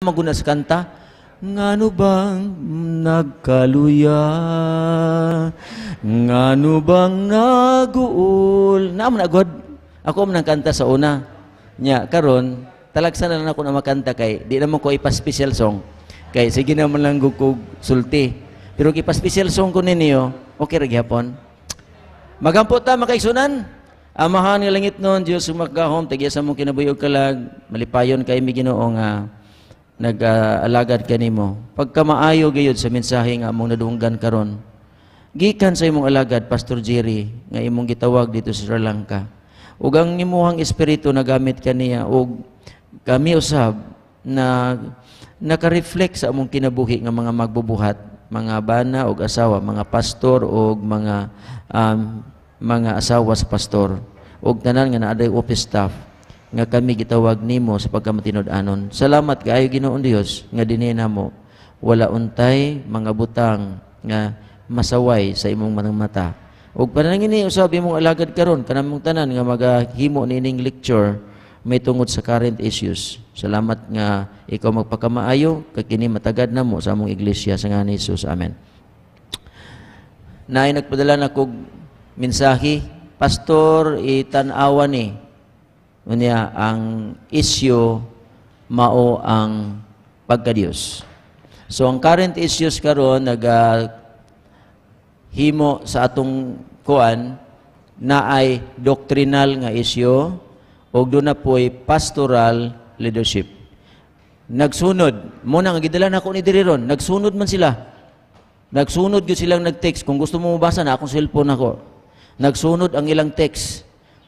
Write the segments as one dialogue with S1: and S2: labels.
S1: maguna sa kanta Ngano bang nagkaluya Ngano bang naguol Naam na God Ako man kanta sa una Nya karon talagsa na lang ako na makanta kay di naman ko ipa special song kay sige naman lang ko sulti pero ipa special song ko ninyo okay ra gyapon Magampo ta makaisunan. Amahan ng langit noon Dios sumakgahom sa mong kinabuyog kalag malipayon kay mi Ginoo nga nag-alagad uh, kanimo pagka maayo gayud sa mensahe nga among nadunggan karon gikan sa imong alagad Pastor Jerry nga imong gitawag dito sa Sri Lanka ug ang imuhang espiritu nagamit kaniya ug kami usab na naka-reflect sa among kinabuhi nga mga magbubuhat mga bana og asawa mga pastor og mga um, mga asawa sa pastor og tanan nga naa office staff nga kami gitawag nimo sa pagkamatinud-anon. Salamat kaayo Ginoong Dios nga dinena mo wala untay mga butang nga masaway sa imong mga mata. Ug panangini usab imong alagad karon kanamong tanan nga magahimo nining lecture may tungod sa current issues. Salamat nga ikaw magpakamaayo kay kini matagad namo sa among iglesia sa ngalan ni Jesus. Amen. Naay nagpadala na kog mensahe, pastor itan-awa ni eh Unya, ang isyo mao ang pagka pagkadiyos. So ang current issues karon naga himo sa atong kuan na ay doctrinal nga isyo ug do na poy pastoral leadership. Nagsunod mo na nga gidala nako ni diri ron, nagsunod man sila. Nagsunod gyud silang nag-text kung gusto mo mabasa na akong cellphone nako. Nagsunod ang ilang text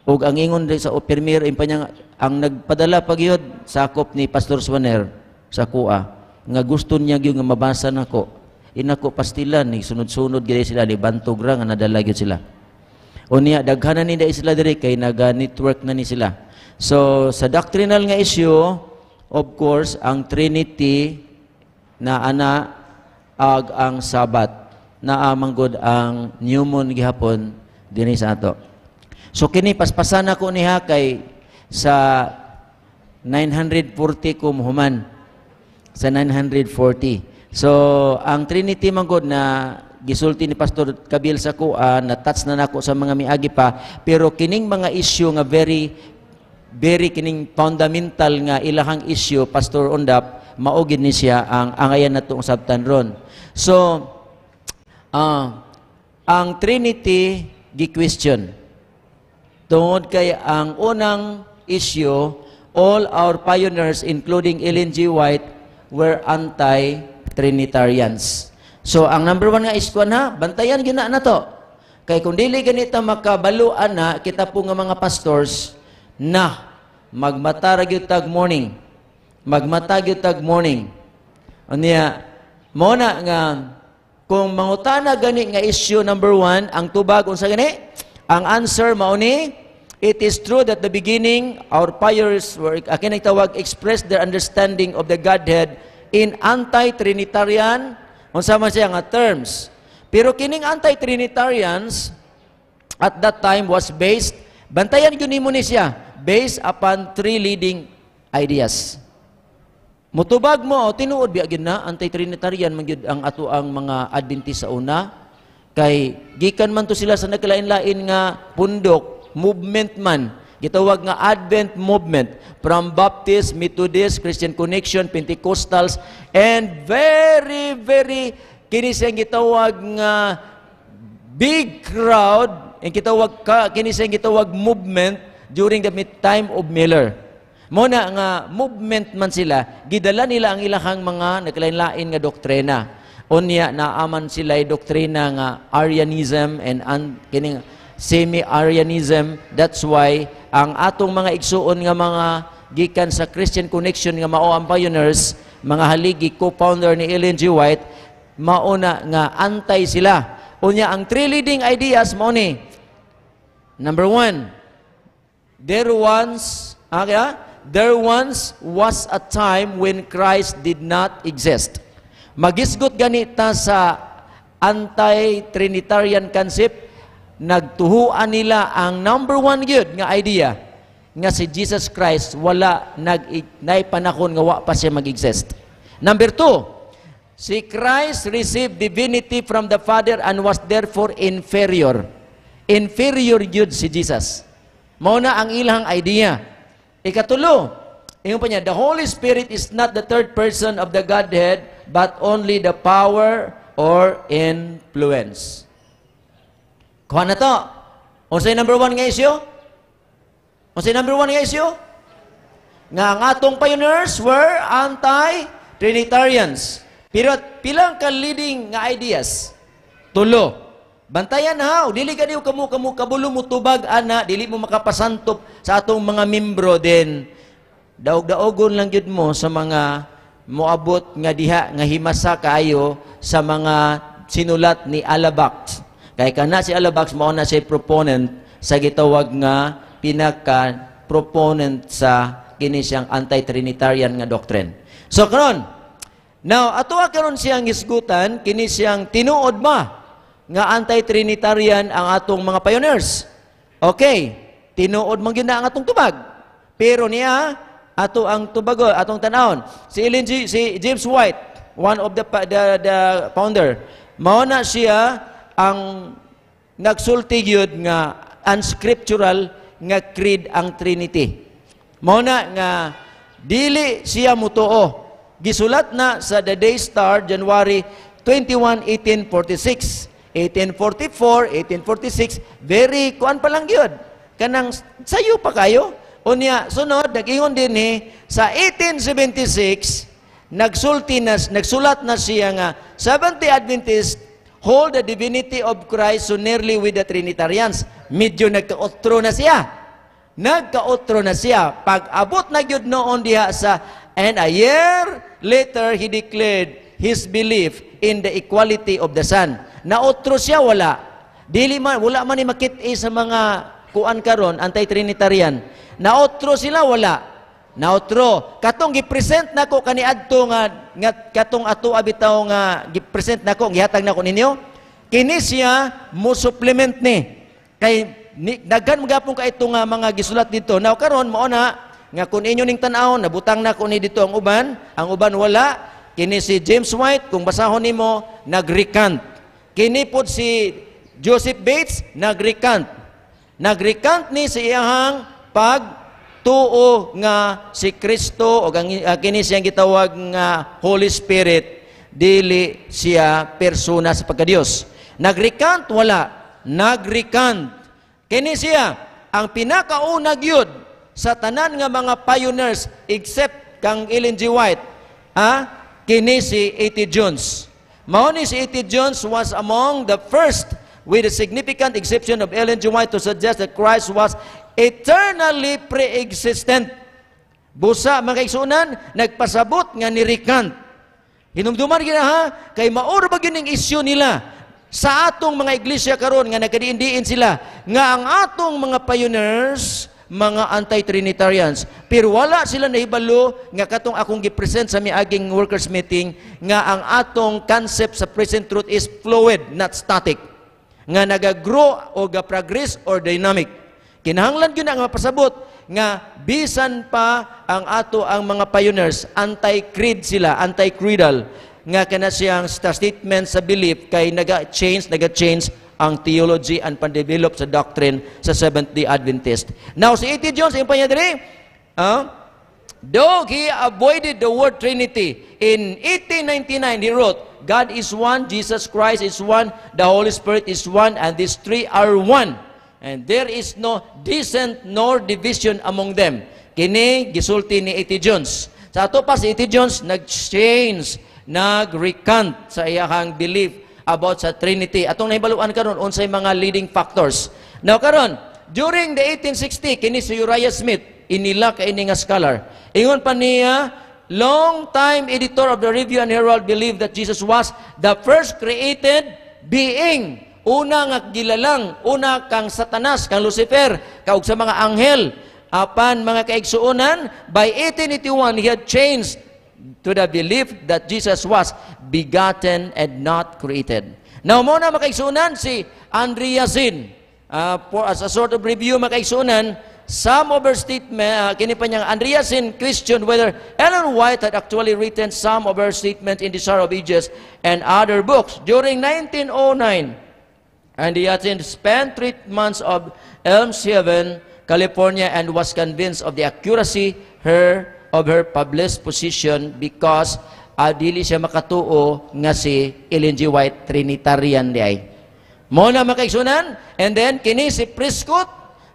S1: ug ang ingon diri sa permir impanyang ang nagpadala pagyod sakop ni Pastor Swaner sa kuha nga gusto niya gyud nga mabasa nako inako pastilan ni sunod-sunod gyud sila ni bantog ra nga nadala gyud sila unya daghanan ni sila diri kay naga network na ni sila so sa doctrinal nga issue of course ang trinity na ana ag ang sabat na amang gud ang new moon gihapon dinhi sa ato So kini paspasan ako ni Hakay sa 940 kum human sa 940. So ang Trinity mangod na gisulti ni Pastor Kabil sa kuan ah, na touch na nako sa mga miagi pa pero kining mga issue nga very very kining fundamental nga ilahang issue Pastor Undap maugid ni siya ang angayan nato ang sabtan ron. So uh, ang Trinity gi-question. Tungod kay ang unang issue, all our pioneers, including Ellen G. White, were anti-Trinitarians. So, ang number one nga is kwan ha, bantayan gina na to. Kay kung dili ganita makabaluan na, kita po nga mga pastors, na magmata ragyod tag morning. Magmata tag morning. Unya, mo na nga, kung mangutana gani nga issue number one, ang tubag unsa gani? Ang answer mauni, ni It is true that the beginning, our pioneers were, uh, tawag, expressed their understanding of the Godhead in anti-Trinitarian, unsama siya nga terms. Pero kining anti-Trinitarians, at that time was based, bantayan yun mo ni siya, based upon three leading ideas. Mutubag mo, tinuod biya na, anti-Trinitarian ang ato ang mga Adventist sa una, kay gikan man to sila sa nagkalain-lain nga pundok, movement man. Gitawag nga Advent movement from Baptist, Methodist, Christian Connection, Pentecostals, and very, very, kini siyang gitawag nga big crowd, ang gitawag ka, kini siyang gitawag movement during the time of Miller. Mo na nga movement man sila, gidala nila ang ilang mga naglain-lain nga doktrina. Unya naaman sila doktrina nga Arianism and an, kining semi-Arianism. That's why ang atong mga igsuon nga mga gikan sa Christian Connection nga mao ang pioneers, mga haligi co-founder ni Ellen G. White, mauna nga antay sila. Unya ang three leading ideas mo ni. Number one, there once, okay, ah, there once was a time when Christ did not exist. Magisgot ganita sa anti-Trinitarian concept nagtuhuan nila ang number one yun nga idea nga si Jesus Christ wala nag panakon nga wa pa siya mag-exist. Number two, si Christ received divinity from the Father and was therefore inferior. Inferior yun si Jesus. Mauna ang ilang idea. Ikatulo, Ingon pa niya, the Holy Spirit is not the third person of the Godhead, but only the power or influence. Kuha na to. Unsay number one nga isyo? Unsay number one nga isyo? Nga ang atong pioneers were anti-Trinitarians. Pero pilang ka leading nga ideas? Tulo. Bantayan ha, dili ka niyo kamu kamu kabulo mo tubag ana, dili mo makapasantop sa atong mga membro din. Daog-daogon lang jud mo sa mga moabot nga diha nga himasa kaayo sa mga sinulat ni Alabax Kay kana si Alabax mao na si proponent sa gitawag nga pinaka proponent sa kini siyang anti-trinitarian nga doctrine. So karon, now ato karon siyang isgutan kini siyang tinuod ba nga anti-trinitarian ang atong mga pioneers. Okay, tinuod man gyud ang atong tubag. Pero niya ato ang tubag atong tanawon. Si Ellen G, si James White, one of the the, the founder, mao na siya ang nagsulti gyud nga unscriptural nga creed ang Trinity. Mao na nga dili siya mutuo. Gisulat na sa The Day Star January 21, 1846. 1844, 1846, very kuan pa lang gyud. Kanang sayo pa kayo. Unya sunod nagingon din eh, sa 1876 nagsulti na nagsulat na siya nga 70 Adventist hold the divinity of Christ so nearly with the Trinitarians. Medyo nagkaotro na siya. Nagkaotro na siya. Pag-abot na yun noon diha sa, and a year later, he declared his belief in the equality of the Son. na Naotro siya, wala. Dili man, wala man ni makit sa mga kuan karon anti-Trinitarian. na Naotro sila, wala. Now true. Katong gipresent nako kaniadto nga, nga katong ato abitaw nga gipresent nako gihatag nako ninyo kini siya mo supplement ni kay ni, daghan magapon ka itong ah, mga gisulat dito. Now karon mo na nga kun inyo ning tan-awon nabutang na ko ni dito ang uban, ang uban wala kini si James White kung basahon nimo nagrecant. Kini pod si Joseph Bates nagrecant. Nagrecant ni si iyang pag tuo nga si Kristo o ah, kini siya gitawag nga Holy Spirit dili siya persona sa pagka pagkadios. Nagrecant wala, nagrecant. Kini siya ang pinakauna gyud sa tanan nga mga pioneers except kang Ellen G. White. Ha? Kini si A.T. Jones. Mahoni si A.T. Jones was among the first with a significant exception of Ellen G. White to suggest that Christ was eternally pre-existent. Busa, mga kaisunan, nagpasabot nga ni Recant. Hinumduman gina ha, kay mauro ba gining isyu nila sa atong mga iglesia karon nga nagkadiindiin sila nga ang atong mga pioneers mga anti-trinitarians pero wala sila nahibalo nga katong akong gipresent sa miaging workers meeting nga ang atong concept sa present truth is fluid not static nga nagagrow o ga progress or dynamic Kinahanglan yun ang mapasabot nga bisan pa ang ato ang mga pioneers, anti-creed sila, anti-creedal, nga kana siyang statement sa belief kay naga-change, naga-change ang theology and pandevelop sa doctrine sa Seventh-day Adventist. Now, si A.T. Jones, yung panya diri, uh, ah, though he avoided the word Trinity, in 1899 he wrote, God is one, Jesus Christ is one, the Holy Spirit is one, and these three are one. And there is no dissent nor division among them. Kini, gisulti ni Iti Jones. Sa ato pa si Iti Jones, nag-change, nag-recant sa iyahang belief about sa Trinity. Atong nahibaluan karon unsay mga leading factors. Now karon, during the 1860, kini si Uriah Smith, inila kay ini nga scholar. Ingon pa niya, long time editor of the Review and Herald believed that Jesus was the first created being Una nga gilalang, una kang satanas, kang Lucifer, kaug sa mga anghel. Apan mga kaigsuonan, by 1881 he had changed to the belief that Jesus was begotten and not created. Now mo na makaigsuonan si Andrea Zinn. Uh, for, as a sort of review makaigsuonan, some overstatement, uh, kini pa niyang Andrea Zinn questioned whether Ellen White had actually written some of her statements in the Sorrow of Ages and other books. During 1909, And he attended, spent three months of Elms Haven, California, and was convinced of the accuracy her, of her published position because uh, siya makatuo nga si Ellen G. White Trinitarian di Mo na makaigsunan, and then kini si Prescott,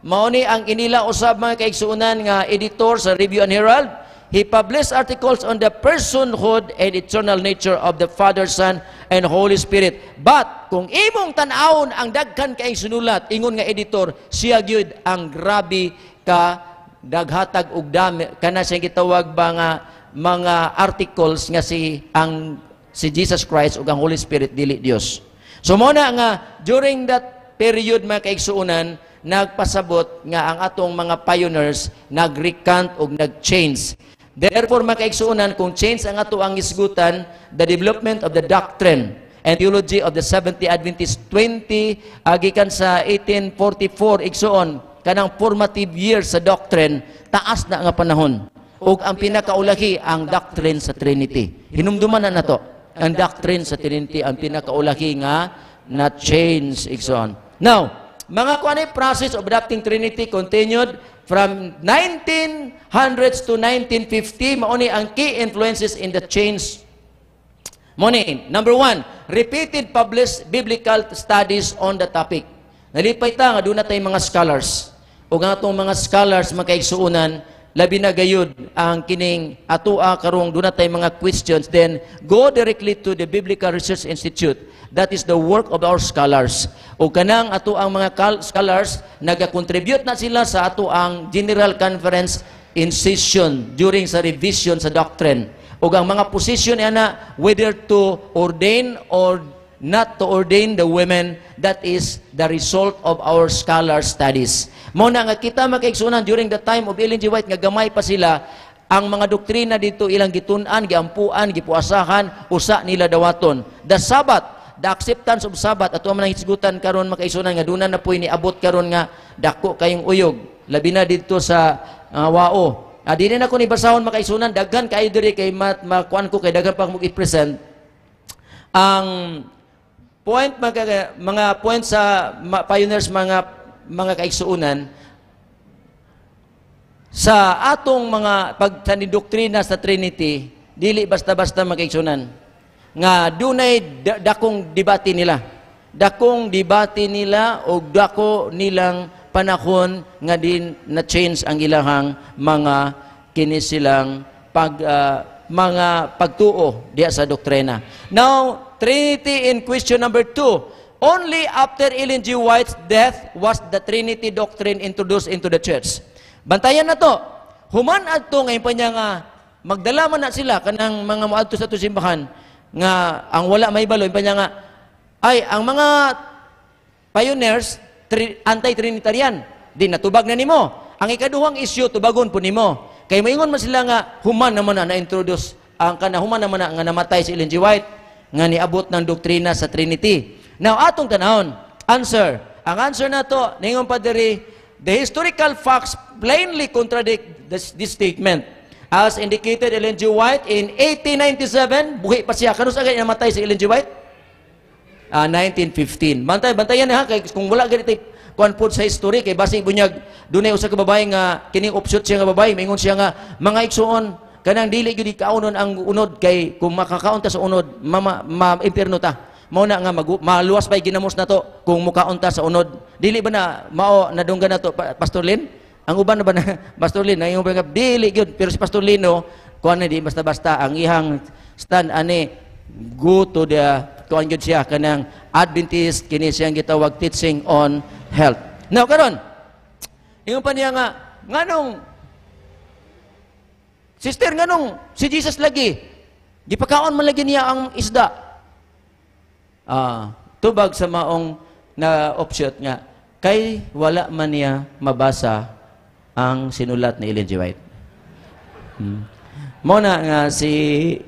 S1: mao ni ang inila usab mga kaigsunan nga editor sa Review and Herald, He published articles on the personhood and eternal nature of the Father, Son, and Holy Spirit. But kung imong tanawon ang daghan kay sinulat, ingon nga editor, siya gyud ang grabi ka daghatag og dami kana siya gitawag ba nga mga articles nga si ang si Jesus Christ ug ang Holy Spirit dili Dios. So mo na nga during that period mga kaigsuonan, nagpasabot nga ang atong mga pioneers nag-recant o nag-change Therefore, makaigsuunan kung change ang ato ang isgutan, the development of the doctrine and theology of the seventh Adventist 20, agikan sa 1844, igsuon, kanang formative years sa doctrine, taas na nga panahon. Ug ang pinakaulahi, ang doctrine sa Trinity. Hinumduman na nato ang doctrine sa Trinity, ang pinakaulahi nga na change, igsuon. Now, mga kuani process of adopting Trinity continued from 1900s to 1950. Mauni ang key influences in the change. money number one, repeated published biblical studies on the topic. Nalipay ta nga doon na tayong mga scholars. ug nga mga scholars, mga labi na gayud ang kining atua karong tay mga questions then go directly to the Biblical Research Institute that is the work of our scholars ug kanang ato ang mga scholars nagakontribute na sila sa ato ang general conference in session during sa revision sa doctrine ug ang mga position ana whether to ordain or not to ordain the women, that is the result of our scholar studies. Muna nga kita makaigsunan during the time of Ellen G. White, nga gamay pa sila, ang mga doktrina dito ilang gitunan, giampuan, gipuasahan, usa nila dawaton. The Sabbath, the acceptance of Sabbath, ato man hisgutan karon makaigsunan nga dunan na puy abot karon nga dako kayong uyog. Labi na dito sa uh, wao. Ah, di na ko ni basahon makaisunan daghan kay diri kay mat makuan ko kay daghan pa mo present ang point mga, mga point sa pioneers mga mga kaigsuunan sa atong mga pagtanidoktrina sa Trinity dili basta-basta makaigsunan nga dunay dakong debate nila dakong debate nila o dako nilang panahon nga din na change ang ilang mga kini silang pag uh, mga pagtuo diya sa doktrina now Trinity in question number two. Only after Ellen G. White's death was the Trinity doctrine introduced into the church. Bantayan na to. Human ato ngayon pa niya nga magdalaman na sila kanang mga muadto sa to simbahan nga ang wala may baloy pa niya nga ay ang mga pioneers tri, anti-trinitarian di natubag na nimo ang ikaduhang issue tubagon po nimo kay maingon man sila nga human naman na na-introduce ang kanahuman naman na nga namatay si Ellen G. White nga niabot ng doktrina sa Trinity. Now, atong tanahon, answer. Ang answer na to, ningon pa the historical facts plainly contradict this, this statement. As indicated Ellen G. White in 1897, buhi pa siya. Kanus agad namatay si Ellen G. White? Uh, ah, 1915. Bantay, bantayan na ha. Kay, kung wala ganito, kuan po sa history, kay basing bunyag, dunay usa ka babae nga, kining upshot siya nga babae, mingon siya nga, mga iksoon, Kanang dili gyud kaunon ang unod kay kung makakaunta sa unod, mama ma impierno ta. Mao na nga mag, maluwas pa'y ginamos na to kung mukaon ta sa unod. Dili ba na mao nadunggan na to Pastor Lin? Ang uban na ba na Pastor Lin ang ba dili gyud pero si Pastor Lino kuan na di basta-basta ang ihang stand ani go to the kuan gyud siya kanang Adventist kini siyang gitawag teaching on health. Now karon, imong pa niya nga nganong Sister, nganong si Jesus lagi? Gipakaon man lagi niya ang isda. Ah, tubag sa maong na opsyot nga. Kay wala man niya mabasa ang sinulat ni Ellen G. White. Hmm. Muna nga si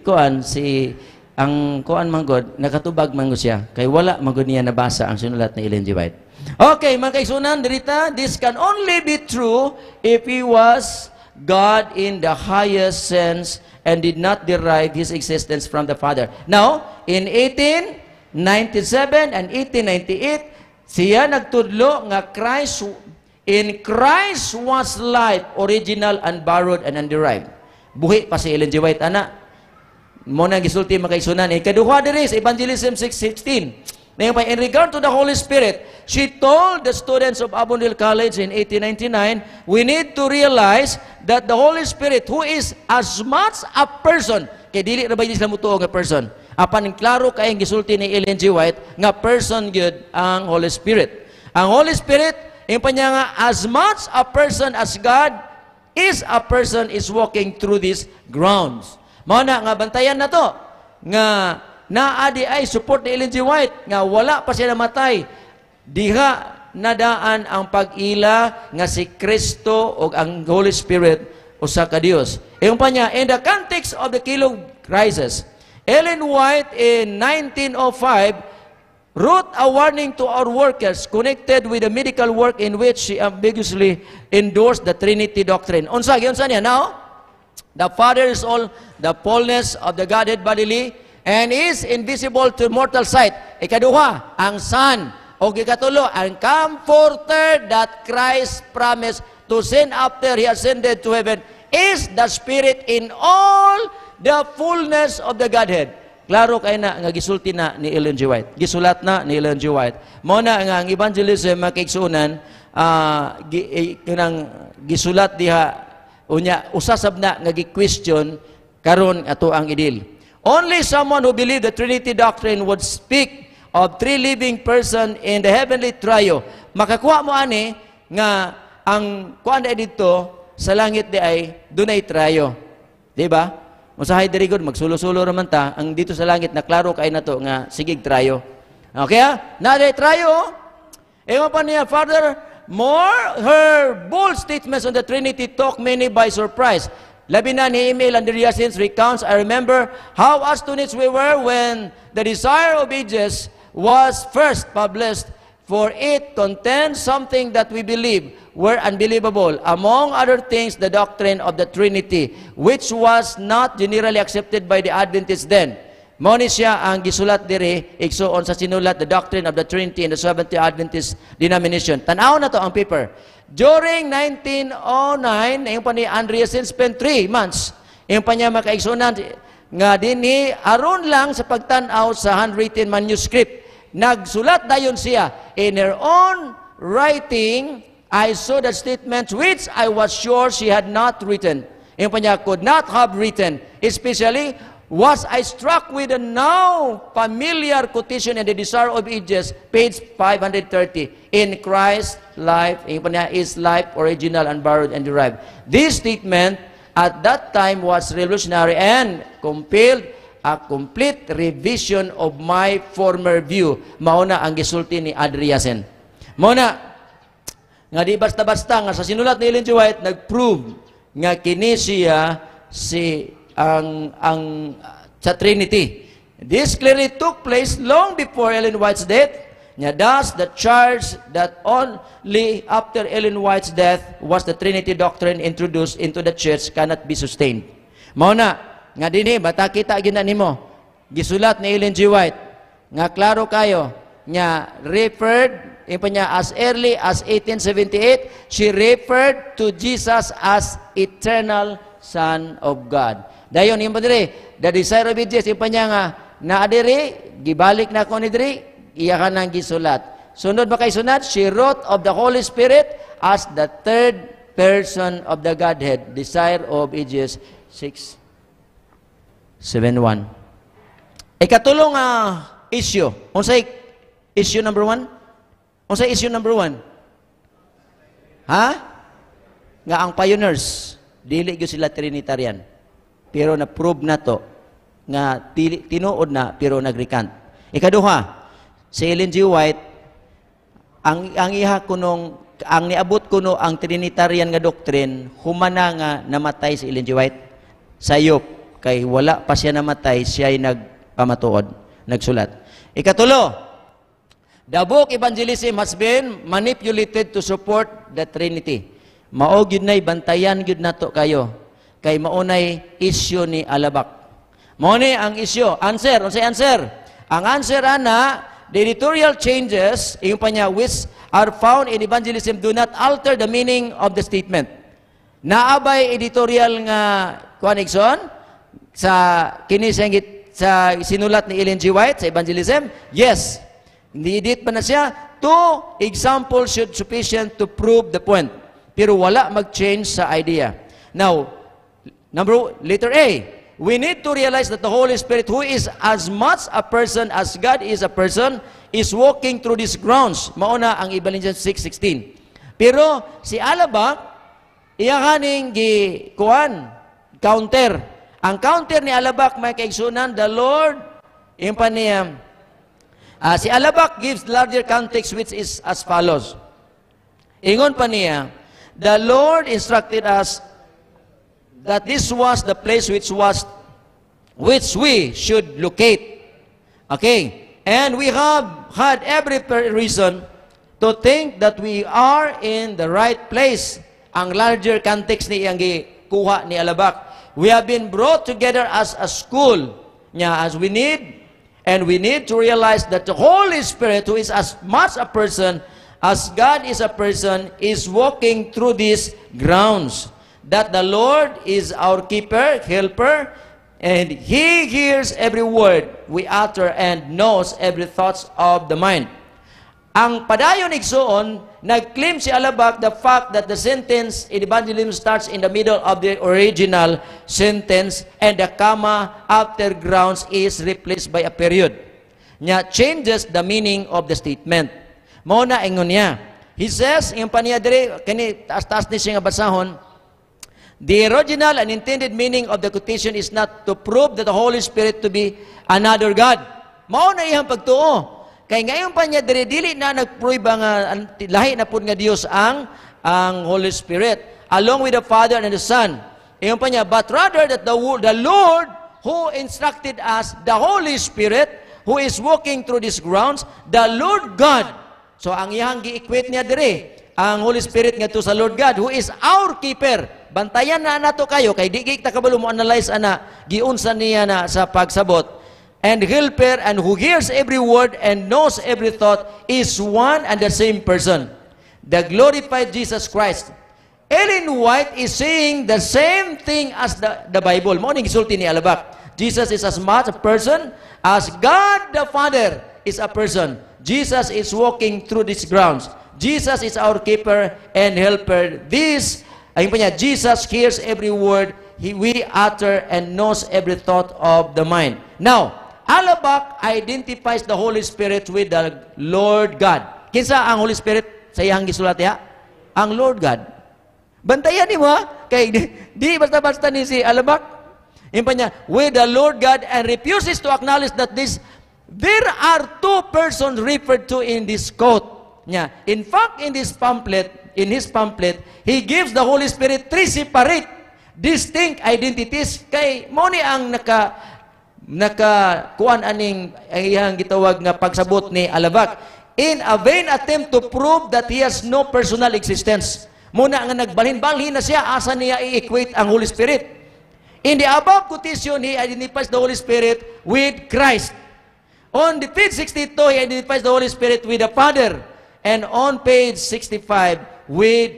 S1: Kuan, si ang Kuan Manggod, nakatubag man siya. Kay wala manggod niya nabasa ang sinulat ni Ellen G. White. Okay, mga kaisunan, dirita, this can only be true if he was God in the highest sense and did not derive his existence from the Father. Now, in 1897 and 1898, siya nagtudlo nga Christ, in Christ was life, original, unborrowed, and underived. Buhi pa si Ellen G. White, anak. Mo nang gisulti makaisunan. Eh, kaduha diri Evangelism 6.16. Nearby. In regard to the Holy Spirit, she told the students of Avondale College in 1899, we need to realize that the Holy Spirit, who is as much a person, kay dili na ba yun sila mutuo nga person, apan klaro kay gisulti ni Ellen G. White, nga person yun ang Holy Spirit. Ang Holy Spirit, yung pa nga, as much a person as God is a person is walking through these grounds. Mao na nga bantayan na to nga na adi ay support ni Ellen G. White nga wala pa siya namatay diha nadaan ang pag-ila nga si Kristo o ang Holy Spirit usa ka Dios. Ingon pa niya in the context of the Kilog crisis Ellen White in 1905 wrote a warning to our workers connected with the medical work in which she ambiguously endorsed the Trinity doctrine. Unsa gyud sa niya now? The Father is all the fullness of the Godhead bodily and is invisible to mortal sight. Ikaduha, ang Son. O gikatulo, ang Comforter that Christ promised to send after He ascended to heaven is the Spirit in all the fullness of the Godhead. Klaro kay na nga gisulti na ni Ellen G. White. Gisulat na ni Ellen G. White. Mo na nga ang evangelism makiksunan uh, ah, gi, eh, gisulat diha unya usasab na nga gi-question karon ato ang idil. Only someone who believed the Trinity doctrine would speak of three living person in the heavenly trio. Makakuha mo ani nga ang kuan dito sa langit di ay dunay trio. Di ba? Usahay diri gud magsulo-sulo ra man ta ang dito sa langit na klaro kay nato nga sigig trio. Okay? Ah? Na di trio. Oh. Imo pa niya Father, more her bold statements on the Trinity took many by surprise. Labinan, Himil, and since recounts, I remember how astonished we were when the desire of ages was first published, for it contained something that we believe were unbelievable, among other things, the doctrine of the Trinity, which was not generally accepted by the Adventists then. Mao siya ang gisulat diri igsuon sa sinulat the doctrine of the Trinity in the Seventh-day Adventist denomination. Tanaw na to ang paper. During 1909, yung pa ni Andreasen spent 3 months. Yung pa niya makaigsunan nga ni aron lang sa pagtan-aw sa handwritten manuscript. Nagsulat dayon siya in her own writing I saw the statement which I was sure she had not written. Yung pa niya could not have written, especially Was I struck with the now familiar quotation in the desire of ages, page 530. In Christ, life is life original, and unborrowed, and derived. This statement at that time was revolutionary and compelled a complete revision of my former view. Mauna ang gisulti ni Adriasen. Mauna, nga di basta-basta, nga sa sinulat ni Ellen G. White, nag-prove nga kini si ang, ang, sa Trinity. This clearly took place long before Ellen White's death. Nya thus, the charge that only after Ellen White's death was the Trinity doctrine introduced into the church cannot be sustained. Mao na, nga dinhi bata kita gina nimo. Gisulat ni Ellen G. White nga klaro kayo nya referred ipa niya as early as 1878 she referred to Jesus as eternal son of God. Dayon imong padre the desire of ages ipanyanga na adiri gibalik na ko ni diri iya ka nang gisulat. Sunod ba kay sunod She wrote of the Holy Spirit as the third person of the Godhead. Desire of ages 6 7.1 Ikatulong nga uh, issue. Unsay issue number 1? Unsay issue number 1? Ha? Nga ang pioneers, dili gyud sila Trinitarian pero na-prove na to nga tinuod na pero nagrecant. Ikaduha, si Ellen G. White ang ang iha kunong ang niabot kuno ang trinitarian nga doctrine humana nga namatay si Ellen G. White sayop kay wala pa siya namatay siya ay nagpamatuod nagsulat ikatulo the book evangelism has been manipulated to support the trinity mao gyud na, bantayan gyud nato kayo kay maunay isyo ni alabak. Mao ni ang isyo. Answer, unsay answer? Ang answer ana the editorial changes iyong panya which are found in evangelism do not alter the meaning of the statement. Naabay editorial nga Kuanigson sa kinisengit sa sinulat ni Ellen G. White sa evangelism? Yes. Ni-edit pa na siya. Two examples should sufficient to prove the point. Pero wala mag-change sa idea. Now, Number letter A. We need to realize that the Holy Spirit, who is as much a person as God is a person, is walking through these grounds. Mauna ang Ibalinsyan 6.16. Pero si Alabak, iyakaning gikuan, counter. Ang counter ni Alabak, may kaigsunan, the Lord, yung pa niya, uh, si Alabak gives larger context which is as follows. Ingon pa niya, the Lord instructed us that this was the place which was which we should locate. Okay? And we have had every reason to think that we are in the right place. Ang larger context ni ang kuha ni Alabak. We have been brought together as a school. Nya, as we need, and we need to realize that the Holy Spirit, who is as much a person as God is a person, is walking through these grounds that the Lord is our keeper, helper, and He hears every word we utter and knows every thoughts of the mind. Ang padayon igsoon, nag-claim si Alabak the fact that the sentence in evangelism starts in the middle of the original sentence and the comma after grounds is replaced by a period. Nya changes the meaning of the statement. Mao na ingon niya. He says, in paniya kini taas-taas ni siya nga basahon, The original and intended meaning of the quotation is not to prove that the Holy Spirit to be another God. Mao na iyang pagtuo. Kay ngayon pa niya dire dili na nag-prove ang uh, lahi na pud nga Dios ang ang Holy Spirit along with the Father and the Son. Iyon pa niya, but rather that the, the Lord who instructed us, the Holy Spirit, who is walking through these grounds, the Lord God. So ang iyang gi-equate niya dire, ang Holy Spirit nga to sa Lord God, who is our keeper, bantayan na nato kayo kay di kita kabalo mo analyze ana giunsa niya na sa pagsabot and helper and who hears every word and knows every thought is one and the same person the glorified Jesus Christ Ellen White is saying the same thing as the, the Bible. morning ning gisulti ni Alabak. Jesus is as much a person as God the Father is a person. Jesus is walking through these grounds. Jesus is our keeper and helper. This Ayun pa niya, Jesus hears every word he, we utter and knows every thought of the mind. Now, Alabak identifies the Holy Spirit with the Lord God. Kinsa ang Holy Spirit sa iyang gisulat ya? Ang Lord God. Bantayan ni mo kay di, di basta-basta ni si Alabak. Impa niya, with the Lord God and refuses to acknowledge that this there are two persons referred to in this quote. Niya. In fact, in this pamphlet, in his pamphlet, he gives the Holy Spirit three separate, distinct identities kay mo ni ang naka naka kuan aning iyang gitawag nga pagsabot ni Alabak in a vain attempt to prove that he has no personal existence. Muna nga nagbalhin-balhin na siya asa niya i-equate ang Holy Spirit. In the above quotation, he identifies the Holy Spirit with Christ. On the page 62, he identifies the Holy Spirit with the Father. And on page 65, with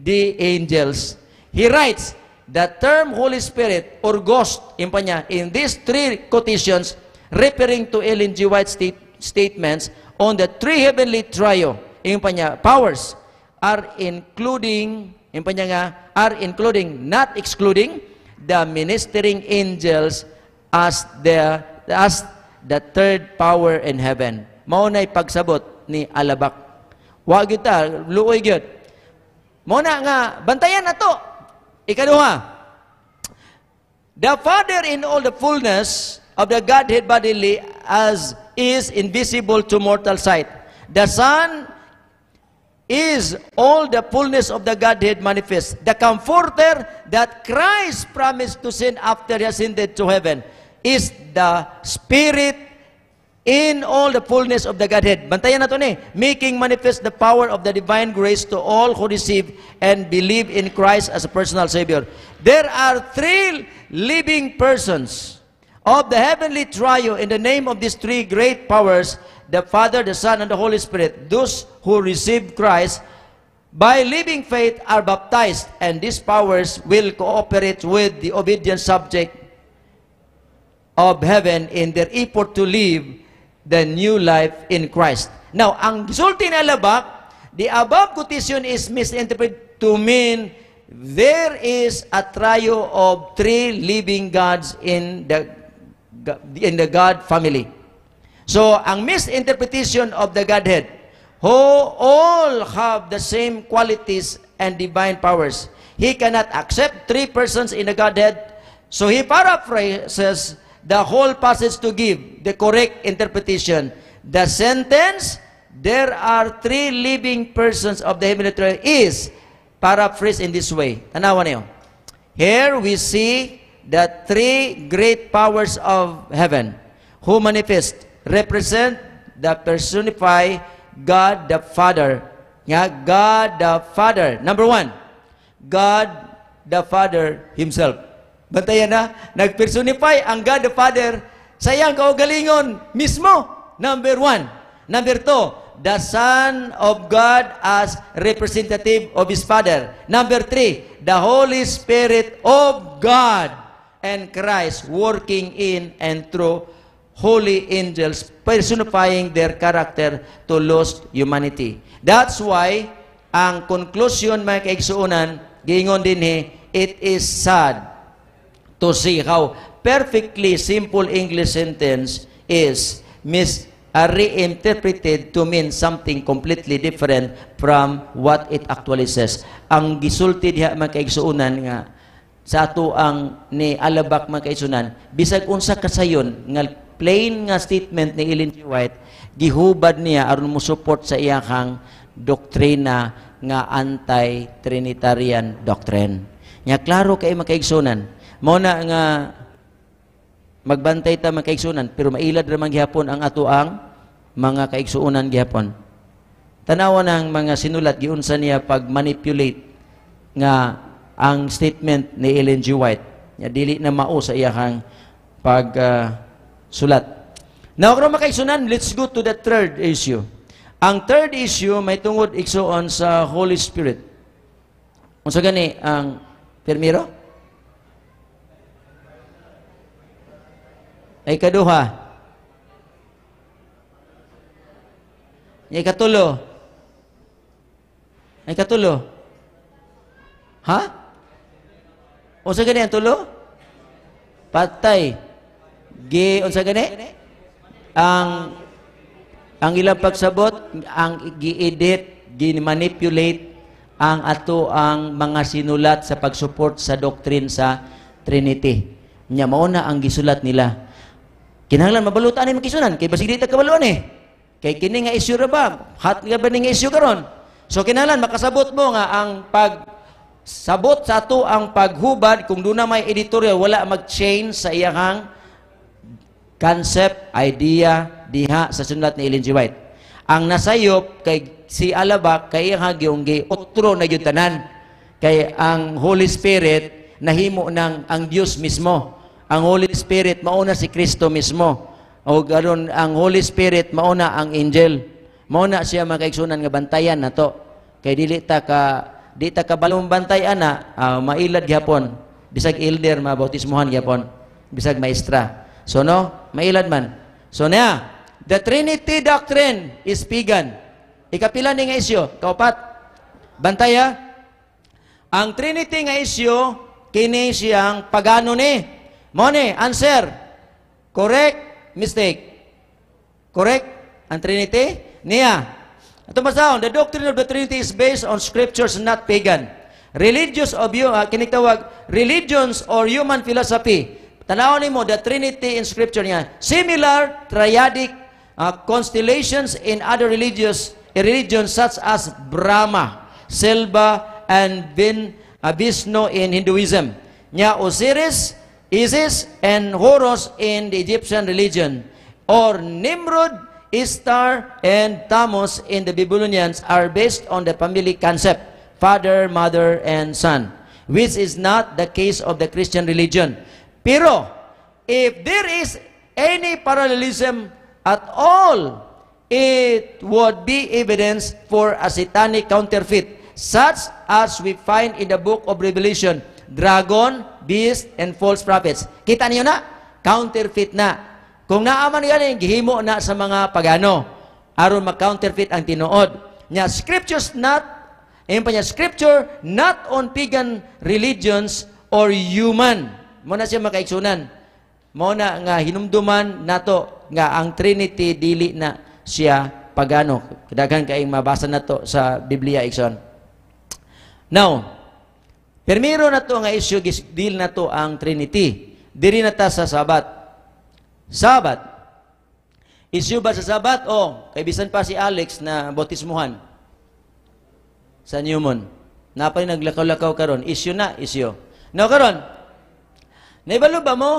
S1: the angels. He writes, the term Holy Spirit or ghost in Panya, in these three quotations, referring to Ellen G. White's state, statements on the three heavenly trio, in Panya, powers, are including, in Panya nga, are including, not excluding, the ministering angels as the, as the third power in heaven. Mao Maunay pagsabot ni Alabak. Wa ita, luoy gyud mo na nga, bantayan ato. to. Ikaduha, The Father in all the fullness of the Godhead bodily as is invisible to mortal sight. The Son is all the fullness of the Godhead manifest. The Comforter that Christ promised to send after he ascended to heaven is the Spirit in all the fullness of the Godhead. Bantayan na to ni. Making manifest the power of the divine grace to all who receive and believe in Christ as a personal Savior. There are three living persons of the heavenly trio in the name of these three great powers, the Father, the Son, and the Holy Spirit. Those who receive Christ by living faith are baptized, and these powers will cooperate with the obedient subject of heaven in their effort to live the new life in Christ. Now, ang sulti na labak, the above quotation is misinterpreted to mean there is a trio of three living gods in the in the God family. So, ang misinterpretation of the Godhead, who all have the same qualities and divine powers. He cannot accept three persons in the Godhead. So he paraphrases the whole passage to give the correct interpretation. The sentence, there are three living persons of the heavenly Trinity is paraphrased in this way. Tanawa niyo. Here we see the three great powers of heaven who manifest, represent, the personify God the Father. Yeah, God the Father. Number one, God the Father Himself. Bantayan na, nag-personify ang God the Father sa iyang kaugalingon mismo. Number one. Number two, the Son of God as representative of His Father. Number three, the Holy Spirit of God and Christ working in and through holy angels personifying their character to lost humanity. That's why ang conclusion mga kaiksuunan, giingon din he, it is sad to see how perfectly simple English sentence is mis uh, reinterpreted to mean something completely different from what it actually says. Ang gisulti diha mga nga sa ato ang ni alabak mga bisag unsa kasayon nga plain nga statement ni Ellen G. White gihubad niya aron mo support sa iyakang doktrina nga anti-trinitarian doctrine. Nya klaro kay mga mo na nga magbantay ta mga kaigsunan pero mailad ra man gihapon ang ato ang mga kaigsuunan gihapon. Tanawa ng mga sinulat giunsa niya pag manipulate nga ang statement ni Ellen G. White. Ya dili na mao sa iyahang pag uh, sulat. Now, kung makaigsunan, let's go to the third issue. Ang third issue may tungod iksoon sa Holy Spirit. Unsa gani ang permiro? Ay kaduha. Ay katulo. Ay katulo. Ha? O gani ang tulo? Patay. Gi unsa gani? Ang ang ilang pagsabot ang gi-edit, gi-manipulate ang ato ang mga sinulat sa pagsuport sa doctrine sa Trinity. Nya mao na ang gisulat nila Kinahanglan mabalutan ni makisunan kay basig ta kabaluan eh. Kay kini nga issue ra ba? Hat nga ba ning issue karon? So kinahanglan makasabot mo nga ang pag sabot sa ato ang paghubad kung duna may editorial wala mag-change sa iyang concept, idea, diha sa sunlat ni Ellen G. White. Ang nasayop kay si Alabak kay iyang giunggi utro na gyud tanan kay ang Holy Spirit nahimo nang ang Dios mismo ang Holy Spirit, mauna si Kristo mismo. O garon ang Holy Spirit, mauna ang angel. Mauna siya makaigsunan nga bantayan na to. Kay dili ta ka di ta ka balong bantayan ana uh, mailad gyapon. Bisag elder mabautismohan gyapon. Bisag maestra. So no, mailad man. So na, the Trinity doctrine is pagan. Ikapila ni nga isyo, kaupat. Bantaya, ang Trinity nga isyo, kini siyang pagano ni. Money, answer. Correct, mistake. Correct? Ang Trinity? Nia. Ito masaon, the doctrine of the Trinity is based on scriptures, not pagan. Religious of you, uh, kinitawag, religions or human philosophy. Tanawin mo, the Trinity in scripture niya. Similar triadic uh, constellations in other religious religions such as Brahma, Selva, and Vin, uh, Vishnu in Hinduism. Nya Osiris, Isis and Horus in the Egyptian religion, or Nimrod, Ishtar, and Tammuz in the Babylonians are based on the family concept, father, mother, and son, which is not the case of the Christian religion. Pero, if there is any parallelism at all, it would be evidence for a satanic counterfeit, such as we find in the book of Revelation, dragon, beast, and false prophets. Kita niyo na, counterfeit na. Kung naaman galing, gihimo na sa mga pagano. Aron mag-counterfeit ang tinuod. Nya, scriptures not, ayun pa niya, scripture not on pagan religions or human. Muna siya makaiksunan. Muna nga hinumduman nato nga ang Trinity dili na siya pagano. Dagan kayong mabasa na to sa Biblia, Ikson. Now, Permiro na to nga issue deal na to ang Trinity. Diri na ta sa Sabat. Sabat. Issue ba sa Sabat? O, oh, kaibisan pa si Alex na botismuhan sa Newman. Napay naglakaw-lakaw karon. Issue na, issue. No karon, naibalo ba mo?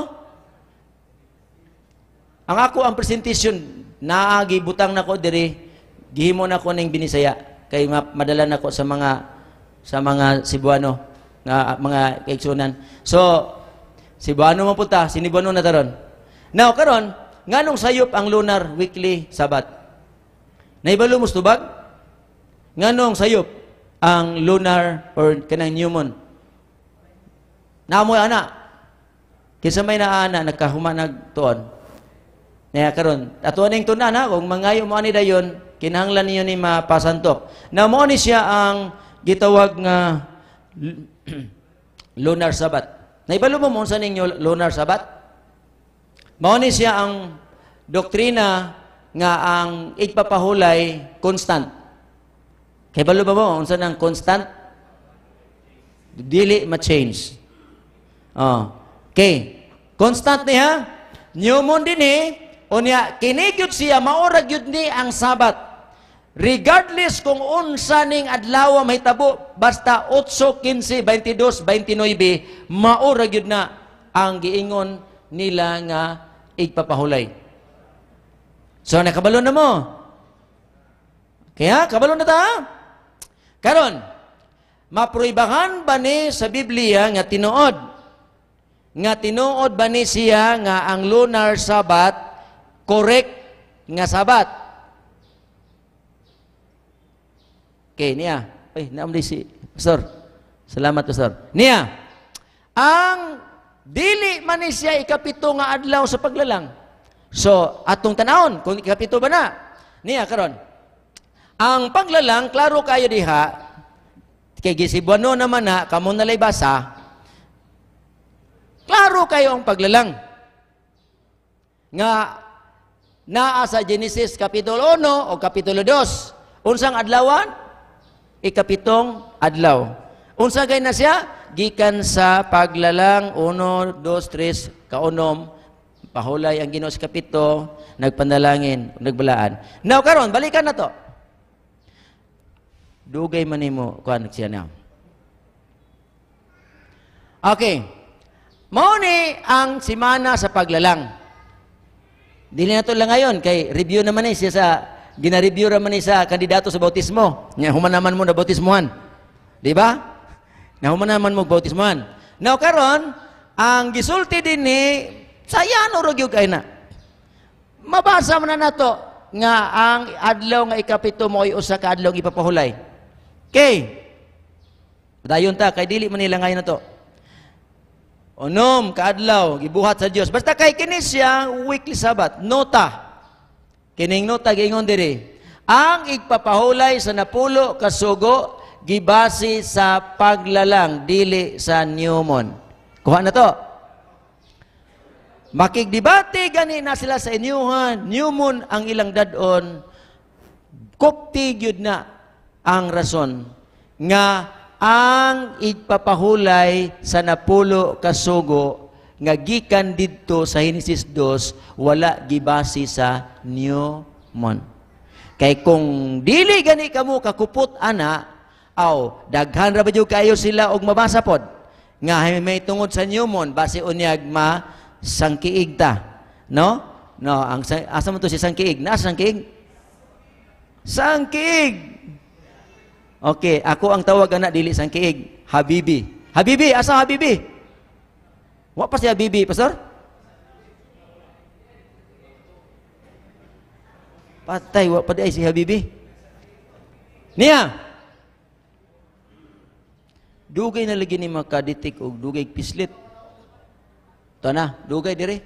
S1: Ang ako ang presentation naagi butang nako diri gihimo nako ning Binisaya kay madala nako sa mga sa mga Cebuano nga mga kaigsunan. So, si Buano mapunta, sinibano na taron. Now, karon, nganong sayop ang lunar weekly sabat? Naibalo mo tubag? Nganong sayop ang lunar or kanang new moon? Naamoy ana. Kinsa may naana nagkahumanag tuon. Naya karon, atuan ning tunan ha kung mangayo mo ani dayon, kinahanglan niyo ni mapasantok. Na mo ni siya ang gitawag nga lunar sabat. Naibalo mo mo sa ninyo lunar sabat? Mao ni siya ang doktrina nga ang igpapahulay constant. Kay balo ba mo unsa nang constant? Dili ma-change. Oh. Okay. Constant niya, new moon din eh, unya kinigyod siya maorag yun ni ang sabat. Regardless kung unsa ning adlaw mahitabo basta 8, 15, 22, 29 mao ra gyud na ang giingon nila nga igpapahulay. So nakabalo na mo. Kaya kabalo na ta. Karon mapruibahan ba ni sa Biblia nga tinuod nga tinuod ba ni siya nga ang lunar sabat correct nga sabat Okay, Nia. Ay, naamli si Pastor. Salamat, Pastor. Nia, ang dili man ni siya ikapito nga adlaw sa paglalang. So, atong tanahon, kung ikapito ba na? Nia, karon. Ang paglalang, klaro kayo diha, kay gisibuano naman na, kamo nalay basa, klaro kayo ang paglalang. Nga, naa sa Genesis Kapitulo 1 o Kapitulo 2, unsang adlawan? ikapitong adlaw. Unsa gay na siya? Gikan sa paglalang 1, 2, 3, kaunom, pahulay ang Ginoo sa kapito, nagpanalangin, nagbalaan. Now karon, balikan na to. Dugay man nimo kuan siya na. Okay. Mao ni ang semana sa paglalang. Dili na to lang ngayon kay review naman ni siya sa ginareview ra man ni sa kandidato sa bautismo. Nya humanaman mo na bautismuhan. Di ba? Na humanaman mo bautismuhan. Now karon ang gisulti din ni saya no rog kay na. Mabasa man na nato nga ang adlaw nga ikapito mo ay usa ka adlaw ipapahulay. Okay. Dayon ta kay dili man nila ngayon to. Unom, kaadlaw gibuhat sa Dios. Basta kay kini siya weekly sabat, nota. Kining nota giingon diri, ang igpapahulay sa napulo kasugo gibasi sa paglalang dili sa newmon. Kuha na to. Makigdibate gani na sila sa inyuhan, newmon ang ilang dadon, kupti gyud na ang rason nga ang igpapahulay sa napulo kasugo nga gikan didto sa Genesis 2 wala gibase sa newman. Kay kung dili gani kamo kakupot ana aw daghan ra bayo kayo sila og mabasa pod nga may tungod sa newman base unyag ma sangkiigta. No? No, ang asa mo to si sangkiig? Na sangkiig? Sangkiig. Okay, ako ang tawag ana dili sangkiig. Habibi. Habibi, asa Habibi? Wa pa siya bibi, pastor? Patay, wa pa di si Habibi. Niya. Dugay na lagi ni makaditik og dugay pislit. na, dugay diri.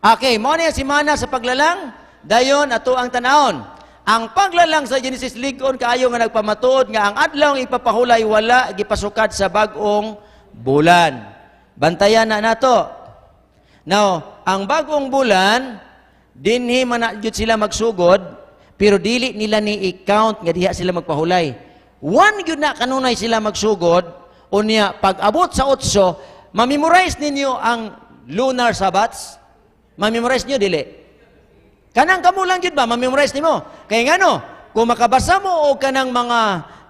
S1: Okay, mo niya si Mana sa paglalang, dayon ato ang tanahon. Ang paglalang sa Genesis Ligon kaayo nga nagpamatuod nga ang adlaw ipapahulay wala gipasukad sa bagong bulan. Bantayan na nato. Now, ang bagong bulan, dinhi man sila magsugod, pero dili nila ni i-count nga diha sila magpahulay. One gyud na kanunay sila magsugod, unya pag-abot sa otso, mamemorize ninyo ang lunar sabbats. Mamemorize niyo dili. Kanang kamo lang ba mamemorize nimo? Kay ngano, kung makabasa mo o kanang mga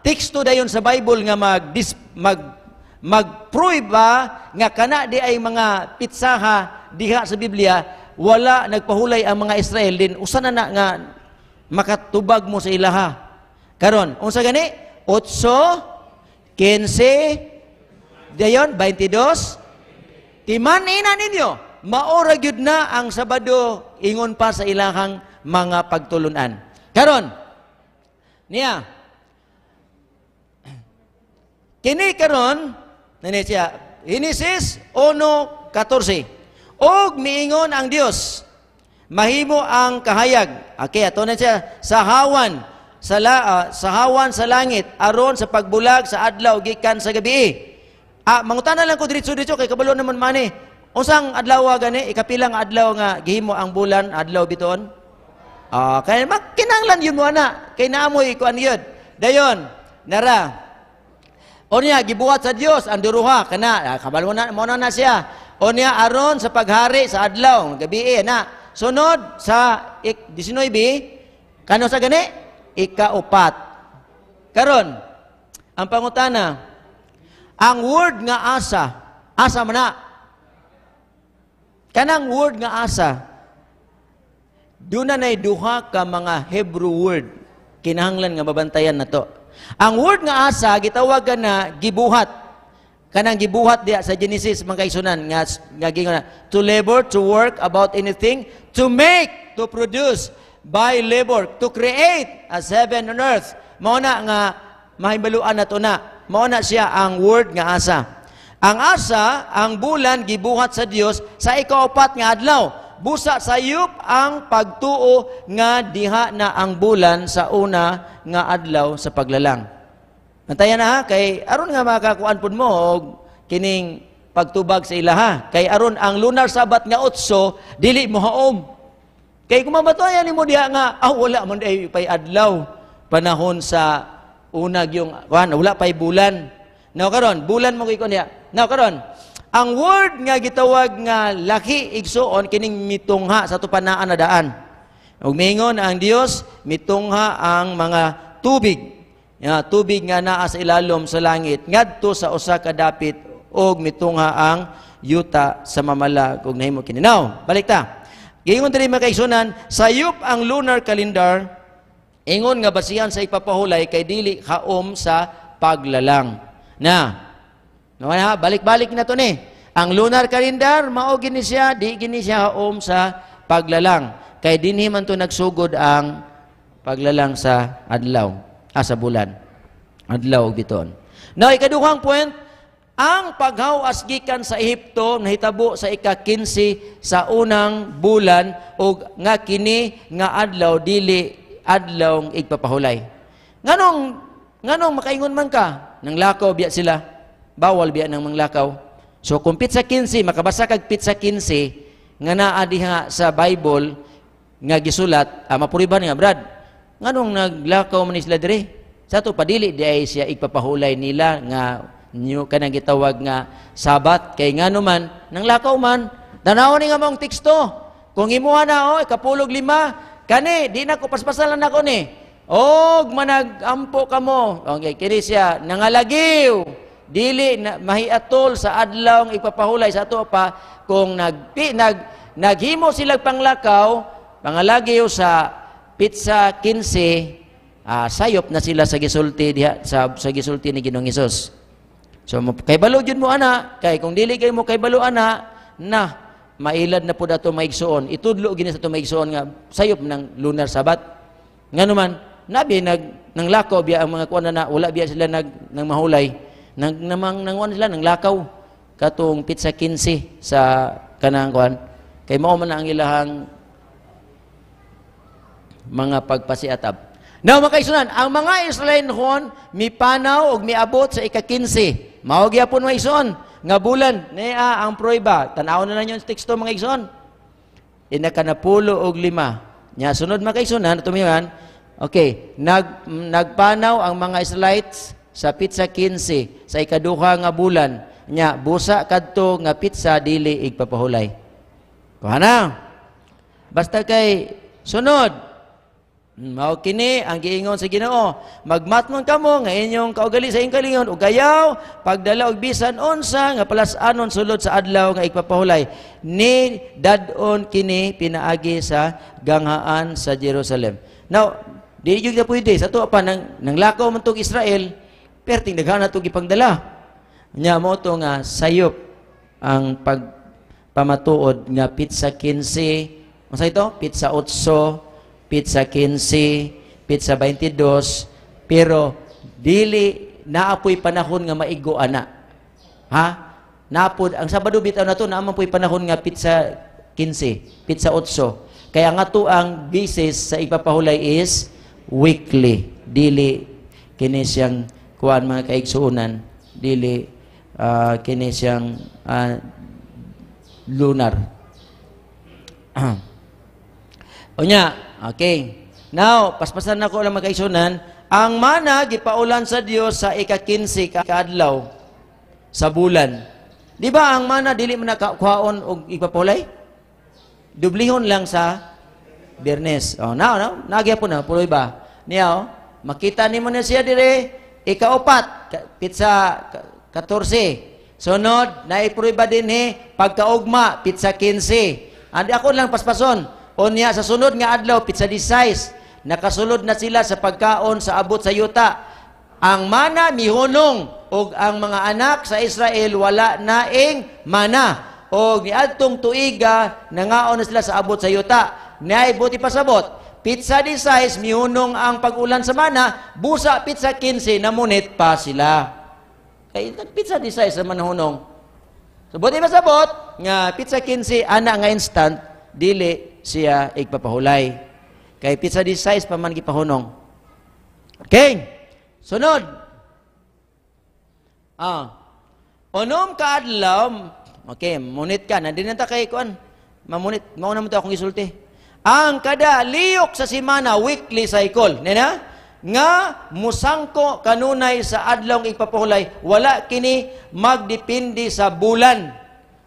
S1: teksto dayon sa Bible nga mag mag magpruiba nga kana di ay mga pitsaha diha sa Biblia wala nagpahulay ang mga Israel din usa na, na nga makatubag mo sa ilaha karon unsa gani 8 15 dayon 22 timan ina ninyo maora gyud na ang Sabado ingon pa sa ilahang mga pagtulunan karon niya kini karon Nini siya, Hinesis 1.14 Og niingon ang Dios, mahimo ang kahayag. Okay, ato na siya, sa hawan, sa, la, uh, sa hawan sa langit, aron sa pagbulag sa adlaw, gikan sa gabi. Ah, na lang ko diretso-diretso, kay kabalo naman mani. Unsang adlaw gani, ikapilang adlaw nga gihimo ang bulan, adlaw biton? Ah, uh, kay makinanglan yun mo ana, kay naamoy an yun. Dayon, nara, o niya, gibuhat sa Dios ang duruha kana ah, kabalo na mo na siya. O niya aron sa paghari sa adlaw gabi eh, na. Sunod sa 19 kano sa gani? Ikaupat. Karon ang pangutana ang word nga asa asa man na kanang word nga asa Doon na duha ka mga Hebrew word kinahanglan nga babantayan na to. Ang word nga asa gitawag na gibuhat. Kanang gibuhat diya sa Genesis mga kaisunan nga nga gingon to labor, to work about anything, to make, to produce by labor, to create as heaven and earth. Mao nga mahibaluan na. Mao na siya ang word nga asa. Ang asa, ang bulan gibuhat sa Dios sa ikaapat nga adlaw busa sayup ang pagtuo nga diha na ang bulan sa una nga adlaw sa paglalang. Nantayan na ha, kay aron nga makakuan pud mo og kining pagtubag sa ilaha. Kay aron ang lunar sabat nga otso dili mo haom. Kay kumabatuayan mo diha nga ah wala man ay pay adlaw panahon sa unag yung wala pay bulan. Now karon bulan mo kay kunya. Now karon ang word nga gitawag nga laki igsuon kining mitungha sa tupanaan na daan. Ug mingon ang Dios mitungha ang mga tubig. Ya, tubig nga naa sa ilalom sa langit ngadto sa usa ka dapit og mitungha ang yuta sa mamala kung nahimo kini. kininaw. Balik ta. Gingon diri makaisunan sayop ang lunar calendar ingon nga basihan sa ipapahulay kay dili kaom sa paglalang. Na, No, balik-balik na to ni. Ang lunar calendar mao gini siya, di gini siya haom sa paglalang. Kay dinhi man to nagsugod ang paglalang sa adlaw, ah, sa bulan. Adlaw og biton. Now ikaduhang point, ang paghawas gikan sa Ehipto nahitabo sa ika-15 sa unang bulan o nga kini nga adlaw dili adlaw igpapahulay. Nganong nganong makaingon man ka nang lakaw biya sila Bawal biya ng manglakaw. So kung pizza 15, makabasa kag pizza 15 nga naa diha sa Bible nga gisulat, ah, mapuriban nga brad. Nganong naglakaw man sila dire? Sa to padili di ay siya igpapahulay nila nga new, kanang gitawag nga sabat kay nga naman nang lakaw man tanaw ni nga mong teksto kung imuha na o oh, kapulog lima kani di na ko paspasalan ako ni og manag ampo kamo okay kini siya nangalagiw dili na mahiatol sa adlaw ang ipapahulay sa ato pa kung nagpi, nag naghimo sila panglakaw pangalagi sa pizza 15 uh, sayop na sila sa gisulti diha sa, sa gisulti ni Ginoong Hesus. So kay balo jud mo ana kay kung dili kay mo kay balo ana na mailad na pud ato maigsuon. Itudlo gini sa ato maigsuon nga sayop ng lunar sabat. Nganuman nabi nag nang lakaw biya ang mga kuan na wala biya sila nag nang mahulay nang namang nanguan sila ng lakaw katong pizza 15 sa kanang kuan kay mao man ang ilahang mga pagpasiatab Now mga kaisunan, ang mga Israelinhon mipanaw og miabot sa ika-15. Mao gyapon wa ison nga bulan niya ang proyba. Tan-aw na lang yung teksto mga ison. Inakanapulo og lima. Nya sunod mga kaisunan, tumiwan, okay, nag nagpanaw ang mga Israelites sa sa 15 sa ikaduha nga bulan nya busa kadto nga pizza dili igpapahulay. Kuhana. Basta kay sunod hmm, mao kini ang giingon sa Ginoo magmatmon kamo nga inyong kaugali sa inyong ug gayaw pagdala og bisan unsa nga palas-anon sulod sa adlaw nga igpapahulay ni dadon kini pinaagi sa ganghaan sa Jerusalem now di jud pwede sa tuwa pa nang, nang lakaw man Israel pero tindaghana ito gipangdala. Nya mo to nga sayop ang pagpamatuod nga pizza 15, masa ito? Pizza 8, pizza 15, pizza 22, pero dili naapoy panahon nga maigo ana. Ha? Napod ang Sabado bitaw na to naamang po'y panahon nga pizza 15, pizza 8. Kaya nga to ang basis sa ipapahulay is weekly, dili kini siyang kuan mga kaigsuunan dili uh, kini siyang uh, lunar Unya, okay. Now, paspasan na ko lang magkaisunan, ang mana gipaulan sa Dios sa ika-15 kaadlaw sa bulan. Di ba ang mana dili man nakakuhaon og ipapulay? Dublihon lang sa Biyernes. Oh, now, now, nagya po na, puloy ba? Niyaw, makita nimo na siya dire Ikaupat, pizza 14. Sunod, naipruiba din he, pagkaugma, pizza 15. Andi ako lang paspason. Unya, sa sunod nga adlaw, pitsa 16. Nakasulod na sila sa pagkaon sa abot sa yuta. Ang mana mihunong og ang mga anak sa Israel wala naing mana. Og niadtong tuiga nangaon na sila sa abot sa yuta. Nay buti pasabot Pizza di size, mihunong ang pag-ulan sa mana, busa pizza 15, namunit pa sila. Kay eh, pizza di size naman hunong. So, buti nga pizza 15, ana nga instant, dili siya igpapahulay. Kay pizza di size pa man gipahunong. Okay? Sunod. Ah. Onom adlaw, okay, munit ka, nandinata kay kuan, mamunit, mauna mo to akong isulti ang kada liok sa semana weekly cycle nena nga musangko kanunay sa adlaw ipapahulay wala kini magdepende sa bulan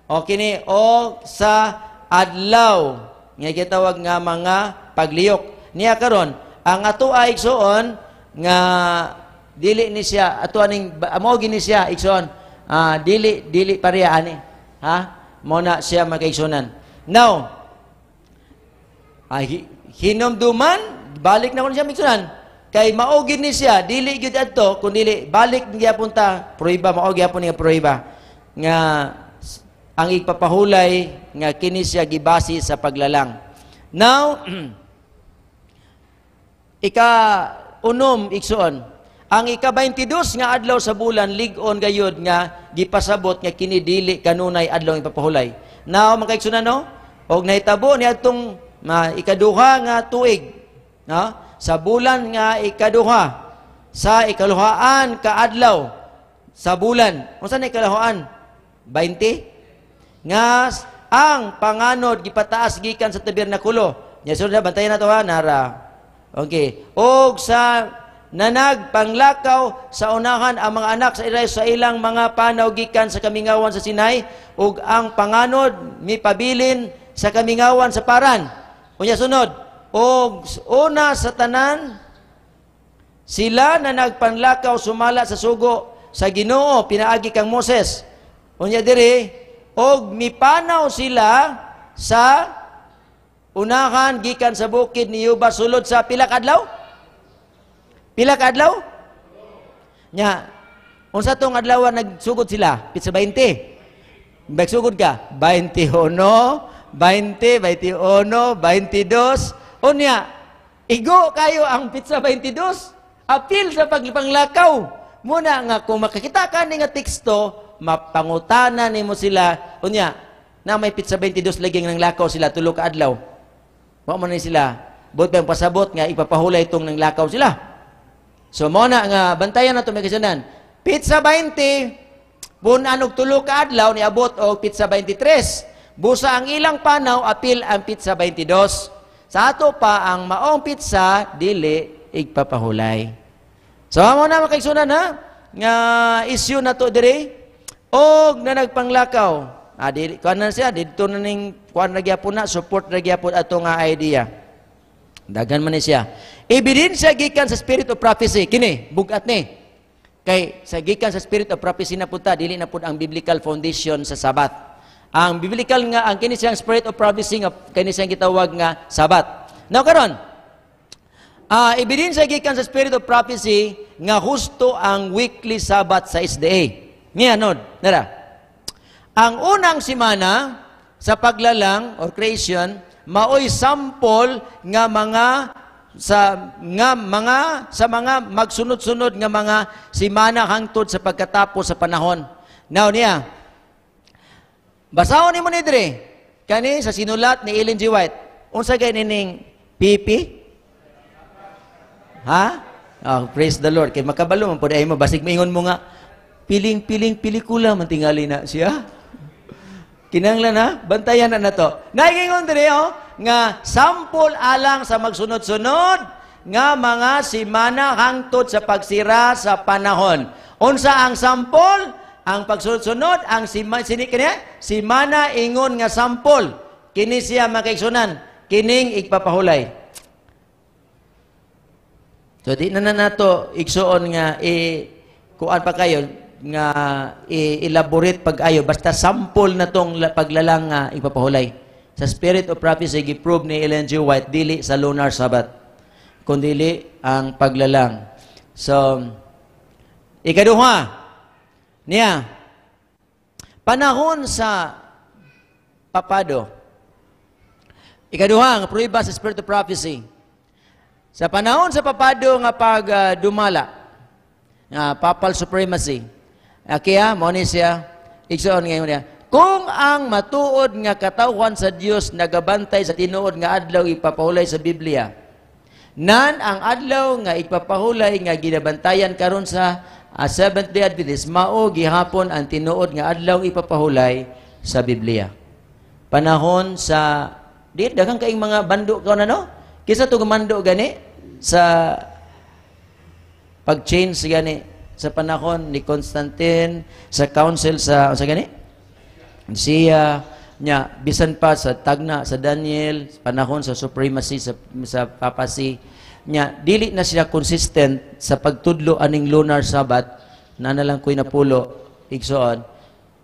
S1: o kini o sa adlaw nga gitawag nga mga pagliok niya karon ang ato ay igsoon nga dili ni siya ato aning amo gini siya igsoon ah, dili dili pareha ani ha mo na siya magigsunan now ay ah, duman, balik na ko siya miksunan. Kay maogid ni siya, dili gyud adto, kun dili balik niya punta, proiba maogi po niya proiba nga ang igpapahulay nga kini siya gibasi sa paglalang. Now, ika unom igsuon. Ang ika-22 nga adlaw sa bulan ligon gayud nga gipasabot nga kini dili kanunay adlaw ipapahulay. papahulay. Now mga igsunan no, og nahitabo ni atong na ikaduha nga tuig no? sa bulan nga ikaduha sa ikaluhaan kaadlaw sa bulan unsa na ikaluhaan 20 nga ang panganod gipataas gikan sa tabernakulo nya sunod na bantayan nato ha nara okay og sa nanag panglakaw sa unahan ang mga anak sa Israel sa ilang mga panaw gikan sa kamingawan sa Sinai ug ang panganod mipabilin sa kamingawan sa Paran Unya sunod, og una sa tanan sila na nagpanlakaw sumala sa sugo sa Ginoo pinaagi kang Moses. Unya diri og mipanaw sila sa unahan gikan sa bukid ni Yuba sulod sa pila ka adlaw? Pila ka adlaw? Nya unsa tong adlaw nagsugod sila? Pitsa 20. Bagsugod ka 20 21 20, 21, 22. Unya, igo kayo ang pizza 22. Apil sa pagpanglakaw. Muna nga kung makakita ka ni nga teksto, mapangutana ni mo sila. Unya, na may pizza 22 laging ng lakaw sila tulo ka adlaw. Wa man ni sila. Buot bang pasabot nga ipapahulay itong ng lakaw sila. So mo na nga bantayan na to may kasanan. Pizza 20, Bun og tulo ka adlaw niabot abot og pizza 23. Busa ang ilang panaw, apil ang pizza 22. Sa ato pa, ang maong pizza, dili, igpapahulay. So, amo na kay sunan ha? Nga issue na to dire. Og na nagpanglakaw. Ah, dili, kuan na siya, dito na ning kuan na gyapon na, support na gyapon ato nga idea. Dagan man ni siya. Ebidensya gikan sa spirit of prophecy. Kini, bugat ni. Kay sa gikan sa spirit of prophecy na puta, dili na pud ang biblical foundation sa sabat. Ang biblical nga, ang kini siyang spirit of prophecy nga, kini siyang gitawag nga sabat. Now, karon, ah uh, ebidensya gikan sa spirit of prophecy nga husto ang weekly sabat sa SDA. Ngayon, nod, nara. Ang unang simana sa paglalang or creation, maoy sample nga mga sa nga mga sa mga magsunod-sunod nga mga simana hangtod sa pagkatapos sa panahon. Now niya, Basahon ni mo ni dire. Kani sa sinulat ni Ellen G. White. Unsa kay nining PP? Ha? Oh, praise the Lord. Kay makabalo man pud ay mo basig maingon mo nga piling-piling pelikula man tingali na siya. Kinanglan na, bantayan na na to. Nagingon dire oh, nga sampol alang sa magsunod-sunod nga mga semana hangtod sa pagsira sa panahon. Unsa ang sampol? Ang pagsunod-sunod, ang sima, sini, kanya, simana ingon nga sampol. Kini siya makaigsunan. Kining igpapahulay. So di na na nato igsuon nga i kuan pa kayo nga i-elaborate pag-ayo basta sample na tong paglalang nga ipapahulay. Sa spirit of prophecy giprove ni Ellen G. White dili sa lunar sabbath kundi ang paglalang. So ikaduha niya. Panahon sa papado. Ikaduhang, pruiba sa spirit of prophecy. Sa panahon sa papado nga pag uh, dumala, nga uh, papal supremacy, Akiya, mo ni siya, ngayon niya, kung ang matuod nga katawan sa Dios nagabantay sa tinuod nga adlaw ipapahulay sa Biblia, nan ang adlaw nga ipapahulay nga ginabantayan karon sa a Seventh-day Adventist, mao gihapon ang tinuod nga adlaw ipapahulay sa Biblia. Panahon sa, di, dagang kaing mga bando ka na no? Kisa to gamando gani sa pag-change gani sa panahon ni Constantine, sa council sa, sa gani? Siya, nya bisan pa sa Tagna, sa Daniel, panahon sa supremacy, sa, sa papacy, nya dili na siya consistent sa pagtudlo aning lunar sabat na nalang ko'y napulo igsoon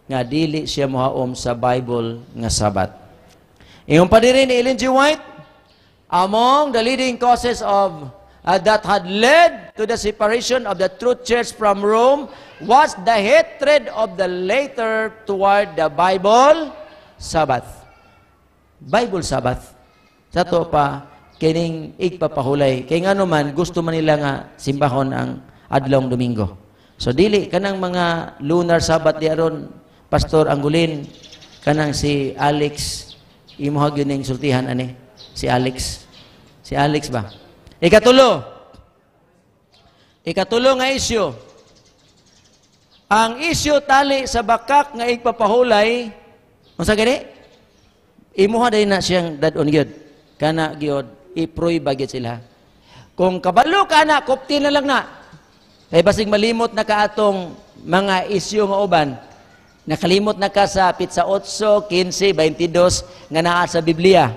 S1: nga dili siya mohaom sa Bible nga sabat. Ingon pa din ni Ellen G. White, among the leading causes of uh, that had led to the separation of the true church from Rome was the hatred of the later toward the Bible Sabbath. Bible Sabbath. Sa to pa, kining igpapahulay. Kay nga naman, gusto man nila nga simbahon ang adlong Domingo. So dili kanang mga lunar sabat di aron Pastor Angulin kanang si Alex imuhag yun ning sultihan ani si Alex. Si Alex ba? Ikatulo. Ikatulo nga isyo. Ang isyo tali sa bakak nga igpapahulay unsa gani? Imuha dai na siyang dad-on gyud kana gyud iproy bagay sila. Kung kabalo ka na, kupti na lang na. Kay basig malimot na ka atong mga isyu nga uban, nakalimot na ka sa pitsa 8, 15, 22 nga naa sa Biblia.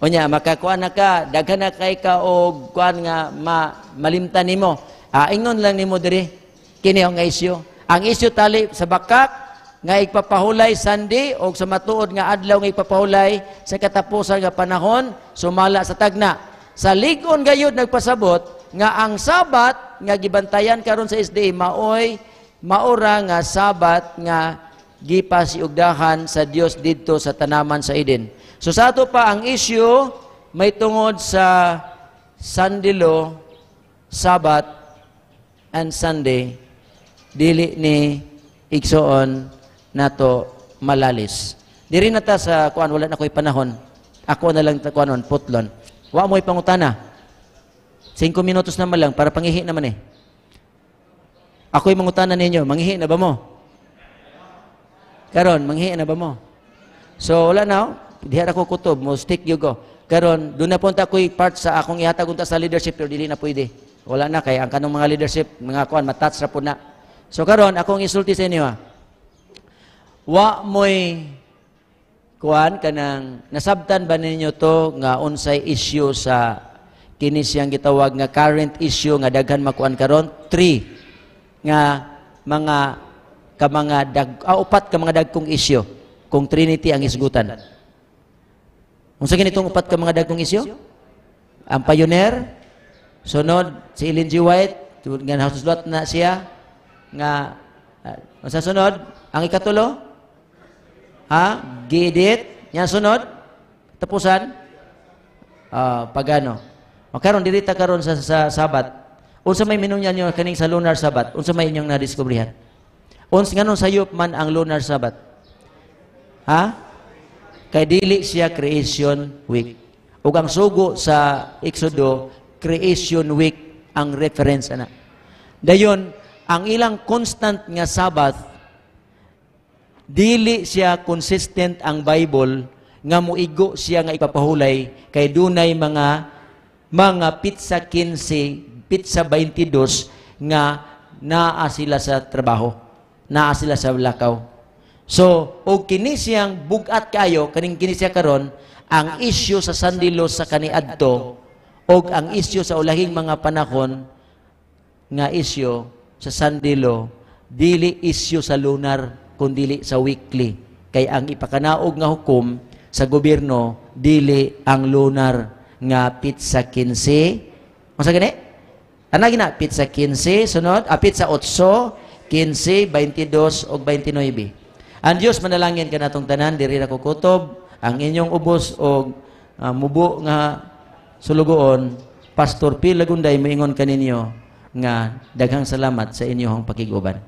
S1: O niya, makakuha na ka, daghan na kay ka o kuan nga ma, malimtan nimo. Ah, ingon lang nimo diri kini ang isyu. Ang isyu tali sa bakak, nga igpapahulay sandi o sa matuod nga adlaw nga igpapahulay sa katapusan nga panahon sumala sa tagna sa ligon gayud nagpasabot nga ang sabat nga gibantayan karon sa SDA maoy maura nga sabat nga gipasiugdahan sa Dios didto sa tanaman sa Eden so sa ato pa ang issue may tungod sa Sandilo Sabat and Sunday dili ni igsoon nato malalis. Diri na ta sa kuan wala na ko'y panahon. Ako na lang ta kuanon putlon. Wa mo'y pangutana. 5 minutos naman lang para pangihi naman eh. Ako'y mangutana ninyo, manghihi na ba mo? Karon, manghihi na ba mo? So wala na, oh. diha ako kutob mo, stick you go. Karon, doon na punta ko'y part sa akong ihatag unta sa leadership pero dili na pwede. Wala na kay ang kanong mga leadership, mga kuan matats ra po na. So karon akong isulti sa inyo ha. Ah wa mo'y kuan kanang nasabtan ba ninyo to nga unsay issue sa kini gitawag nga current issue nga daghan makuan karon 3 nga mga ka mga dag ah, upat ka mga dagkong issue kung trinity ang isgutan unsa kinitong upat ka mga dagkong issue ang pioneer sunod si Ellen G. White nga nasulat na siya nga uh, sunod ang ikatulo Ha? Get nya sunod? tepusan Uh, pagano ano? diri ta dirita karon sa, sa sabat. Unsa may minungyan nyo kaning sa lunar sabat? Unsa may inyong nadiskubrihan? Uns nganon sayop man ang lunar sabat. Ha? Kay dili siya creation week. Ug ang sugo sa Exodo creation week ang reference ana. Dayon ang ilang constant nga sabat dili siya consistent ang Bible nga muigo siya nga ipapahulay kay dunay mga mga pizza 15, pizza 22 nga naa sila sa trabaho, naa sila sa lakaw. So, og kini siyang bugat kayo kaning kini siya karon ang isyu sa sandilo sa kaniadto og ang isyu sa ulahing mga panahon nga isyu sa sandilo dili isyu sa lunar kundili sa weekly. Kay ang ipakanaog nga hukom sa gobyerno, dili ang lunar nga pizza 15. Masa gani? Ano gina? Pizza 15, sunod? Ah, pizza 8, 15, 22, o 29. Ang Diyos manalangin ka natong tanan, diri na kukutob, ang inyong ubos o uh, ah, mubo nga sulugoon, Pastor P. Lagunday, maingon kaninyo nga daghang salamat sa inyong pakiguban.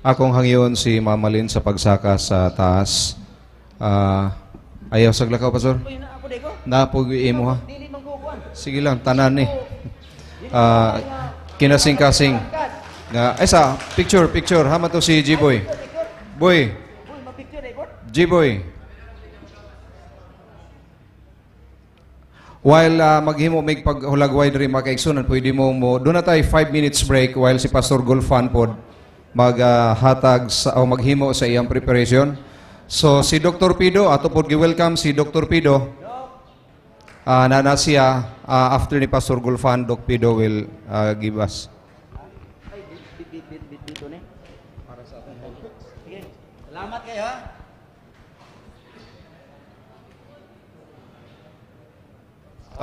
S2: Akong hangyon si Mamalin sa pagsaka sa taas. Uh, ayaw saglakaw, Pastor? Napugi mo ha? Sige lang, tanan ni. Eh. Uh, kinasing-kasing. Nga, ay sa, picture, picture. Hama to si G-Boy. Boy. Eh, G-Boy. While uh, maghimo may paghulagway diri mga kaigsunan, pwede mo mo, doon na tayo 5 minutes break while si Pastor Golfan pod maghatag sa o maghimo sa iyang preparation. So si Dr. Pido ato pod gi-welcome si Dr. Pido. Uh, na na siya uh, after ni Pastor Gulfan Dr. Pido will uh, give us.
S1: Salamat kayo ha.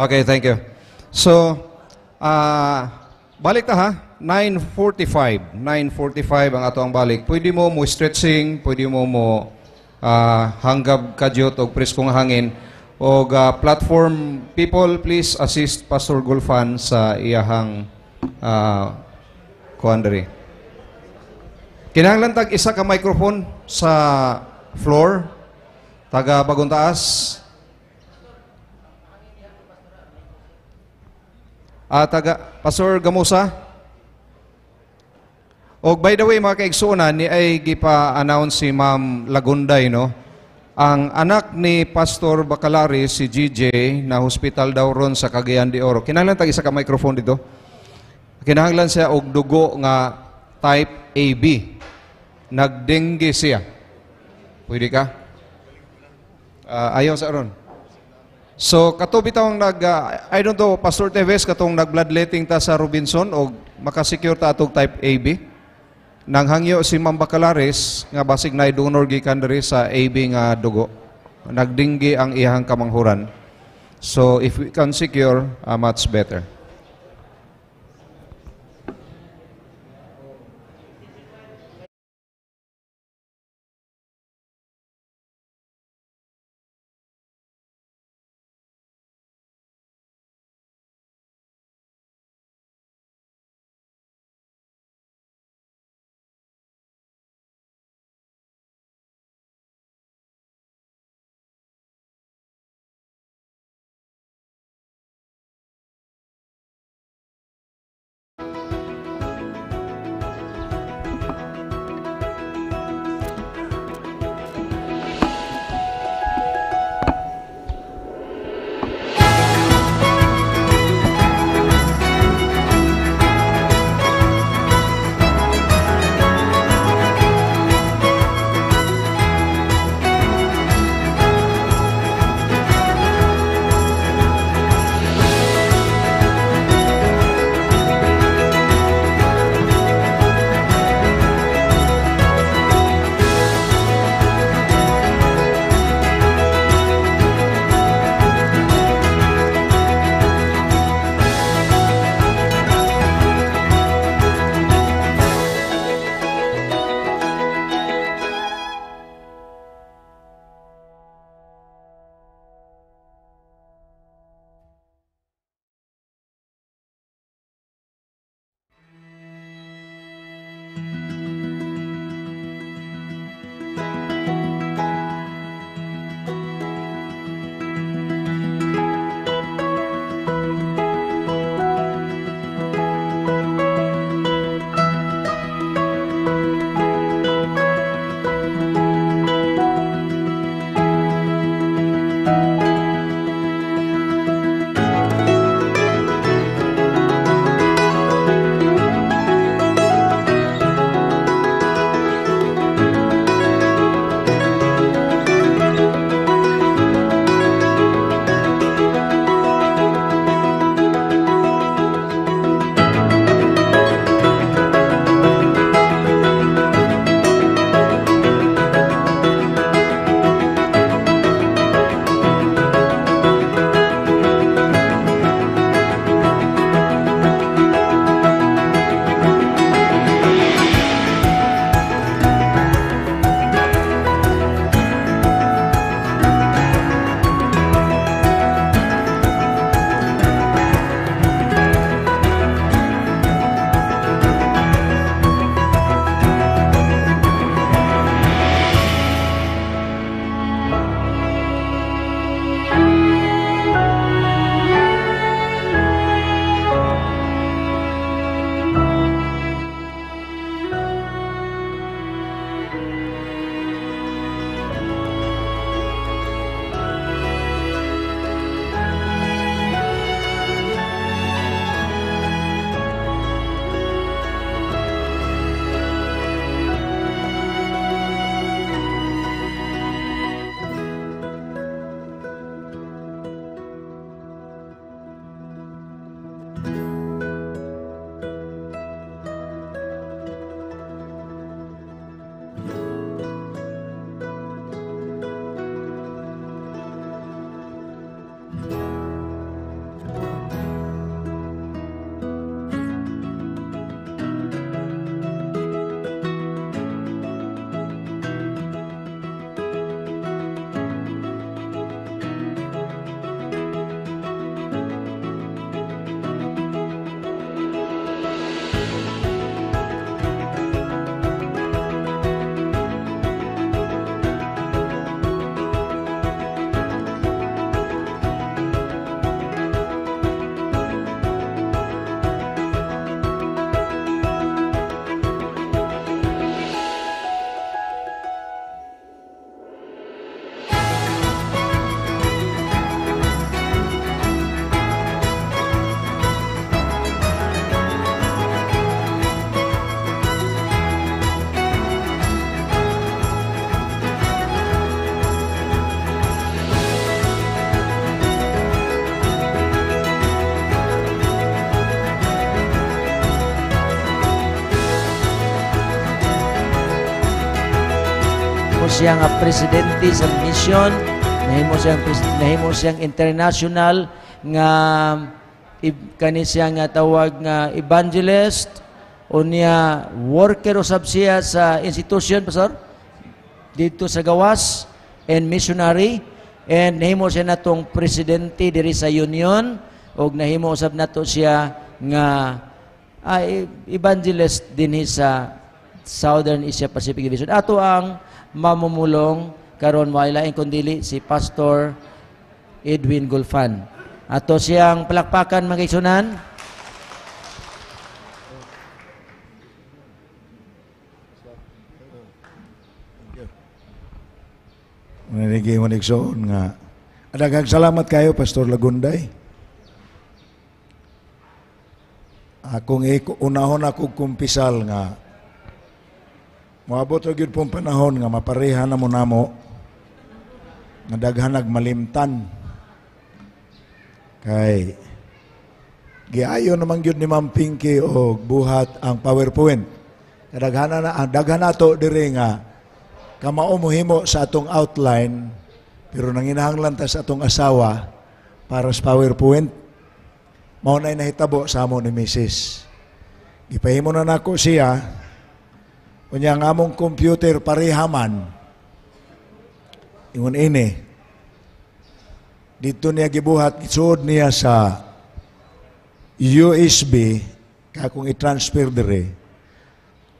S2: Okay, thank you. So, uh, balik ta ha. 9.45. 9.45 ang ato ang balik. Pwede mo mo stretching, pwede mo mo uh, ah, hanggab kadyot o preskong hangin. O uh, ah, platform people, please assist Pastor Gulfan sa iyahang uh, ah, kuandari. Kinahanglan tag isa ka microphone sa floor, taga bagong taas. Ah, taga, Pastor Gamusa. Og by the way mga kaigsuunan, ni ay gipa-announce si Ma'am Lagunday no. Ang anak ni Pastor Bacalari si GJ na hospital daw ron sa Cagayan de Oro. Kinahanglan tag isa ka microphone dito. Kinahanglan siya og dugo nga type AB. Nagdengue siya. Pwede ka? Uh, ayaw sa aron. So kato bitaw ang nag uh, I don't know Pastor Teves katong nag bloodletting ta sa Robinson og makasecure ta atog type AB. Nang hangyo si Ma'am Bacalaris, nga basig na donor gikan diri sa AB nga dugo. Nagdinggi ang iyang kamanghuran. So if we can secure, uh, much better.
S1: siya nga ah, presidente sa mission, nahimo siyang nahimo siyang international nga kani siya nga tawag nga evangelist o niya worker usab siya sa institution pastor dito sa Gawas and missionary and nahimo siya natong presidente diri sa union og nahimo usab nato siya nga ay, ah, e, evangelist din sa Southern Asia Pacific Division. Ato ang mamumulong karon mo lain kundili si Pastor Edwin Gulfan. Ato siyang palakpakan mga isunan.
S3: Manigay manigsoon nga. Adagang salamat kayo, Pastor Lagunday. Akong unahon akong kumpisal nga Moabot og gyud pong panahon nga mapareha na mo namo nga daghan nagmalimtan. Kay giayo naman gyud ni Ma'am Pinky og buhat ang PowerPoint. Daghan na ang daghan nato diri nga kamao sa atong outline pero nanginahanglan ta sa atong asawa para sa PowerPoint. Mao na nahitabo sa amo ni Mrs. Gipahimo na nako siya Unya ang among computer parehaman. Ingon ini. Dito niya gibuhat gisuod niya sa USB kakong i-transfer dire.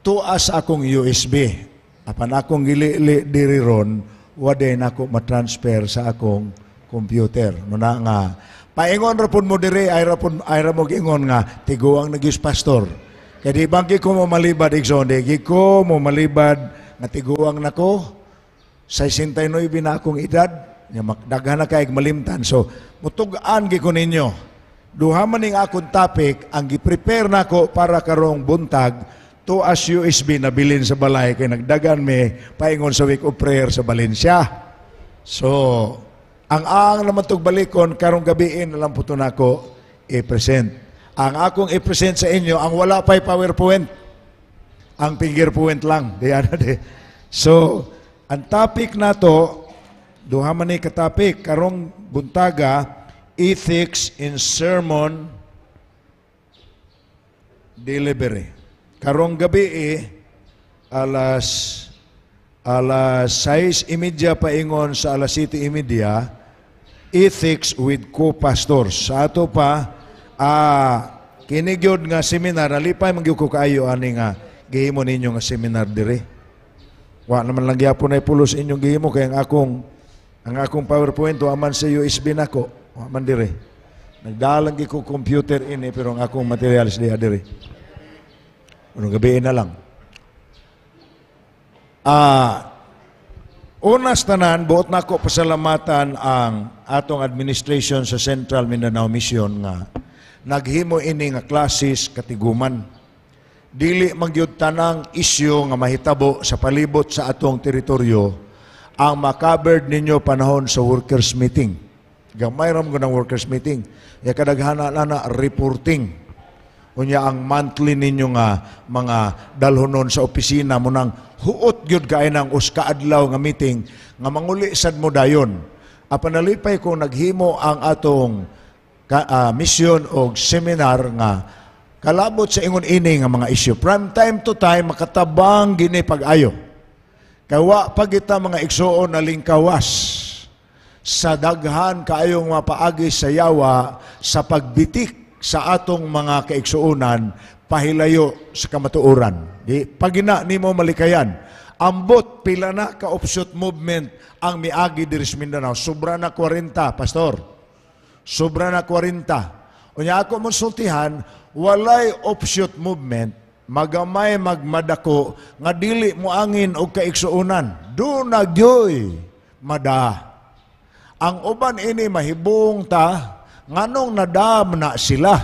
S3: Tuas akong USB. Apan akong gili diri ron, waday na ako matransfer sa akong computer. Muna nga, paingon rapon mo dire, ay rapon, ay mo gingon nga, tiguang nagis pastor. Kaya di bang ko mo malibad, Iksonde? ko mo malibad, natiguang nako, 69 na akong edad, daghan magdagana kaig malimtan. So, mutugaan giko ninyo. Duha man ning akong topic, ang giprepare nako para karong buntag, to as USB na bilin sa balay, kay nagdagan me, paingon sa week of prayer sa Valencia. So, ang aang naman tugbalikon, karong gabiin, eh, alam po to nako, i-present. Eh, e ang akong i-present sa inyo, ang wala pa'y PowerPoint, ang fingerpoint lang. Diyan na So, ang topic na to, duha man ka topic, karong buntaga, Ethics in Sermon Delivery. Karong gabi eh, alas alas 6.30 paingon sa alas 7.30, Ethics with Co-Pastors. Sa ato pa, Ah, kini gyud nga seminar alipay magyud ko kaayo ani nga gihimo ninyo nga seminar dire. Wa naman lang gyapon ay pulos inyong gihimo kay ang akong ang akong PowerPoint aman sa USB nako. Wa man dire. Nagdalang gi ko computer ini pero ang akong materials diha dire. Unong gabi na lang. Ah, Unas tanan, buot nako pasalamatan ang atong administration sa Central Mindanao Mission nga naghimo ini nga klases katiguman. Dili magyud tanang isyu nga mahitabo sa palibot sa atong teritoryo ang makabered ninyo panahon sa workers meeting. Gamay ram ko ng workers meeting. Ya kadaghana na na reporting. Unya ang monthly ninyo nga mga dalhonon sa opisina mo nang huot gyud kay nang uska adlaw nga meeting nga manguli sad mo dayon. nalipay ko naghimo ang atong ka, uh, misyon o seminar nga kalabot sa ingon ini nga mga issue. From time to time, makatabang gini pag-ayo. Kawa pagita mga igsuon na lingkawas sa daghan kaayong mapaagi sa yawa sa pagbitik sa atong mga kaigsuonan pahilayo sa kamatuoran. Di pagina nimo malikayan. Ambot pila na ka offshoot movement ang miagi diri Mindanao. Sobra na 40, pastor sobra na 40. Unya ako mong walay offshoot movement, magamay magmadako, nga dili mo angin o kaiksuunan. Do na gyoy, mada. Ang uban ini mahibong ta, nganong nadam na sila,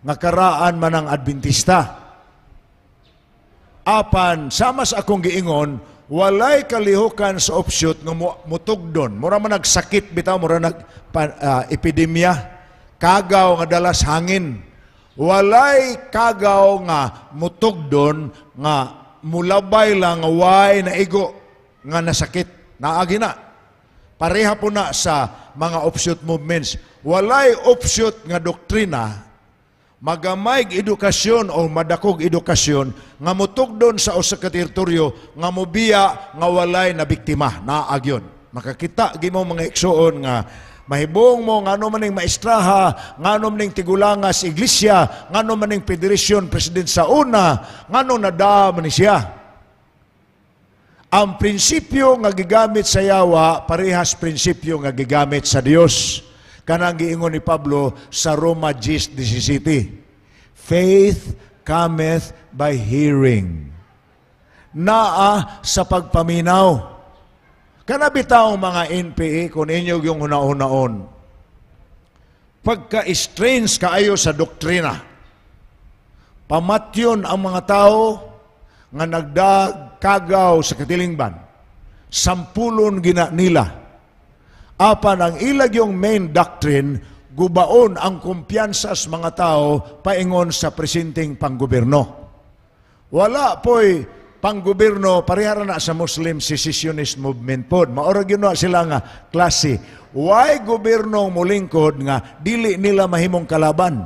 S3: nga karaan man ang Adventista. Apan, samas akong giingon, walay kalihukan sa offshoot nga mutugdon. Mura man nagsakit bitaw, mura nag uh, epidemya, kagaw nga dalas hangin. Walay kagaw nga mutugdon nga mulabay lang way na igo nga nasakit. Naagi na. Pareha po na sa mga offshoot movements. Walay offshoot nga doktrina magamayg edukasyon o madakog edukasyon nga mutugdon sa usa ka teritoryo nga mobiya nga walay na biktima naa agyon makakita gimo mga igsoon nga Mahibong mo ngano maning maestraha, ngano maning sa iglesia, ngano maning federation president sa una, ngano nada man siya. Ang prinsipyo nga gigamit sa yawa parehas prinsipyo nga gigamit sa Dios. Kanang giingon ni Pablo sa Roma 10:17. Faith cometh by hearing. Naa sa pagpaminaw. Kanabitaw mga NPA kun inyo yung hunaon-naon. Pagka-strange kaayo sa doktrina. Pamatyon ang mga tao nga nagdag kagaw sa katilingban. Sampulon gina nila Apan ang ilag yung main doctrine, gubaon ang kumpiyansa sa mga tao paingon sa presinting panggobyerno. Wala po'y panggobyerno parehara na sa Muslim secessionist movement po. Maorag yun na sila nga klase. Why gobyerno mulingkod nga dili nila mahimong kalaban?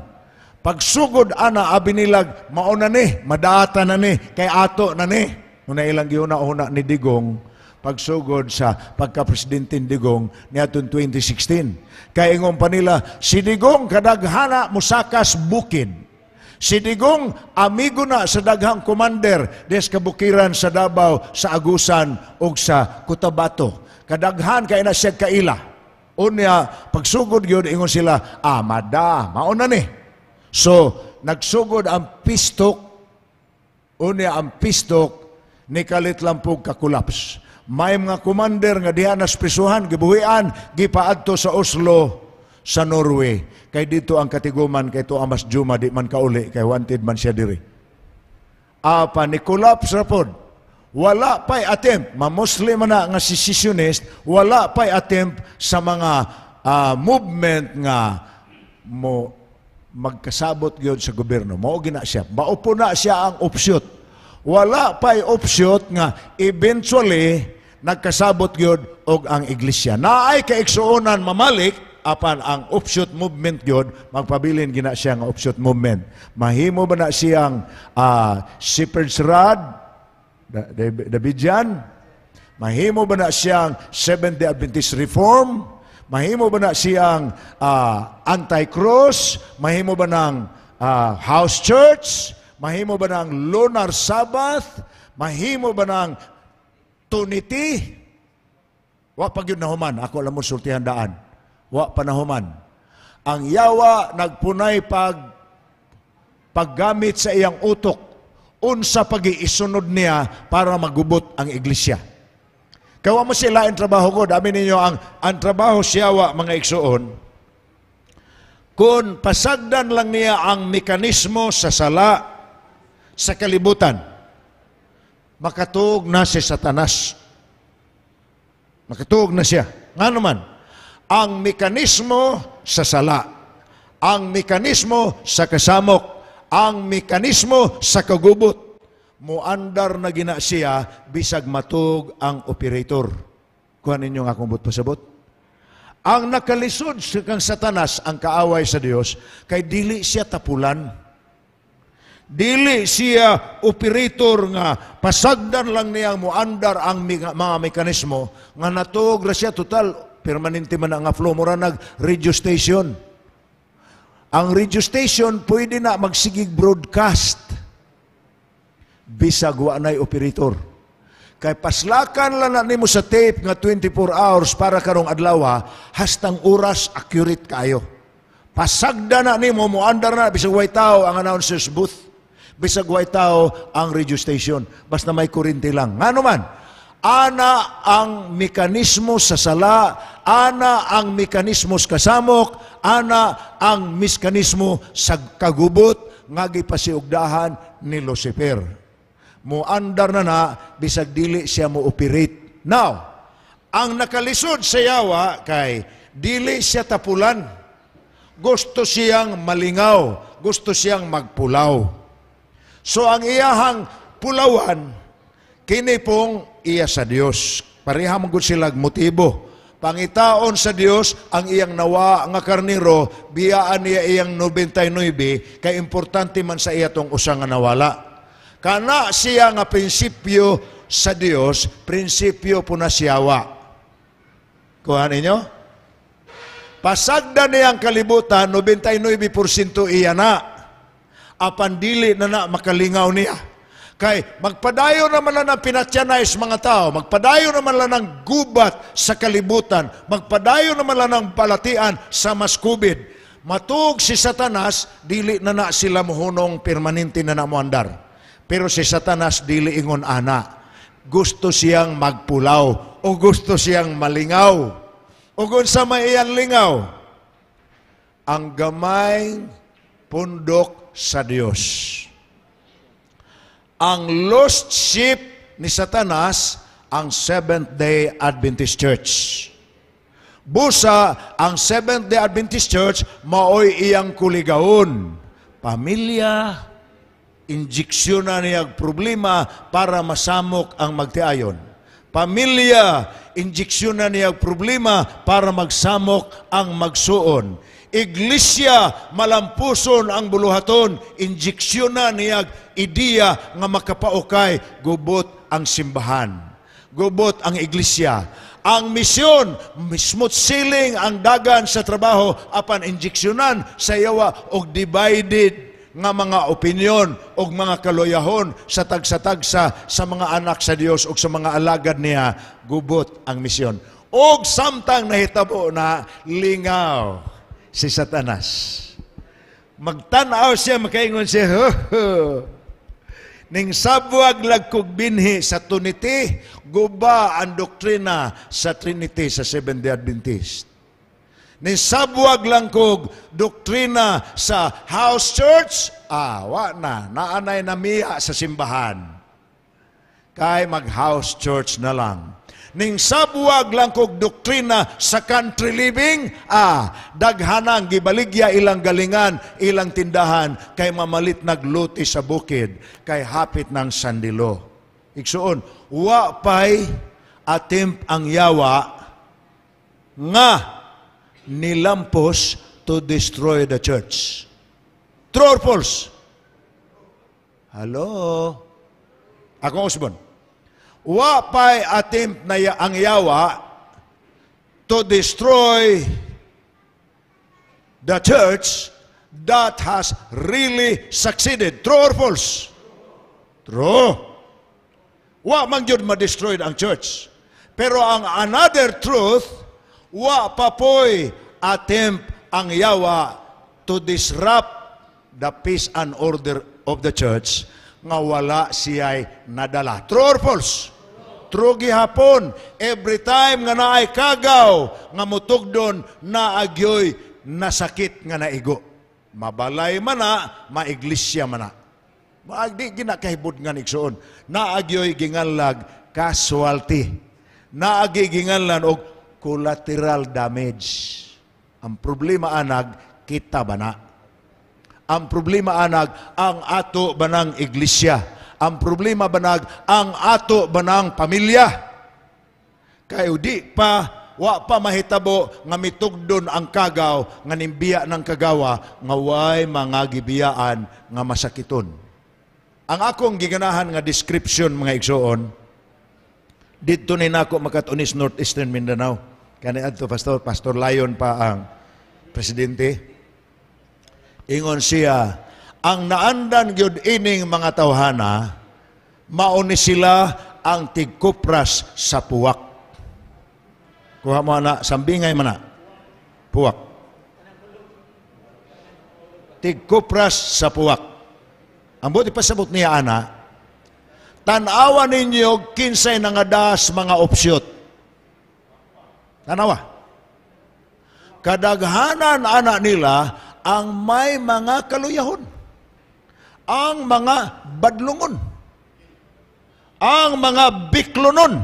S3: Pagsugod ana abinilag, mauna ni, madaata na ni, kay ato na ni. Una ilang yun na una ni Digong, pagsugod sa pagka-presidente Digong niatong 2016. Kaya ingon pa nila, si Digong kadaghana musakas bukid. Si Digong, amigo na sa daghang commander des kabukiran sa Davao, sa Agusan o sa Cotabato. Kadaghan kay na siya kaila. Unya, pagsugod yun, ingon sila, ah, mada, mauna ni. So, nagsugod ang pistok, unya ang pistok, ni kalit lang po kakulaps may mga commander nga diha naspisuhan, gibuhian, gipaadto sa Oslo, sa Norway. Kay dito ang katiguman, kay to amas juma, di man kauli, kay wanted man siya diri. Apa, ni collapse rapod. Wala pa'y attempt, ma Muslim na nga secessionist, wala pa'y attempt sa mga uh, movement nga mo magkasabot gyud sa gobyerno. Mao gina siya. Maupo na siya ang upsyot wala pa'y upshot nga eventually nagkasabot gyud og ang iglesia. ay kaigsuonan mamalik apan ang offshoot movement gyud magpabilin gina siya nga offshoot movement. Mahimo ba na siyang uh, shepherd's rod Davidian? Mahimo ba na siyang Seventh-day Adventist Reform? Mahimo ba na siyang uh, anti-cross? Mahimo ba ng uh, ah, house church? Mahimo ba ng lunar sabbath? Mahimo ba ng tuniti. Wa pag yun nahuman. Ako alam mo sultihan daan. Wa pa nahuman. Ang yawa nagpunay pag paggamit sa iyang utok unsa pag-iisunod niya para magubot ang iglesia. Kawa mo sila ang trabaho ko. Dami ninyo ang, ang trabaho siyawa mga iksuon. Kung pasagdan lang niya ang mekanismo sa sala sa kalibutan makatuog na si Satanas. Makatuog na siya. Nga naman, ang mekanismo sa sala, ang mekanismo sa kasamok, ang mekanismo sa kagubot, muandar na gina siya bisag matug ang operator. Kuha ninyo nga kung pasabot. Ang nakalisod sa kang satanas, ang kaaway sa Dios, kay dili siya tapulan Dili siya operator nga pasagdan lang niya mo andar ang mga mekanismo nga natuog ra siya total permanente man nga flow mura nag radio station. Ang radio station pwede na magsigig broadcast bisag wa nay operator. Kay paslakan lang na nimo sa tape nga 24 hours para karong adlaw hastang oras accurate kayo. Pasagda na nimo mo andar na bisag way tao ang announcers booth. Bisag way tao ang radio station. Basta may kurinti lang. ngano man ana ang mekanismo sa sala, ana ang mekanismo sa kasamok, ana ang mekanismo sa kagubot, nga gipasiugdahan ni Lucifer. Muandar na na, bisag dili siya mo operate. Now, ang nakalisod sa yawa kay dili siya tapulan. Gusto siyang malingaw, gusto siyang magpulaw. So ang iyahang pulawan, kini pong iya sa Dios. Pareha mong gud sila motibo. Pangitaon sa Dios ang iyang nawa nga karniro biyaan niya iyang 99 kay importante man sa iya tong usang nga nawala. Kana siya nga prinsipyo sa Dios, prinsipyo po na siyawa. Kuha ninyo? Pasagda niyang kalibutan, 99% iya na apan dili na na makalingaw niya. Kay magpadayo naman na ng pinatyanais mga tao, magpadayo naman na ng gubat sa kalibutan, magpadayo naman na ng palatian sa maskubid. Matug si Satanas, dili na na sila muhunong permanente na na muandar. Pero si Satanas dili ingon ana. Gusto siyang magpulaw o gusto siyang malingaw. O kung sa may iyan lingaw, ang gamay pundok sa Diyos. Ang lost sheep ni Satanas, ang Seventh-day Adventist Church. Busa, ang Seventh-day Adventist Church, maoy iyang kuligaon. Pamilya, injeksyon na niyag problema para masamok ang magtiayon. Pamilya, injeksyon na niyag problema para magsamok ang magsuon Iglesia malampuson ang buluhaton, injeksyon na niyag ideya nga makapaukay gubot ang simbahan. Gubot ang iglesia. Ang misyon, smooth sailing ang dagan sa trabaho apan injeksyonan sa yawa og divided nga mga opinion o mga kaloyahon sa tagsa-tagsa sa mga anak sa Dios o sa mga alagad niya, gubot ang misyon. O samtang nahitabo na lingaw si Satanas. Magtanaw siya, makaingon siya, ho, ho. Ning sabwag lagkog binhi sa Trinity, guba ang doktrina sa Trinity sa Seventh-day Adventist. Ning sabwag langkog doktrina sa house church, ah, wa na, naanay na miya sa simbahan. Kay mag-house church na lang ning sabuag lang kog doktrina sa country living, ah, daghanang gibaligya ilang galingan, ilang tindahan, kay mamalit nagluti sa bukid, kay hapit ng sandilo. Igsuon, wa pay atimp ang yawa nga nilampos to destroy the church. True or false? Hello? Ako usbon Wa pa'y attempt na ang yawa to destroy the church that has really succeeded. True or false? True. Wa man yun ma-destroy ang church. Pero ang another truth, wa pa po'y attempt ang yawa to disrupt the peace and order of the church nga wala siya'y nadala. True or false? through gihapon, every time nga naay kagaw, nga mutugdon, na agyoy nasakit nga naigo. Mabalay mana na, maiglisya man na. Maagdi ginakahibod nga nigsuon. Naagyoy ginganlag casualty. na ginganlan og collateral damage. Ang problema anag, kita ba na? Ang problema anag, ang ato banang iglesia ang problema banag ang ato banang pamilya. Kayo di pa wa pa mahitabo nga mitugdon ang kagaw nga nimbiya ng kagawa nga way mga gibiyaan nga masakiton. Ang akong giganahan nga description mga igsuon dito ni nako makatunis Northeastern Mindanao. Kani adto pastor Pastor Lion pa ang presidente. Ingon siya ang naandan gyud ining mga tawhana mauni sila ang tigkupras sa puwak kuha mo na sambingay mana na puwak tigkupras sa puwak ang buti pasabot niya ana tanawa ninyo kinsay nangadas mga opsyot tanawa kadaghanan ana nila ang may mga kaluyahon ang mga badlungon, ang mga biklonon,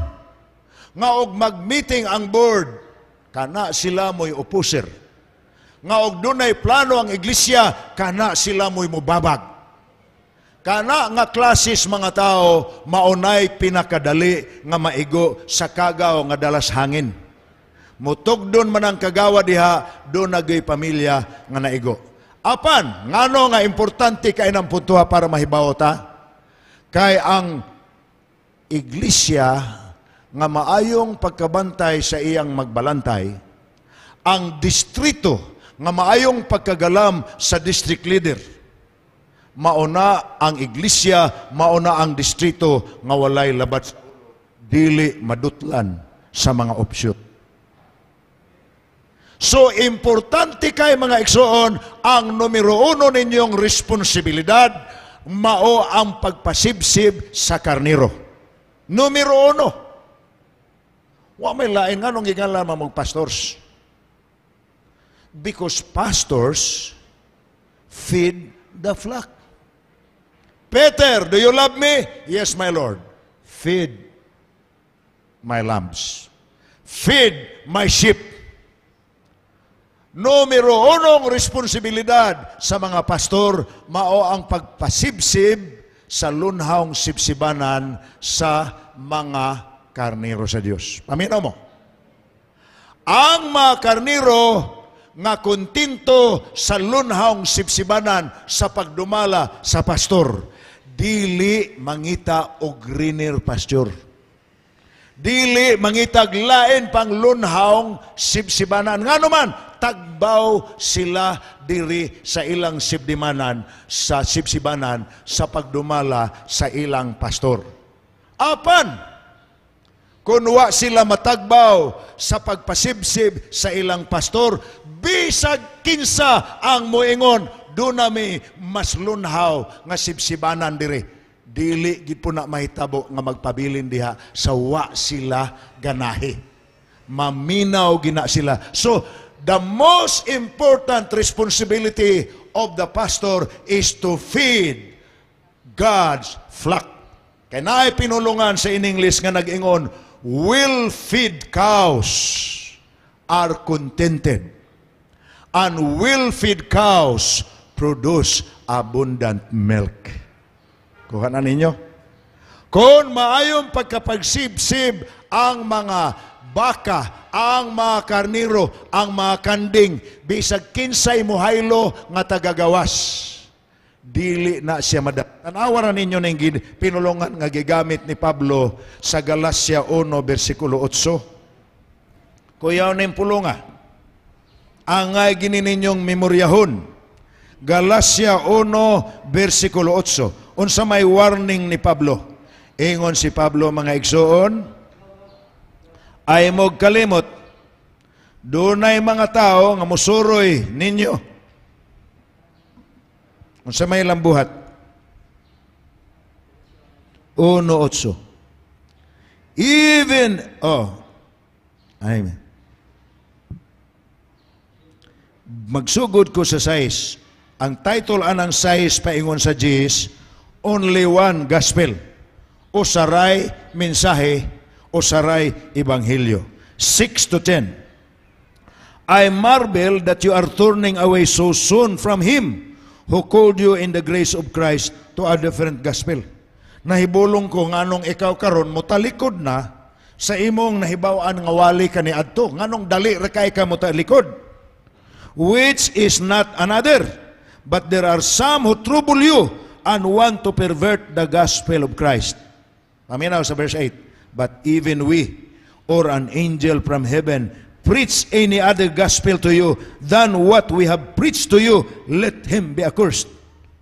S3: nga og mag-meeting ang board, kana sila mo'y opuser. Nga og dunay plano ang iglesia, kana sila mo'y mubabag. Kana nga klasis mga tao, maunay pinakadali nga maigo sa kagaw nga dalas hangin. Mutugdon man ang kagawa diha, doon nagay pamilya nga naigo. Apan, ngano nga importante kay ng puntuha para mahibaw ta? Kay ang iglesia nga maayong pagkabantay sa iyang magbalantay, ang distrito nga maayong pagkagalam sa district leader. Mauna ang iglesia, mauna ang distrito nga walay labat dili madutlan sa mga opsyon. So, importante kay mga eksoon, ang numero uno ninyong responsibilidad, mao ang pagpasibsib sa karniro. Numero uno. Wa may lain nga nung mga pastors. Because pastors feed the flock. Peter, do you love me? Yes, my Lord. Feed my lambs. Feed my sheep no meronong responsibilidad sa mga pastor mao ang pagpasibsib sa lunhawng sibsibanan sa mga karnero sa Dios. Amin mo. Ang mga karnero nga kontinto sa lunhawng sibsibanan sa pagdumala sa pastor dili mangita og greener pasture dili mangitag lain pang lunhaong sibsibanan. Nga naman, tagbaw sila diri sa ilang sibdimanan, sa sibsibanan, sa pagdumala sa ilang pastor. Apan, kung wa sila matagbaw sa pagpasibsib sa ilang pastor, bisag kinsa ang muingon, dunami mas lunhaw nga sibsibanan diri. Dili gid po na mahitabo nga magpabilin diha sa wa sila ganahi. Maminaw gina sila. So, the most important responsibility of the pastor is to feed God's flock. Kaya naay pinulungan sa in English nga nag-ingon, will feed cows are contented and will feed cows produce abundant milk. Kuha na ninyo. Kung maayong pagkapagsib-sib ang mga baka, ang mga karniro, ang mga kanding, bisag kinsay muhaylo nga tagagawas. Dili na siya madap. Tanawa na ninyo ng pinulungan nga gigamit ni Pablo sa Galacia 1, versikulo 8. Kuyaw na pulunga, ang ay ginininyong memoryahon. Galacia 1, versikulo 8. Unsa may warning ni Pablo. Ingon si Pablo mga igsoon, ay mog kalimot. Dunay mga tao nga musuroy ninyo. Unsa may lambuhat? 1.8 Even, oh, amen. Magsugod ko sa size. Ang title anang size paingon sa Jesus, Only One Gospel. O saray mensahe o saray ebanghelyo. 6 to 10. I marvel that you are turning away so soon from Him who called you in the grace of Christ to a different gospel. Nahibulong ko nganong ikaw karon motalikod na sa imong nahibawaan nga wali ka ni adto nganong dali ra kay ka motalikod which is not another but there are some who trouble you and want to pervert the gospel of Christ. Aminaw sa verse 8. But even we or an angel from heaven preach any other gospel to you than what we have preached to you, let him be accursed.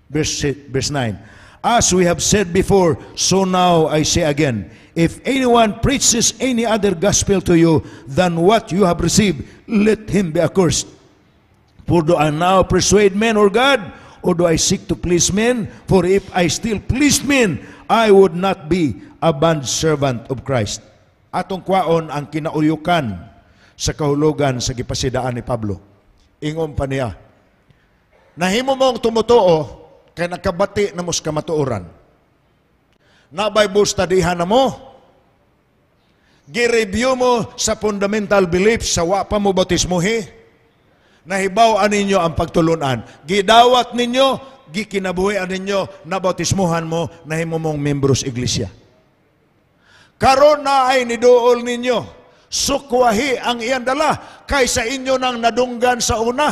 S3: Verse, verse 9. As we have said before, so now I say again, if anyone preaches any other gospel to you than what you have received, let him be accursed. For do I now persuade men or God, or do I seek to please men? For if I still please men, I would not be a band servant of Christ. Atong kwaon ang kinauyukan sa kahulugan sa gipasidaan ni Pablo. Ingom pa niya, Nahimo ang tumutuo kay nagkabati na mos kamatuoran. Nabay busta diha na mo, gireview mo sa fundamental beliefs sa wa pa mo batismuhi, nahibaw ninyo ang pagtulunan. Gidawat ninyo gikinabuhian ninyo na bautismuhan mo na himumong sa iglesia. Karon na ay niduol ninyo sukwahi ang iyan dala kaysa inyo nang nadunggan sa una.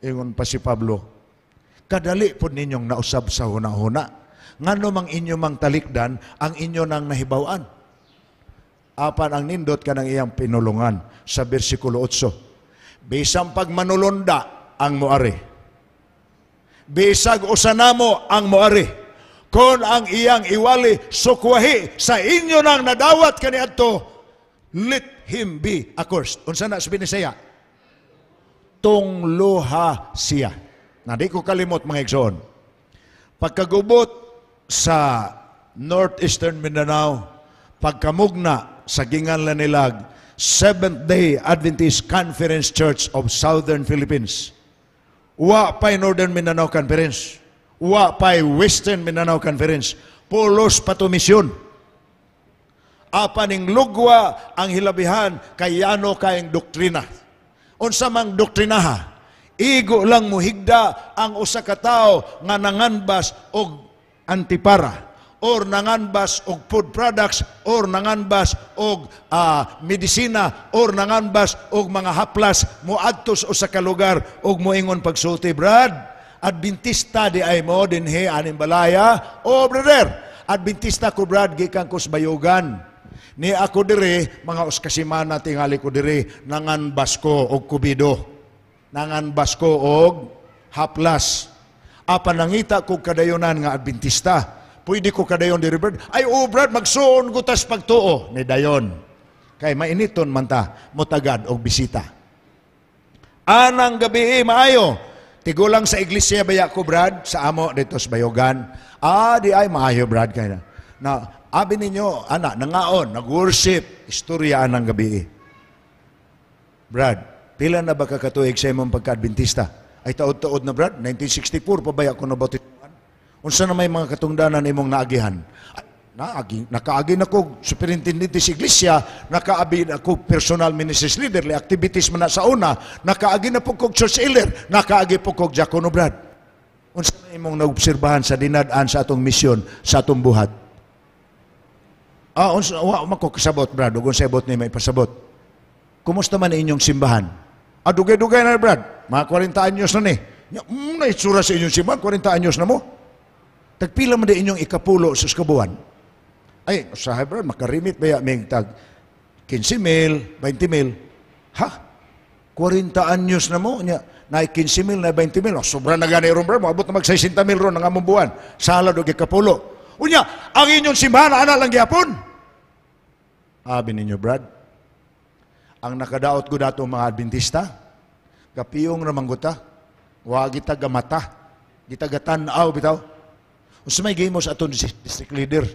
S3: Ingon pa si Pablo, kadali po ninyong nausab sa huna-huna. Ngano mang inyo mang talikdan ang inyo nang nahibawan. Apan ang nindot ka ng iyang pinulungan sa versikulo 8. Bisang pagmanulunda ang muari bisag usa ang moari kon ang iyang iwali sukwahi sa inyo nang nadawat kaniadto let him be accursed unsa na sabi siya tungluha siya na di ko kalimot mga igsoon pagkagubot sa northeastern Mindanao pagkamugna sa ginganlan nilag Seventh Day Adventist Conference Church of Southern Philippines Wa pa'y Northern Mindanao Conference. Wa pa'y Western Mindanao Conference. Pulos patumisyon. Apaning lugwa ang hilabihan kayano kayang doktrina. Unsa mang doktrina ha? igo lang mo higda ang usa ka tawo nga nanganbas og antipara or nanganbas og food products or nanganbas og uh, medisina or nanganbas og mga haplas muadtos o sa kalugar og moingon pagsulti brad Adventista di ay mo dinhi animbalaya o oh, brother Adventista ko brad gikan ko bayugan ni ako dire mga uskasimana tingali ko dire nanganbas ko og kubido nanganbas ko og haplas apa nangita ko kadayonan nga Adventista Pwede ko kadayon diri bird. Ay, oh brad, magsuon ko tas pagtuo. Ni dayon. Kay mainiton man ta, mutagad og bisita. Anang gabi eh, maayo. Tigulang sa iglesia baya ko brad, sa amo dito sa Bayogan. Ah, di ay maayo brad kay na. abi ninyo, ana, nangaon, nag-worship, istorya anang gabi. Eh. Brad, pila na ba kakatuig sa imong pagka-adventista? Ay taod-taod na brad, 1964 pa ko ako nabotit? Unsa na may mga katungdanan imong naagihan? Naagi, nakaagi na ko superintendente sa iglesia, nakaabi na ko personal ministries leader, li activities man sa una, nakaagi na pug kog church elder, nakaagi pug kog diakono brad. Unsa na imong naobserbahan sa dinadaan sa atong misyon, sa atong buhat? Ah, unsa wa mako kasabot brad, ug unsa ni may pasabot. Kumusta man inyong simbahan? Adugay-dugay ah, na brad, mga 40 anyos na ni. Muna mm, itsura sa inyong simbahan, 40 anyos na mo. Tagpila man din inyong ikapulo sa kabuan. Ay, sa Hebron, makarimit ba yung tag 15 mil, 20 mil? Ha? 40 anyos na mo? Niya, na 15 mil, na 20 mil. Oh, sobra na gani ron, mo. Abot na mag 60 mil ron ng among buwan. Salad o ikapulo. Unya, ang inyong simbahan, ana lang gyapon. Abi ninyo, Brad. Ang nakadaot ko dato mga Adventista, kapiyong ramangguta, wag ita gamata, gitagatan aw bitaw, Usmay gihimo sa aton district leader.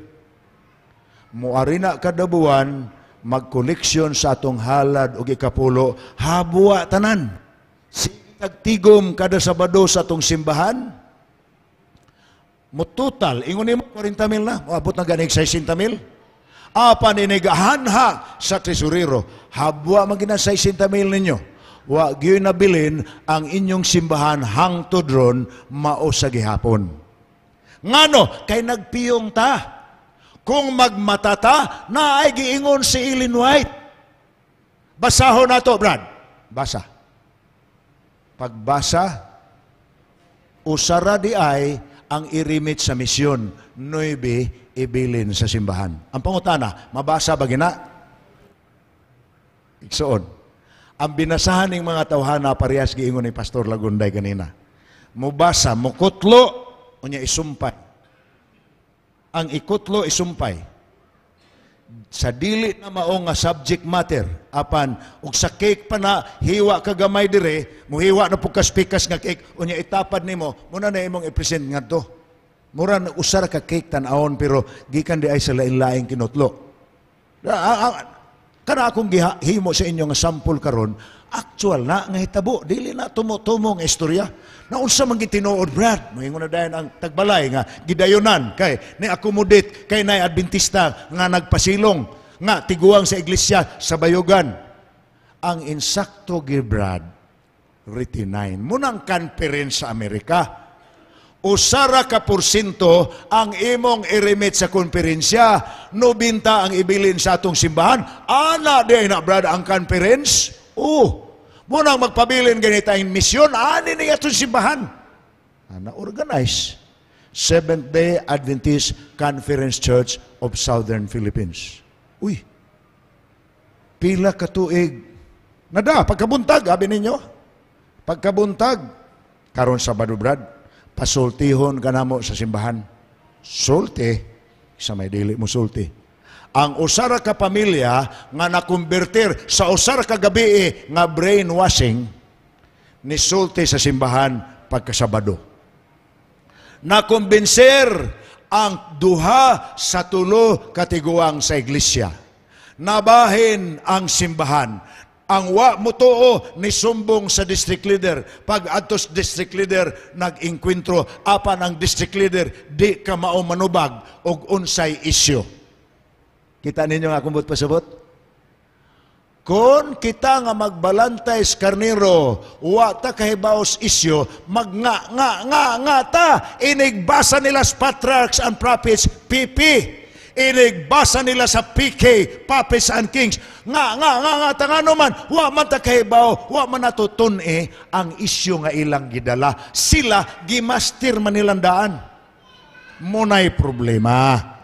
S3: Muari na kada buwan magkoleksyon sa atong halad og ikapulo habwa tanan. Tagtigom kada Sabado sa atong simbahan. Mo total ingon nimo 40 mil na, moabot na ganig 60 mil. Apa ninigahan ha sa tesorero. Habwa magina 60 mil ninyo wa gyud nabilin ang inyong simbahan hangtod ron mao sa gihapon. Ngano, kay nagpiyong ta. Kung magmatata, na ay giingon si Ellen White. Basahon na to, Brad. Basa. Pagbasa, usara di ay ang irimit sa misyon, noibi ibilin sa simbahan. Ang pangutana, mabasa ba gina? Iksoon. Ang binasahan ng mga tawhana parehas giingon ni Pastor Lagunday kanina. Mubasa, mukutlo, unya isumpay. Ang ikutlo isumpay. Sa dili na mao nga subject matter apan ug sa cake pa na hiwa kagamay dire, muhiwa na pud kaspikas nga cake unya itapad nimo, muna na imong ipresent present ngadto. Mura na usara ka cake tan-awon pero gikan di ay sa lain-laing kinutlo. Ah, ah, ah, kana akong giha, himo sa inyo nga sample karon actual na nga hitabo dili na tumutumo nga istorya naunsa man gitinuod Brad moingon na dayon ang tagbalay nga gidayonan kay ni accommodate kay nay adventista nga nagpasilong nga tiguang sa iglesia sa Bayogan ang insakto gi Brad 39 mo nang conference sa Amerika usara ka porsinto ang imong iremit sa konferensya. 90 ang ibilin sa atong simbahan. Ana, di na, brad, ang conference. Oh, Munang magpabilin ganita ang misyon, ani niya itong simbahan. Ah, na-organize. Seventh-day Adventist Conference Church of Southern Philippines. Uy, pila katuig. Nada, pagkabuntag, abi ninyo. Pagkabuntag, karon sa Badubrad, pasultihon ka na mo sa simbahan. Sulti, sa may dili mo sulti ang usara ka pamilya nga nakumbertir sa usara ka gabi eh, nga brainwashing ni sulti sa simbahan pagkasabado. Nakumbinsir ang duha sa tulo katiguang sa iglesia. Nabahin ang simbahan ang wa mutuo ni sumbong sa district leader pag atos district leader nag-inkwentro apan ang district leader di ka mao manubag og unsay isyu Kita ninyo nga akong pasabot? Kung kita nga magbalantay karniro, wa ta kahibaos isyo, magnga, nga, nga, nga ta, inigbasa nila sa patriarchs and prophets, PP. Inigbasa nila sa PK, prophets and kings. Nga, nga, nga, nga ta, nga naman, wa man ta kahibaw, wa man natutun eh, ang isyo nga ilang gidala. Sila, gimaster man nilang daan. Munay Problema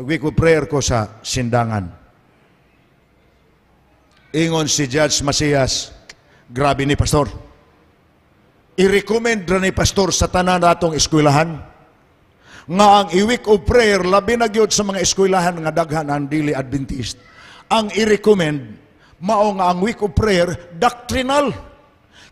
S3: Nagwiko prayer ko sa sindangan. Ingon si Judge Masias, grabe ni Pastor. I-recommend ra ni Pastor sa tanan natong eskwelahan nga ang i-week of prayer labi na gyud sa mga eskwelahan nga daghan ang dili Adventist. Ang i-recommend mao nga ang week of prayer doctrinal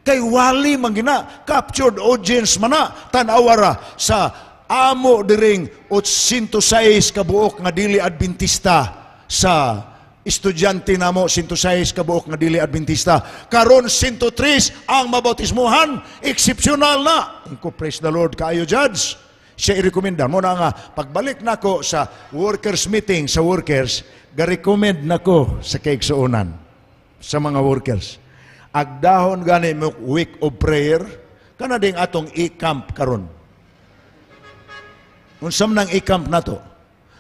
S3: kay wali man captured audience man na tanawara sa amo diring 806 kabuok nga dili adventista sa estudyante namo 106 kabuok nga dili adventista karon 103 ang mabautismohan exceptional na ko praise the lord kaayo judge siya i-recommenda mo na nga pagbalik nako sa workers meeting sa workers ga-recommend nako sa kaigsuonan sa mga workers agdahon gani mo week of prayer kana ding atong i-camp karon unsam nang ikamp nato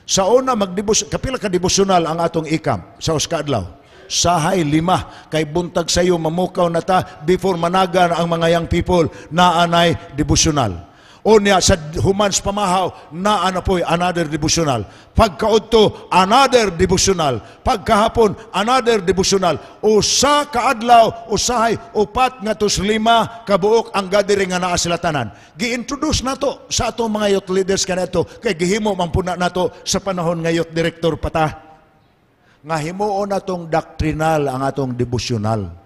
S3: sa una magdibos kapila ka devotional ang atong ikamp sa uska adlaw sahay lima kay buntag sayo mamukaw na ta before managan ang mga young people na anay devotional o niya sa humans pamahaw na ano po, another devotional. Pagkaudto, another devotional. Pagkahapon, another devotional. O sa kaadlaw, usahay, upat nga tos lima kabuok ang gathering nga naa sila tanan. gi nato sa atong mga youth leaders kanato kay gihimo man puna nato sa panahon nga youth director pata nga himuon natong doctrinal ang atong devotional.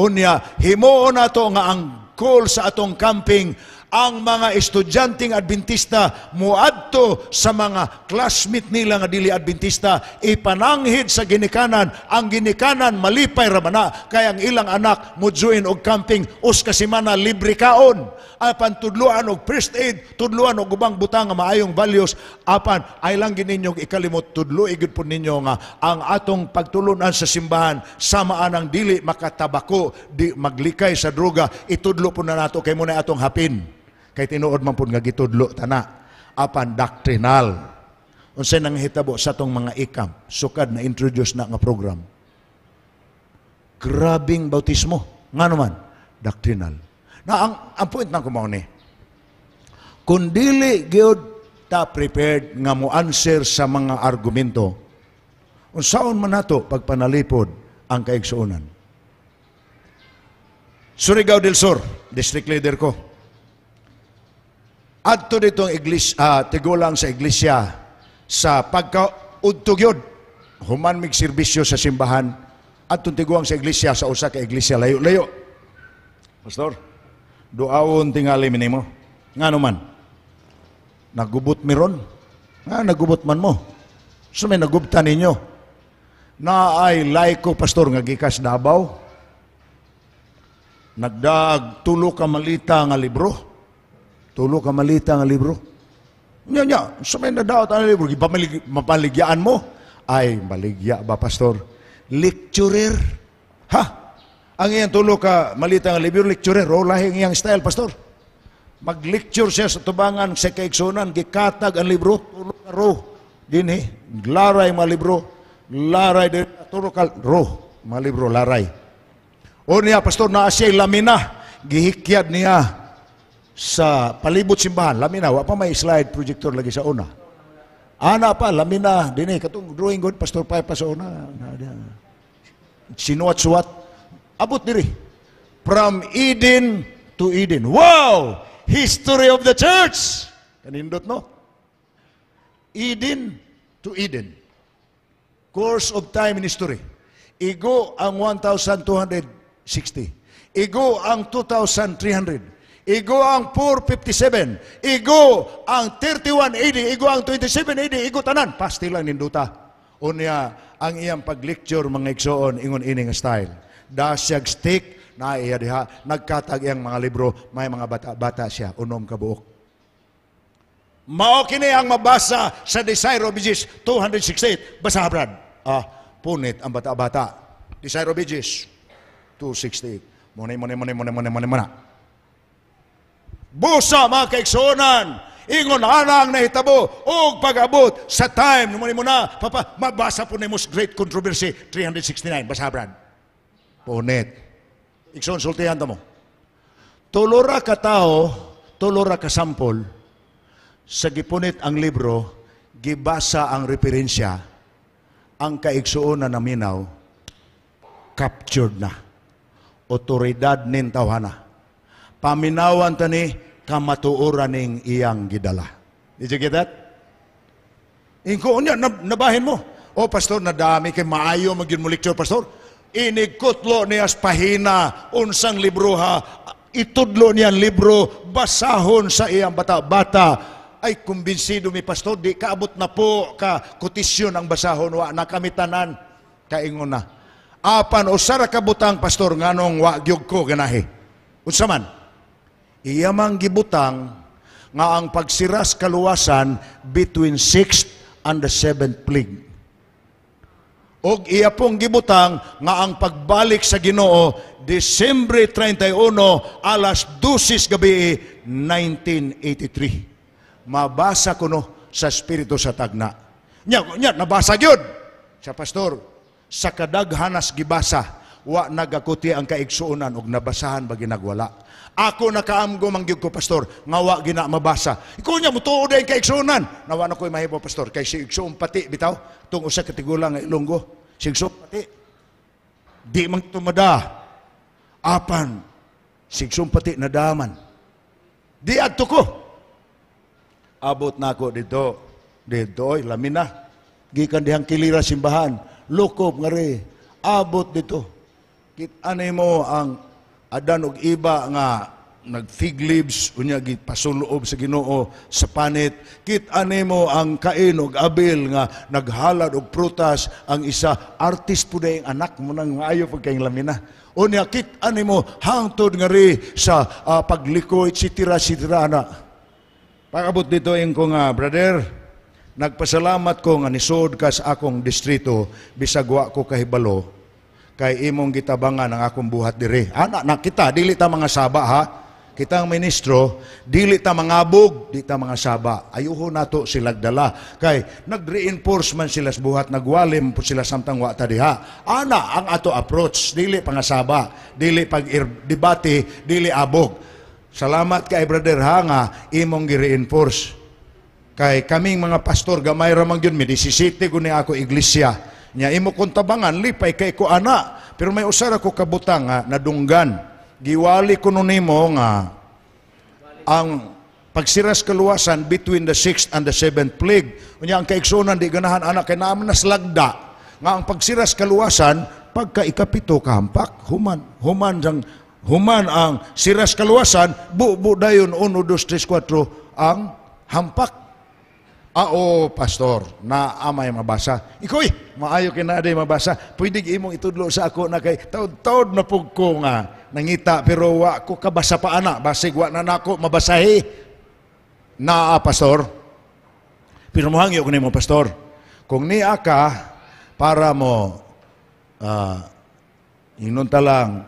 S3: Unya, himuon nato nga ang call sa atong camping ang mga estudyanteng Adventista muadto sa mga classmate nila nga dili Adventista ipananghid sa ginikanan ang ginikanan malipay ra na kay ang ilang anak mo join og camping us ka semana libre kaon apan tudloan og first aid tudloan og ubang butang nga maayong values apan ay lang gininyong ikalimot tudlo igud pud ninyo nga ang atong pagtulunan sa simbahan sama anang dili makatabako di maglikay sa droga itudlo po na nato kay muna atong hapin Kay tinuod man pud nga gitudlo tana apan doctrinal. Unsay nang hitabo sa tong mga ikam sukad na introduce na nga program. Grabing bautismo ngano man doctrinal. Na ang ang point nang kumaon ni kun dili gyud ta prepared nga mo answer sa mga argumento unsaon man nato pagpanalipod ang kaigsuonan Surigao del Sur district leader ko Adto ditong iglesia, uh, tigulang sa iglesia sa pagkaudtog yun, human mig serbisyo sa simbahan, adto tigulang sa iglesia sa usa ka iglesia layo-layo. Pastor, duawon tingali minimo. Nga naman, ano nagubot mi ron. Nga nagubot man mo. So may nagubta ninyo. Na ay laiko, pastor, nga gikas Davao. Nagdag tulo ka malita nga libro Tulo ka malita ang libro. Nya, nya, sa may nadaot ang libro, ipalig, mapaligyaan mo. Ay, maligya ba, pastor? Lecturer. Ha? Ang iyan tulo ka malita ang libro, lecturer. O lahing iyang style, pastor. Mag-lecture siya sa tubangan sa kaiksunan, gikatag ang libro, tulo ka ro. Dinhi, eh, laray mga libro, laray din, tulo ka ro, mga libro, laray. O niya, pastor, naa siya lamina, gihikyad niya, sa palibot simbahan, lamina, wa pa may slide projector lagi sa una. Ana pa, lamina, din eh, katong drawing good, Pastor Pai pa sa una. Sinuat-suat. Abot diri. From Eden to Eden. Wow! History of the church! Kanindot, no? Eden to Eden. Course of time in history. Igo ang 1,260. Igo ang 2,300. Igo ang 457. Igo ang 3180. Igo ang 2780. Igo tanan. Pasti lang ninduta. Unya, ang iyang pag-lecture mga iksoon, ingon ining style. Dasyag stick, na iya diha. Nagkatag iyang mga libro, may mga bata-bata siya. Unom kabuok. Mao kini ang mabasa sa Desire of Ages 268. Basa brad. Ah, punit ang bata-bata. Desire of Ages 268. Muna, muna, muna, muna, muna, muna, muna. Busa mga kaiksoonan, ingon arang nahitabo og pag-abot sa time nimo nimo na papa mabasa po nimo great controversy 369 basa brad punet ikson sultihan ta mo tulora ka tao tulora ka sampol sa gipunit ang libro gibasa ang referensya ang kaigsuon na naminaw captured na otoridad nin tawhana paminawan tani kamatuoran ning iyang gidala. Did you get that? Ingko unya nabahin mo. Oh pastor, nadami kay maayo magin mo lecture pastor. Inigkutlo niya sa pahina unsang libroha itudlo niya libro basahon sa iyang bata-bata ay kumbinsido mi pastor di kaabot na po ka kutisyon ang basahon wa na kami tanan kaingon na apan o kabutang pastor nganong wa gyud ko ganahi unsa iyamang gibutang nga ang pagsiras kaluwasan between 6th and the 7th plague. Og iya pong gibutang nga ang pagbalik sa Ginoo December 31 alas 12 gabi 1983. Mabasa ko no sa Espiritu sa tagna. Nya, nya nabasa gyud sa pastor sa kadaghanas gibasa wa nagakuti ang kaigsuonan og nabasahan ba ginagwala. Ako nakaamgo mangyud ko pastor nga wa gina mabasa. Iko nya mutuo day kaigsuonan. Nawa na koy mahibo pastor kay si igsuon pati bitaw tung usa ka tigulang nga ilonggo. Si igsuon pati di man tumada apan si igsuon pati nadaman. Di adto ko. Abot na ako dito. Dito, lamin na. Gikan dihang kilira simbahan. Lokob nga re. Abot dito Anay mo ang adan og iba nga nag fig leaves unya gipasulob sa Ginoo sa panit kit ani mo ang kain og abil nga naghalad og prutas ang isa artist pud ang anak mo nang maayo pag kayong lamina unya kit ani mo hangtod nga ri sa uh, ah, paglikoy sitira sitira ana pagabot dito ing ko nga brother nagpasalamat ko nga nisod ka sa akong distrito bisagwa ko kahibalo kay imong gitabangan ang akong buhat dire. Ana na kita dili ta mga saba ha. Kitang ministro dili ta mangabog, di ta mga saba. Ayuho nato sila dala kay nag-reinforce man sila sa buhat nagwalim po sila samtang wa ta diha. Ana ang ato approach dili pangasaba, dili pag debate, dili abog. Salamat kay brother ha nga imong gi-reinforce kay kaming mga pastor gamay ra man gyud mi 17 ko ni ako iglesia Nya imo kong tabangan, lipay kay ko ana. Pero may usara ko kabutang na dunggan. Giwali ko no nimo nga, ang pagsiras kaluwasan between the sixth and the seventh plague. Unya ang kaiksunan, di ganahan anak, kay naam slagda Nga ang pagsiras kaluwasan, pagka ikapito hampak human, human sang human ang siras kaluwasan, bu bu dayon 1, 2, 3, 4 ang hampak. Ah, oh, pastor, na amay mabasa. Ikoy, maayo kina aday mabasa. Pwede imong itudlo sa ako na kay taud taod na pugko nga nangita pero wa ko kabasa pa ana, basig wa na nako mabasahi. Na pastor. Pero yo ko nimo pastor. Kung ni aka para mo uh, ah, inunta lang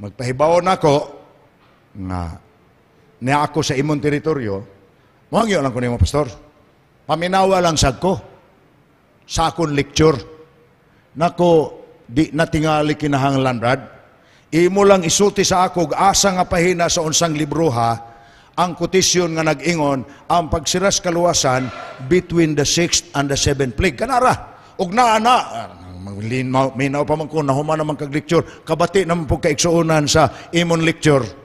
S3: magpahibaon ako nga niya ako sa imong teritoryo, yo lang ko nimo pastor. Paminawa lang sad ko sa akong lecture. Nako, di natingali kinahanglan, Brad. Imo lang isuti sa akog asa nga pahina sa unsang libro ha, ang kotisyon nga nag-ingon, ang pagsiras kaluwasan between the sixth and the seventh plague. Kanara, og naa na, minaw pa man ko, nahuman naman kag lecture, kabati naman po kaiksuunan sa imon lecture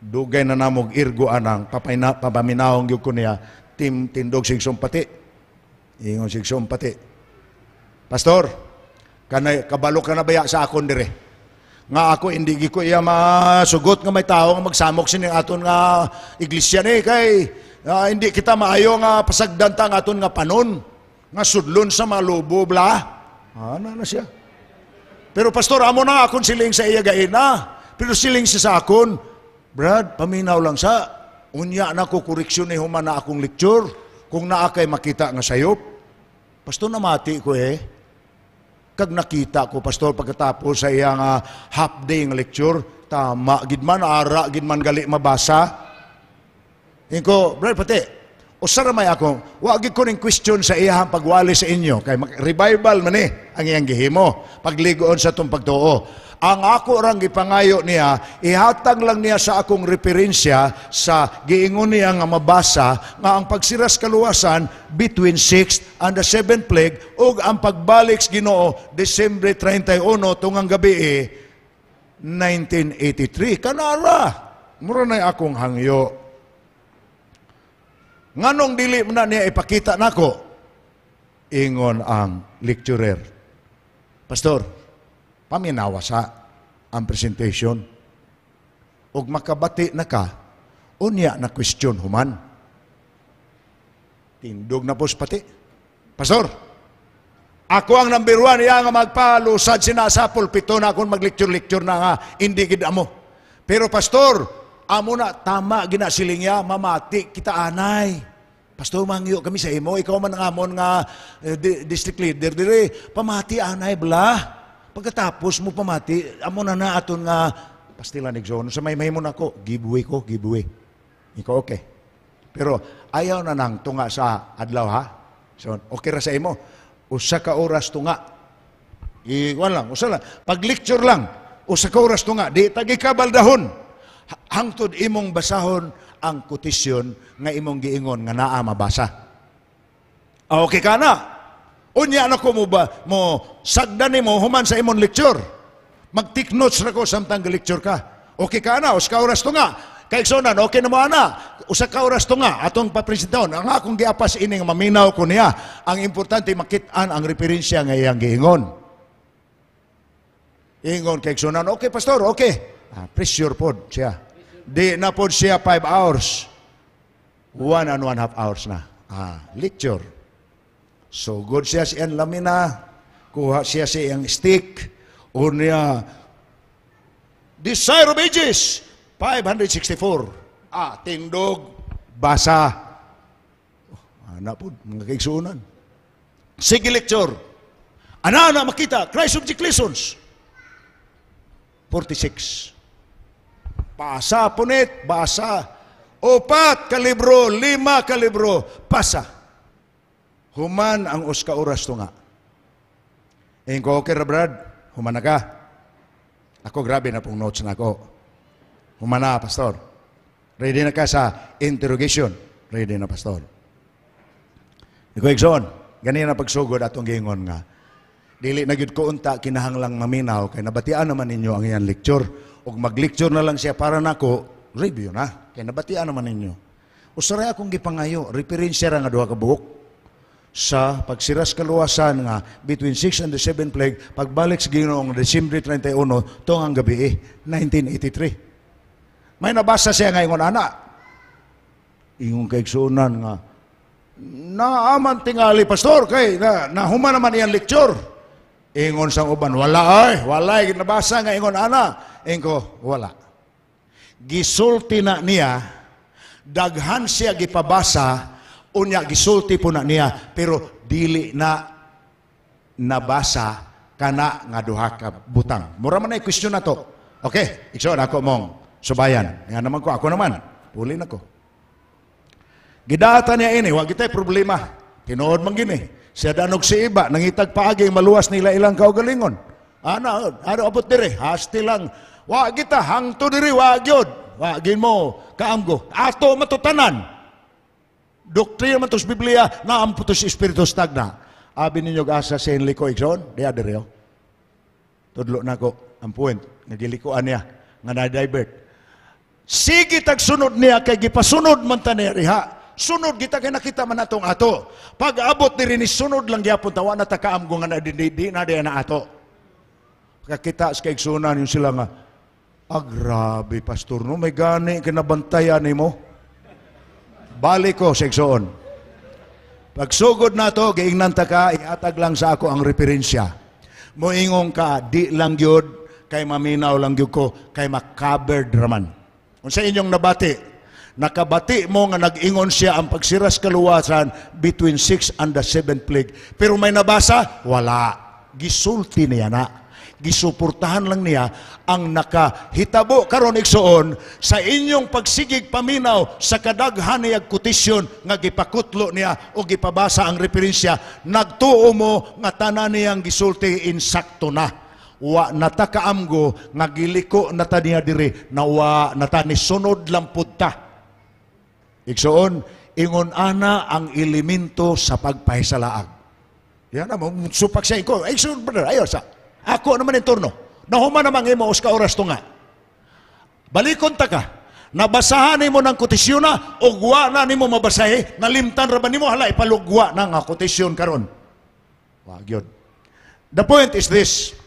S3: dugay na namog irgo anang papayna papaminawong gyud ko niya tim tindog sig sumpati ingon sig sumpati pastor kanay kabalo ka na baya sa akon dire nga ako hindi gi ko iya masugot nga may tawo nga magsamok sini aton nga iglesia ni kay uh, hindi kita maayo nga pasagdan nga aton nga panon nga sudlon sa malubo bla ah, ano na siya pero pastor amo na akon siling sa iya gaina pero siling si sa akon Brad, paminaw lang sa, unya na ko koreksyon ni human na akong lecture, kung naa kay makita nga sayop. Pasto namati ko eh. Kag nakita ko, pastor, pagkatapos sa iyang uh, half day ng lecture, tama, gidman ara, gidman gali mabasa. Ingko, brad, pati, Usara may ako, wag ko ning question sa iyang pagwali sa inyo. Kay revival man eh, ang iyang gihimo. Pagligoon sa itong pagtuo. Ang ako rang gipangayo niya, ihatag lang niya sa akong referensya sa giingon niya nga mabasa nga ang pagsiras kaluwasan between 6 and the 7th plague ug ang pagbalik Ginoo December 31 tungang gabi eh, 1983. Kanara! Mura na akong hangyo. Nganong dili man na niya ipakita nako? Ingon ang lecturer. Pastor, paminawa sa ang presentation. Og makabati na ka, unya na question human. Tindog na pos pati. Pastor, ako ang number one, iya nga magpalo, sad sinasapol, pito na akong maglecture lecture na nga, hindi gid mo. Pero pastor, amo na, tama, ginasilingya, mamati, kita anay. Pastor, mangyo kami sa imo, ikaw man ang amon nga eh, district leader, dire, pamati anay, blah. Pagkatapos mo pamati, amo na na aton nga pastilan ni John. Sa may may mo mahimon ako, giveaway ko, giveaway. Ikaw okay. Pero ayaw na nang tunga sa adlaw ha. So, okay ra sa imo. Usa ka oras tunga. I, wala, usa lang. Pag lecture lang, usa ka oras tunga. Di tagikabal dahon. Hangtod imong basahon ang kotisyon nga imong giingon nga naa mabasa. Ah, okay ka na. Unya na ko mo ba, mo sagda ni mo, human sa imong lecture. Mag-take notes ra ko samtang lecture ka. Okay ka na, uska oras to nga. Kay Kaiksonan, okay na mo ana. Usa ka oras to nga, atong pa papresentahon. Ang akong giapas ini nga maminaw ko niya, ang importante makit-an ang referensya nga iyang giingon. Ingon kay kaiksonan, okay pastor, okay. Ah, pressure pod siya. Di na pod siya 5 hours. One and one half hours na. Ah, lecture. So, good siya siyang lamina, kuha siya ang stick, o niya, desire of ages, 564. Ah, tindog, basa. Oh, ah, anak po, mga kaigsuunan. Sige lecture. Ana-ana makita, Christ Object Lessons. 46. Pasa punit, basa. Upat kalibro, lima kalibro, pasa. Human ang os ka oras to nga. Ingin ko, okay, Brad, humana ka. Ako, grabe na pong notes na ako. Humana, Pastor. Ready na ka sa interrogation. Ready na, Pastor. Iko, Ikson, ganin na pagsugod atong gingon nga. Dili na gyud ko unta kinahanglang maminaw kay nabatian naman ninyo ang iyang lecture og mag-lecture na lang siya para nako review na kay nabatian naman ninyo. Usaray akong gipangayo, referensya ra nga duha ka book sa pagsiras kaluwasan nga between 6 and the 7 plague pagbalik sa Ginoong December 31 tong ang gabi 1983 eh, may nabasa siya nga ingon ana ingon kay sunan nga naaman tingali pastor kay na huma naman iyang lecture ingon sang uban wala ay wala ay eh, nabasa nga ingon ana ingko wala gisulti na niya daghan siya gipabasa Unya, gisulti po na niya, pero dili na nabasa kana nga duha ka butang. Mura man ay question na to. Okay, ikso na ako mong subayan. Nga naman ko, ako naman. Puli na ko. Gidata niya ini, wag kita problema. Tinood man gini. Siya danog si iba, nangitag paagi, maluwas nila ilang kaugalingon. Ano, ano abot dire? Hasti lang. Wag kita, hangto dire, wag yun. Wagin mo, kaamgo. Ato matutanan. Doktrina man tos Biblia, na amputos Espiritu stagna. Abi ninyo gasa sa Enrico Ixon, di ader ah, yo. Oh. Tudlo na ko, ang point, nagilikuan niya, nga na-divert. Sige sunod niya, kay gipasunod man ta riha. Sunod kita kay nakita man atong ato. Pag abot ni sunod lang gyapon tawa na takaamgo nga na di, na di na ato. Kakita sa kaigsunan yung sila nga, ah pastor, no may gani kinabantayan nimo. mo balik ko sa igsoon. Pagsugod na to, giingnan ta ka, ihatag lang sa ako ang referensya. Moingong ka, di lang yun, kay maminaw lang yun ko, kay makabered raman. Kung sa inyong nabati, nakabati mo nga nag-ingon siya ang pagsiras kaluwasan between 6 and the 7 plague. Pero may nabasa? Wala. Gisulti niya na gisuportahan lang niya ang nakahitabo karon igsuon sa inyong pagsigig paminaw sa kadaghan niyag kutisyon nga gipakutlo niya o gipabasa ang referensya nagtuo mo nga tanan niyang gisulti insakto na wa natakaamgo nga giliko na ta niya diri na wa natani sunod lampod ta igsuon ingon ana ang elemento sa pagpahisalaag yan mo supak sa iko igsuon brother ayo sa ako naman yung turno. Nahuman naman imo os ka oras to nga. Balikon ta ka. Nabasahan nimo ng kotisyon na, ugwa na nimo mabasahe, nalimtan ra ba nimo hala ipalugwa na nga kotisyon karon. Wag yun. The point is this.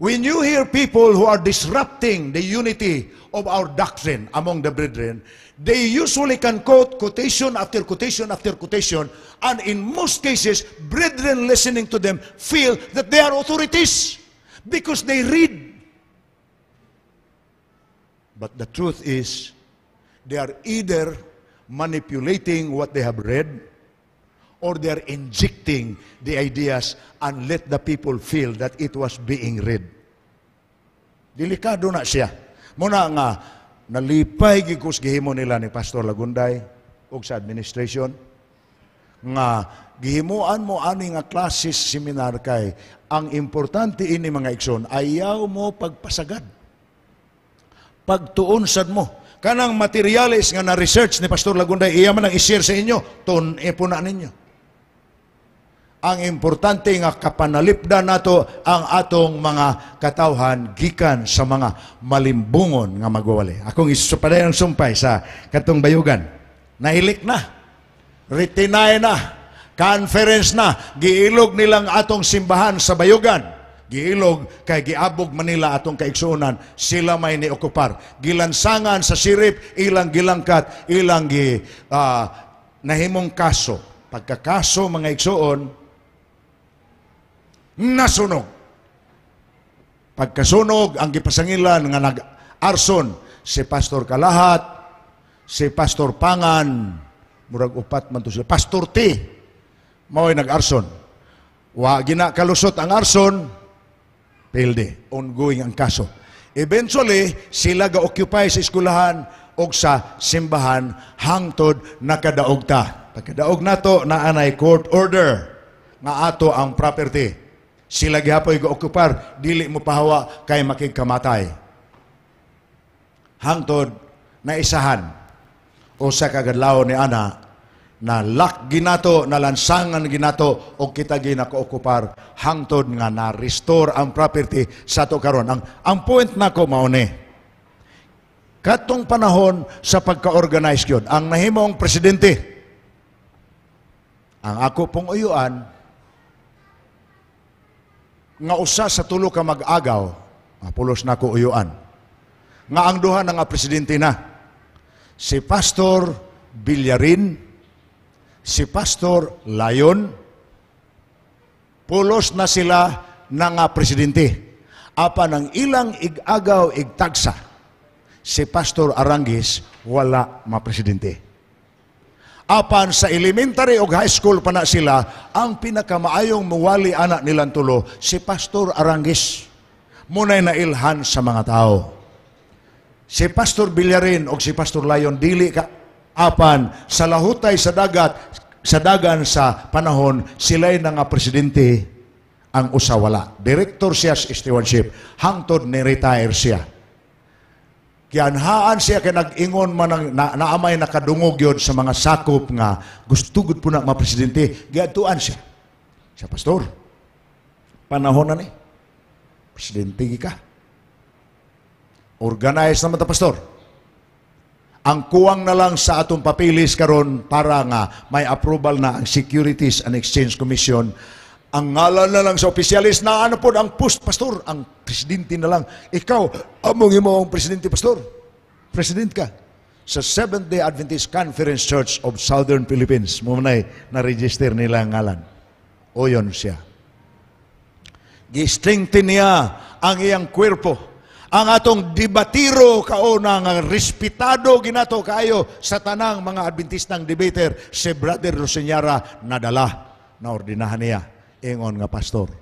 S3: When you hear people who are disrupting the unity of our doctrine among the brethren, they usually can quote quotation after quotation after quotation, and in most cases, brethren listening to them feel that they are authorities. Because they read. But the truth is, they are either manipulating what they have read or they are injecting the ideas and let the people feel that it was being read. Delikado na siya. Muna nga, nalipay gikus gihimo nila ni Pastor Lagunday ug sa administration nga gihimuan mo ani nga klases seminar kay ang importante ini mga igsoon, ayaw mo pagpasagad. Pagtuon sad mo. Kanang materialis nga na-research ni Pastor Lagunday, iya man ang i-share sa inyo, tun ipuna ninyo. Ang importante nga kapanalipda nato ang atong mga katawhan gikan sa mga malimbungon nga magwawali. Akong isupaday ang sumpay sa katong bayugan. Nahilik na. Retinay na Conference na, giilog nilang atong simbahan sa Bayugan. Giilog kay giabog Manila atong kaigsuonan, sila may niokupar. Gilansangan sa sirip, ilang gilangkat, ilang gi uh, nahimong kaso. Pagkakaso mga igsuon, nasunog. Pagkasunog, ang gipasangilan nga nag-arson si Pastor Kalahat, si Pastor Pangan, murag upat man to sila, Pastor T, Mao'y nag-arson. Wa ginakalusot ang arson, pilde. Ongoing ang kaso. Eventually, sila ga-occupy sa eskulahan o sa simbahan hangtod nakadaog ta. Pagkadaog nato na anay court order nga ato ang property. Sila gihapoy ga-occupy, dili mo pahawa kay makigkamatay. Hangtod na isahan o sa kagadlaw ni ana na lak ginato, na lansangan ginato, o kita ginakookupar, hangtod nga na-restore ang property sa to karon. Ang, ang point na ko, maone, katong panahon sa pagka-organize yun, ang nahimong presidente, ang ako pong uyuan, nga usa sa tulo ka mag-agaw, pulos na ko uyuan, nga ang duha na nga presidente na, si Pastor Villarin, si Pastor Layon, pulos na sila ng uh, presidente. Apa ng ilang igagaw igtagsa, si Pastor Arangis wala ma-presidente. Apan sa elementary o high school pa na sila, ang pinakamaayong muwali anak nilang tulo, si Pastor Arangis. Munay nailhan sa mga tao. Si Pastor Villarin o si Pastor Layon, dili ka Apan, sa lahutay sa dagat, sa dagan sa panahon, sila'y nga presidente ang usawala. Director siya sa stewardship. Hangtod ni retire siya. Kianhaan siya kay nag-ingon man ang na, naamay nakadungog yon sa mga sakop nga gustugod po na mga presidente. Giatuan siya. Siya, pastor, panahon na ni. Presidente ka. Organize naman ta, pastor. Ang kuwang na lang sa atong papilis karon para nga may approval na ang Securities and Exchange Commission. Ang ngalan na lang sa officialist na ano po ang post pastor, ang presidente na lang. Ikaw, among imo ang presidente pastor. President ka. Sa Seventh-day Adventist Conference Church of Southern Philippines, mumunay eh, na-register nila ang ngalan. O yun siya. Gi-strengthen niya ang iyang kwerpo ang atong debatiro kauna nga respetado ginato kayo sa tanang mga Adventistang debater si Brother Lucinyara nadala na ordinahan niya ingon nga pastor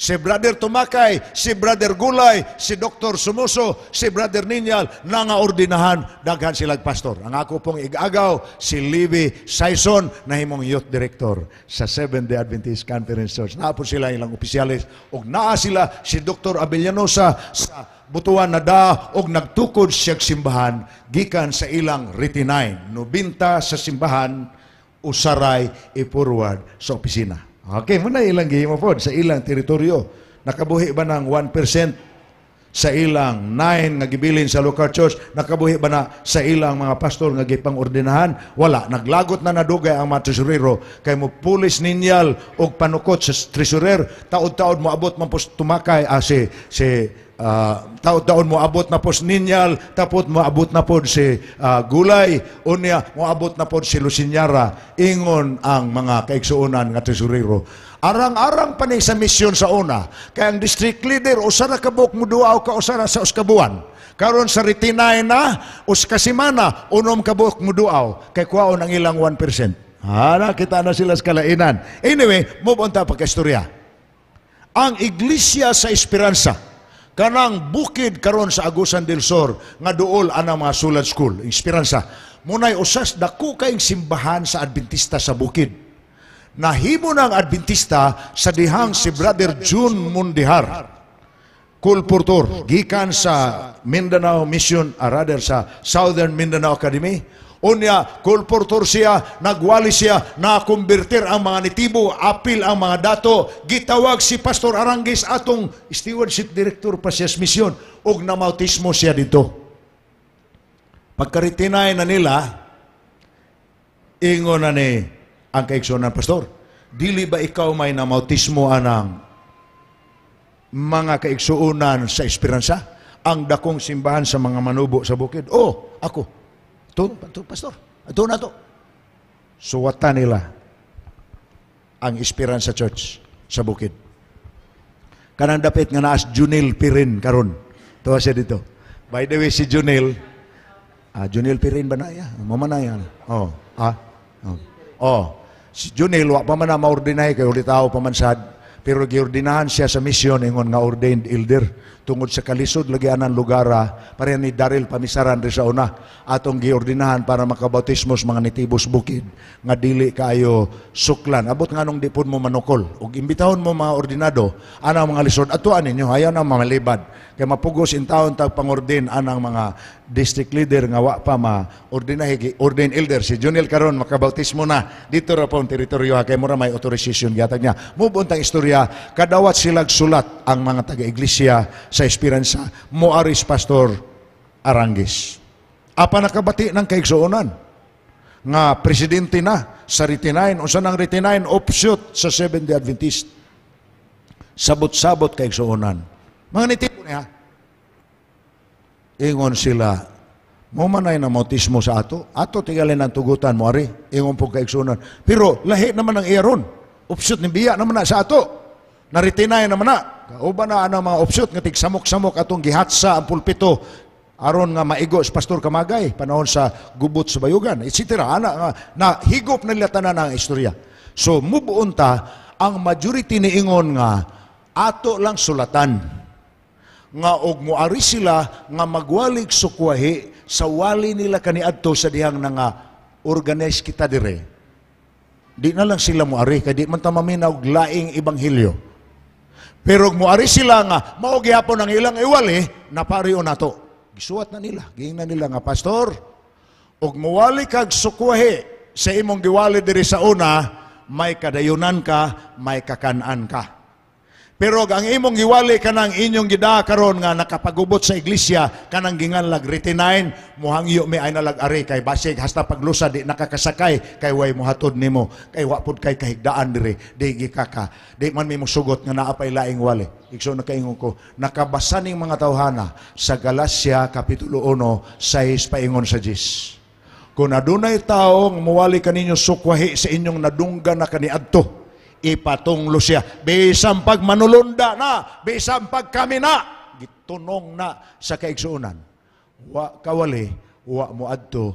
S3: si Brother Tumakay, si Brother Gulay, si Dr. Sumuso, si Brother Ninyal, na nga ordinahan, daghan silang pastor. Ang ako pong igagaw, si Livy Saison, na himong youth director sa Seventh-day Adventist Conference Church. Naapon sila ilang opisyalis, ug naa sila si Dr. Abellanosa sa butuan na da og nagtukod siya simbahan gikan sa ilang retinine nubinta sa simbahan usaray i-forward sa opisina okay mo na ilang gihimo pod sa ilang teritoryo nakabuhi ba ng 1% sa ilang nine nga gibilin sa local church nakabuhi ba na sa ilang mga pastor nga gipangordinahan wala naglagot na nadugay ang mga tresurero kay mo pulis ninyal og panukot sa tresurer taud-taud mo abot man pos tumakay ah, si si uh, taod-taod mo abot na pos ninyal tapot mo abot na pod si uh, gulay unya mo abot na pod si lusinyara ingon ang mga kaigsuonan nga tresurero Arang-arang pa sa misyon sa una. Kaya ang district leader, usa na kabuk mo duaw ka usa na sa uskabuan. Karon sa retinay na, uskasimana, unom kabuk mo duaw. Kaya kuwaon ang ilang 1%. Hala, kita na sila sa kalainan. Anyway, move on ta pagkastorya. Ang iglesia sa Esperanza, kanang bukid karon sa Agusan del Sur nga duol anang mga sulat school Esperanza munay usas dako kaing simbahan sa Adventista sa bukid Nahimo ng Adventista sa dihang si Brother June Mundihar. Kulpurtur, gikan sa Mindanao Mission, or ah, rather sa Southern Mindanao Academy. Unya, kulpurtur siya, nagwali siya, nakumbirtir ang mga nitibo, apil ang mga dato, gitawag si Pastor Arangis atong stewardship director pa siya sa misyon, ug namautismo siya dito. Pagkaritinay na nila, ingon na ni ang kaigsunan, Pastor, dili ba ikaw may namautismo anang mga kaigsuunan sa esperansa? Ang dakong simbahan sa mga manubo sa bukid? Oh, ako. Ito, ito Pastor. Ito na to. Suwata nila ang Esperanza Church sa bukid. Kanang dapat nga naas Junil Pirin karon. Tuwa siya dito. By the way, si Junil, ah, Junil Pirin ba na iya? Mamanaya na. Oh, ah, oh. Oh, Si Junil, wa pa man na maordinay kay ulit tao pamansad. Pero giordinahan siya sa misyon ingon nga ordained elder tungod sa kalisod lagi anan lugara ah, para ni Daril pamisaran ri sa una atong giordinahan para makabautismos mga nitibos bukid nga dili kaayo suklan abot nga nung di mo manukol ug imbitahon mo mga ordinado anang mga lisod ato ninyo hayo na mamalibad kay mapugos in taon tag pangordin anang mga district leader nga wa pa ma ordinahi ordained elder si Junil karon makabautismo na dito ra pon teritoryo kay mura may authorization gatag niya mo buntang istorya kadawat silag sulat ang mga taga iglesia sa Esperanza mo aris pastor Arangis apa nakabati ng kaigsuonan nga presidente na sa retinine unsa nang retinine offshoot sa Seventh Day Adventist sabot-sabot kaigsuonan mga nitipon niya ingon sila, mumanay na motismo sa ato, ato tingalin ang tugutan mo, ari, ingon po kaiksunan. Pero lahi naman ang iyaron, upsot ni biya naman na sa ato, naritinay naman na, kauban na ang mga upsot, nga tigsamok-samok atong gihatsa ang pulpito, aron nga maigo si Pastor Kamagay, panahon sa gubot sa bayugan, etc. Ana, nga, na higop nila tanan ang istorya. So, mubuon ta, ang majority ni Ingon nga, ato lang sulatan nga og moari sila nga magwalig sukwahi sa wali nila kaniadto sa dihang na nga organize kita dire. Di na lang sila moari kay di man ta mamina og laing ebanghelyo. Pero og moari sila nga mao gyapon ang ilang iwali napariyo nato. Gisuwat na nila, giing na nila nga pastor og muwali kag sukwahi sa imong giwali diri sa una may kadayunan ka, may kakanaan ka. Pero ang imong giwali kanang inyong gida karon nga nakapagubot sa iglesia kanang ginganlag retinain muhangyo mi ay nalag ari kay basig hasta paglusa di nakakasakay kay way mohatod nimo kay wa pud kay kahigdaan diri di gikaka di man mi musugot nga naa pay laing wali. Igsoon na kaingon ko nakabasa ning mga tawhana sa Galacia kapitulo 1 6 paingon sa Jesus. kun adunay tao nga muwali kaninyo sukwahi sa inyong nadungga na kaniadto, ipatunglo siya. Bisan pag manulunda na, bisan pag kami na, gitunong na sa kaigsuunan. Wa kawali, wa mo adto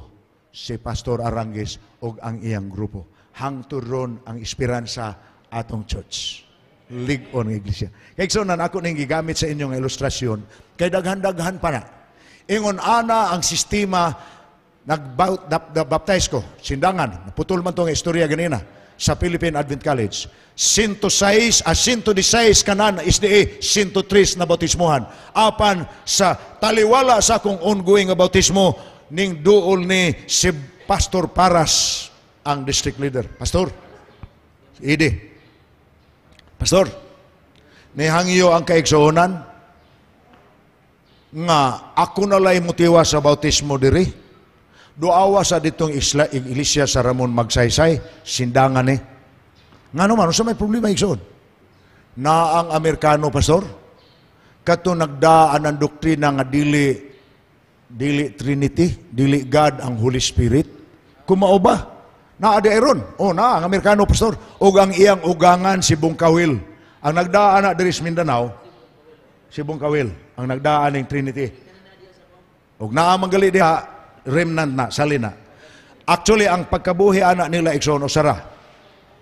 S3: si Pastor Arangis o ang iyang grupo. Hangto ron ang espiransa atong church. Ligon ng iglesia. Kaigsuunan, ako nang gigamit sa inyong ilustrasyon, kay daghan-daghan pa na. Ingon ana ang sistema nagbaptize ko, sindangan, naputol man tong istorya ganina sa Philippine Advent College. 106 a 116 kanan isdi 103 na bautismuhan. Apan sa taliwala sa kong ongoing bautismo ning duol ni si Pastor Paras ang district leader. Pastor, ide. Pastor, nihangyo ang kaigsuonan nga ako nalay lay motiwa sa bautismo diri Doawa sa ditong isla, iglesia sa Ramon Magsaysay, sindangan ni. Eh. Nga naman, ano sa may problema igsoon? Na ang Amerikano, Pastor, kato nagdaan ang doktrina nga dili, dili Trinity, dili God ang Holy Spirit, kumao ba? Na di iron. O oh, na, ang Amerikano, Pastor. O ang iyang ugangan si Bungkawil. Ang nagdaan na diris Mindanao, si Bungkawil. Ang nagdaan ng Trinity. O na ang manggali diha, remnant na, salina. Actually, ang pagkabuhi ana nila Ikson Osara,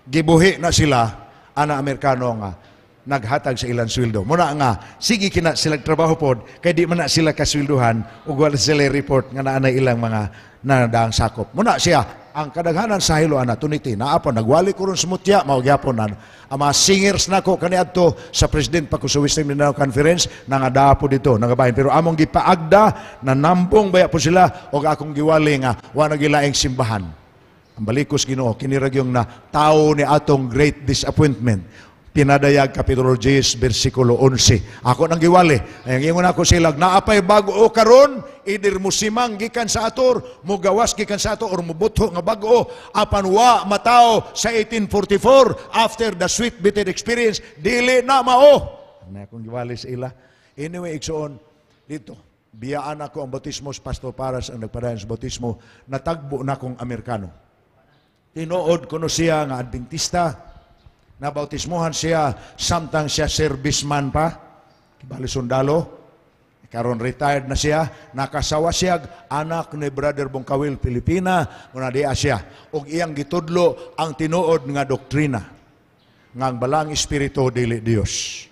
S3: gibuhi na sila, anak Amerikano nga, naghatag sa ilang sweldo. Muna nga, sige kina sila trabaho pod, kay di man na sila kasweldohan, ug wala sila report nga naa na ilang mga na dangsakop. Muna siya, ang kadaghanan sa hiluan na tuniti, naapon, nagwali ko rin smutya, maugyapon na. Ang mga singers na ko kaniadto sa President pa sa Wisdom Mindanao Conference, nangada po dito, nangabahin. Pero among gipaagda, na nambong baya po sila, o akong giwali nga, wala gilaing simbahan. Ang balikos ginoo, kiniragyong na tao ni atong great disappointment pinadayag Kapitulo 10, bersikulo 11. Ako nang giwali, ang ingon ako silag, naapay bago o karon, idir mo gikan sa ator, mo gawas gikan sa ator, or mo butho nga bago, apan wa matao sa 1844, after the sweet bitter experience, dili na mao. Na akong giwali sa ila. Anyway, iksoon, dito, biyaan ako ang bautismo, Pastor Paras ang nagpadayon sa bautismo, natagbo na akong Amerikano. Tinood ko no siya nga Adventista, Nabautismuhan siya samtang siya serviceman pa. Bali sundalo. Karon retired na siya, nakasawa siya anak ni Brother Bongkawil Pilipina, una diya siya. Og iyang gitudlo ang tinuod nga doktrina nga ang balang espiritu dili Dios.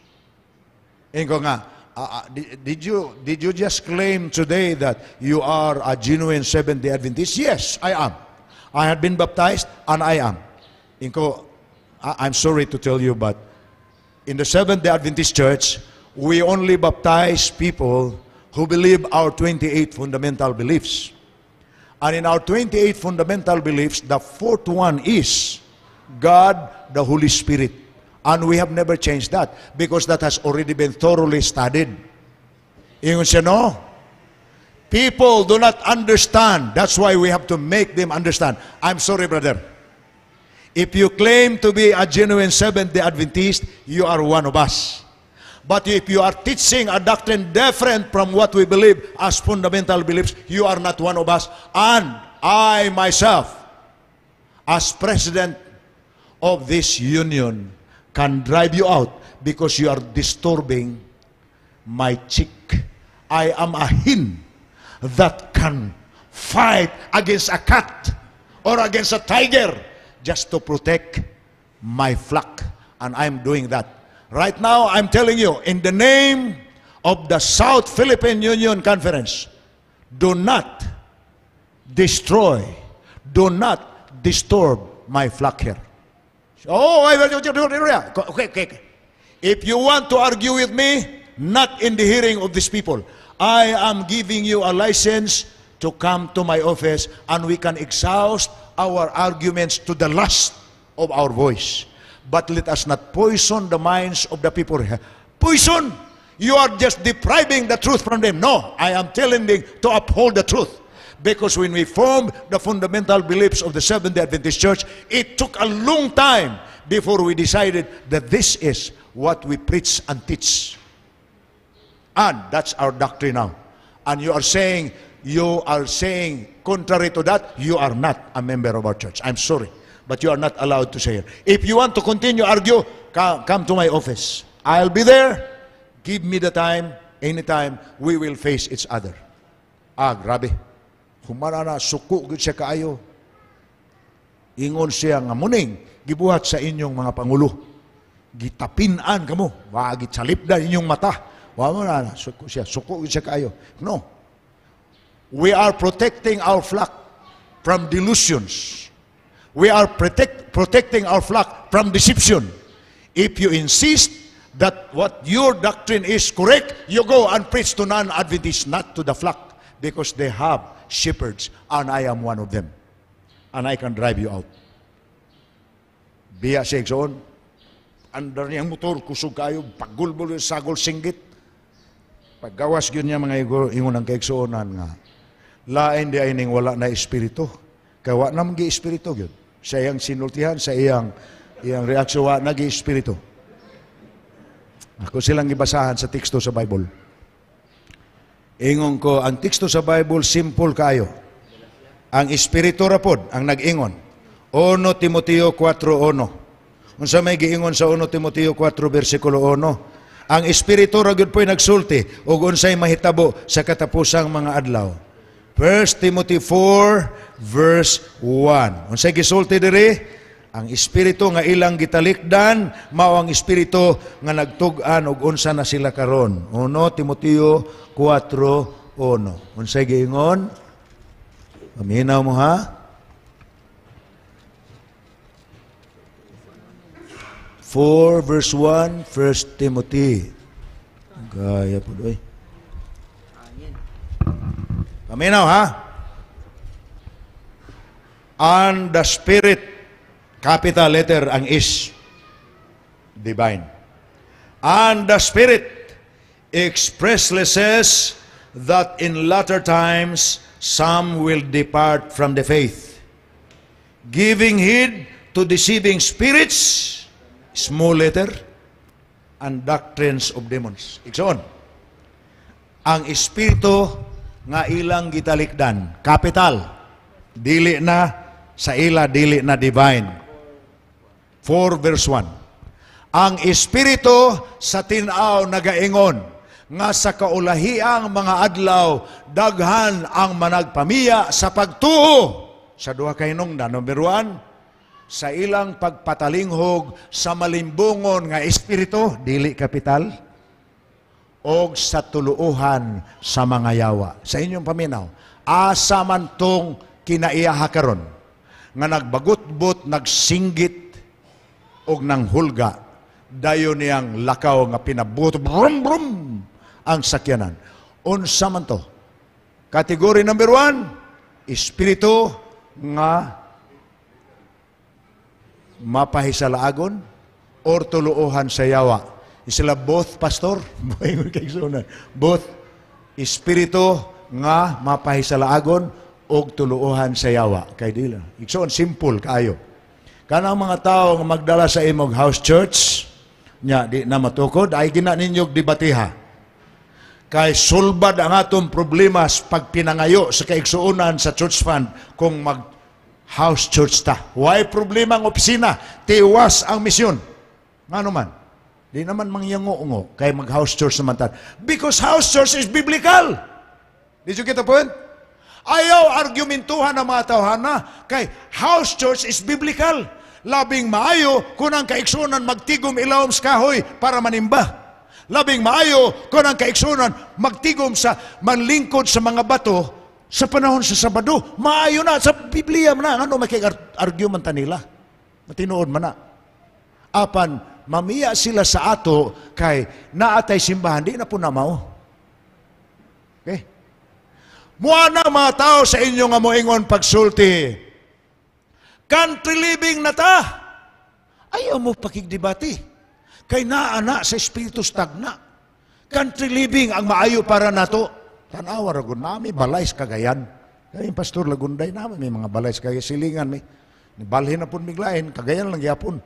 S3: Ingo nga, uh, did you did you just claim today that you are a genuine Seventh-day Adventist? Yes, I am. I had been baptized and I am. Inko I- I'm sorry to tell you, but in the Seventh-day Adventist Church, we only baptize people who believe our 28 fundamental beliefs. And in our 28 fundamental beliefs, the fourth one is God, the Holy Spirit. And we have never changed that because that has already been thoroughly studied. You siya, no? People do not understand. That's why we have to make them understand. I'm sorry, brother. If you claim to be a genuine Seventh-day Adventist, you are one of us. But if you are teaching a doctrine different from what we believe as fundamental beliefs, you are not one of us. And I myself, as president of this union, can drive you out because you are disturbing my cheek. I am a hen that can fight against a cat or against a tiger just to protect my flock. And I'm doing that. Right now, I'm telling you, in the name of the South Philippine Union Conference, do not destroy, do not disturb my flock here. Oh, okay, okay, okay. If you want to argue with me, not in the hearing of these people. I am giving you a license to come to my office and we can exhaust our arguments to the last of our voice. But let us not poison the minds of the people. Poison! You are just depriving the truth from them. No, I am telling them to uphold the truth. Because when we formed the fundamental beliefs of the Seventh-day Adventist Church, it took a long time before we decided that this is what we preach and teach. And that's our doctrine now. And you are saying you are saying contrary to that, you are not a member of our church. I'm sorry, but you are not allowed to say it. If you want to continue argue, come, come to my office. I'll be there. Give me the time, anytime, we will face each other. Ah, grabe. Humana na, suko siya kaayo. Ingon siya nga muning, gibuhat sa inyong mga pangulo. Gitapinan kamo, wagit sa lipdan inyong mata. Wala na, suko siya, suko siya kaayo. No, We are protecting our flock from delusions. We are protect, protecting our flock from deception. If you insist that what your doctrine is correct, you go and preach to non-Adventists, not to the flock, because they have shepherds, and I am one of them. And I can drive you out. Biya sa igsoon, andar niyang motor, kusog kayo, paggulbol yung sagol singgit, paggawas yun niya mga ingon ang kaigsoonan nga, lain di ay wala na espiritu. Kaya wa na gi espiritu gyud. Sa iyang sinultihan, sa iyang iyang reaksyon wa na gi espiritu. Ako silang ibasahan sa teksto sa Bible. Ingon ko, ang teksto sa Bible simple kayo. Ang espiritu ra pod ang nag-ingon. 1 Timoteo 4:1. Unsa may giingon sa 1 Timoteo 4 bersikulo 1? Ang espiritu ra gyud po'y nagsulti ug unsay mahitabo sa katapusang mga adlaw. 1 Timothy 4 verse 1. Unsay gisulti diri? Ang espiritu nga ilang gitalikdan mao ang espiritu nga nagtug-an og unsa na sila karon. 1 Timothy 4:1. Unsay giingon? Paminaw mo ha? Four verse 1, 1 Timothy. Gaya po doy. Kami now, ha? And the Spirit, capital letter ang is, divine. And the Spirit expressly says that in latter times, some will depart from the faith, giving heed to deceiving spirits, small letter, and doctrines of demons. Iksoon. Ang Espiritu nga ilang gitalikdan. Capital. Dili na sa ila, dili na divine. 4 verse 1. Ang Espiritu sa tinaw nagaingon, nga sa kaulahiang mga adlaw, daghan ang managpamiya sa pagtuo. Sa duha ka nungda, number 1, sa ilang pagpatalinghog sa malimbungon nga Espiritu, dili kapital, o sa tuluuhan sa mga yawa. Sa inyong paminaw, asa man tong kinaiyaha karon nga nagbagutbot, nagsinggit og nang hulga dayon niyang lakaw nga pinabuto brum brum ang sakyanan. Unsa man to? Kategory number one, espiritu nga mapahisalaagon or tuluuhan sa yawa sila both pastor, both espiritu nga mapahisalaagon og tuluohan sa yawa kay dila. Igsoon simple kaayo. Kana ang mga tao nga magdala sa imong house church nya di na matukod ay gina ninyo debatiha. Kay sulbad ang atong problema pag pinangayo sa kaigsuonan sa church fund kung mag house church ta. Why problema ang opisina? Tiwas ang misyon. Ngano man? Di naman mangyango-ungo kay mag-house church naman tayo. Because house church is biblical. Did you get the point? Ayaw argumentuhan ng mga na kay house church is biblical. Labing maayo kung ang kaiksunan magtigom ilawom kahoy para manimba. Labing maayo kung ang kaiksunan magtigom sa manlingkod sa mga bato sa panahon sa Sabado. Maayo na sa Biblia man na. Ano makikargument nila? Matinood man na. Apan, mamiya sila sa ato kay naatay simbahan, di na po namaw. Okay? Mua na mga tao sa inyo nga moingon pagsulti. Country living na ta. Ayaw mo pakigdibati. Kay naana sa espiritu stagna. Country living ang maayo para nato. Tanawa ragun nami balay kagayan. Kaya yung pastor lagunday namin may mga balay kagayan. Silingan may. Balhin na pun miglain. Kagayan lang yapon.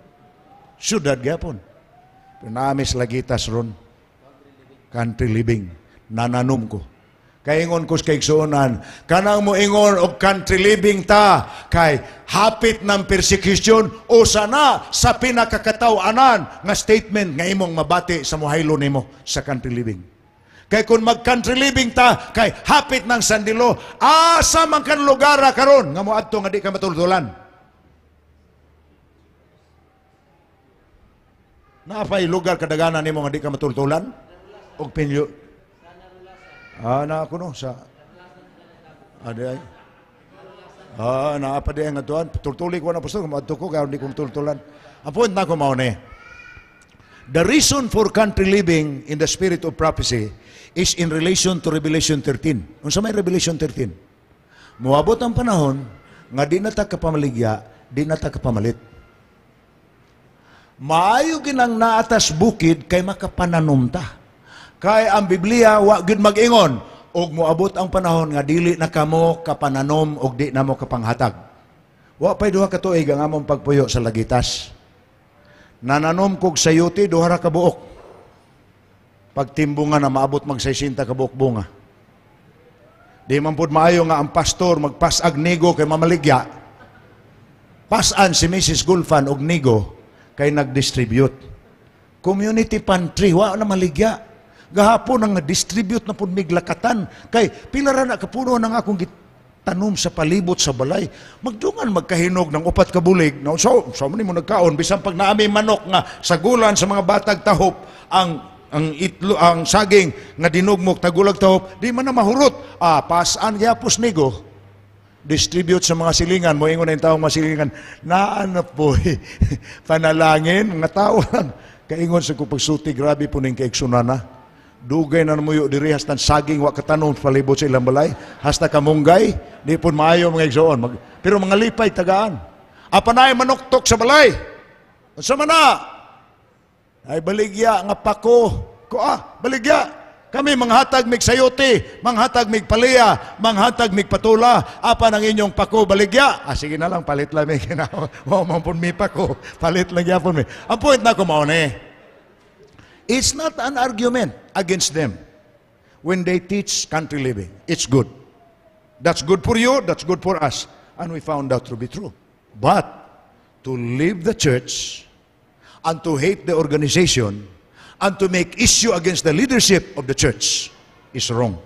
S3: Syudad gapon. Pinamis lagitas ron. Country living. Nananom ko. Kaingon ko sa kaigsunan, kanang mo ingon og country living ta, kay hapit ng persecution o sana sa pinakakatawanan nga statement nga imong mabati sa muhaylo nimo sa country living. Kay kung mag-country living ta, kay hapit ng sandilo, asa man kan lugar ra karon nga mo adto nga di ka matuldulan. Naapay lugar kadaganan nimo nga di ka matultulan? Og pinyo. Ah, na ako no sa Ade ah, ay. Ah, na apa di nga tuan, tultuli ko na pastor, madto ko karon di ko matultulan. Ang point na ko mao ni. The reason for country living in the spirit of prophecy is in relation to Revelation 13. Unsa may Revelation 13? Muabot ang panahon nga di na ta kapamaligya, di na ta kapamalit. Maayo ginang naatas bukid kay makapananom ta. Kay ang Biblia wa gud magingon og moabot ang panahon nga dili na kamo kapananom og di na mo kapanghatag. Wa pay duha ka tuig ang among pagpuyo sa lagitas. Nananom kog sayuti duha ra ka buok. Pagtimbungan na maabot mag 60 ka buok bunga. Di man pud maayo nga ang pastor magpasag nigo kay mamaligya. Pasan si Mrs. Gulfan og nigo kay nag-distribute. Community pantry, wa na maligya. Gahapon ang distribute na pud miglakatan kay pila ra na kapuno nang akong tanom sa palibot sa balay. Magdungan magkahinog ng upat ka bulig. No, so, so mo nagkaon bisan pag naami manok nga gulan sa mga batag tahop ang ang itlo ang saging nga dinugmok tagulag tahop di man na mahurot ah pasan gyapos nigo distribute sa mga silingan, mo ingon na yung taong masilingan, naano po, eh, panalangin, mga tao lang. Kaingon sa kupagsuti, grabe po ning kaiksunana. Dugay na namuyo diri hastan saging wa katanong palibot sa ilang balay. Hasta kamunggay, di po maayo mga igsoon. pero mga lipay tagaan. Apanay manuktok sa balay. Unsa man na? Ay baligya nga pako. Ko ah, baligya. Kami manghatag mig sayote, manghatag mig paliya, manghatag mig patula, apan ang inyong pako baligya. Ah, sige na lang, palit lang mig. Wow, mampun mi pako, palit lang yapon mi. Ang point na kumaone, eh, it's not an argument against them when they teach country living. It's good. That's good for you, that's good for us. And we found out to be true. But to leave the church and to hate the organization and to make issue against the leadership of the church is wrong.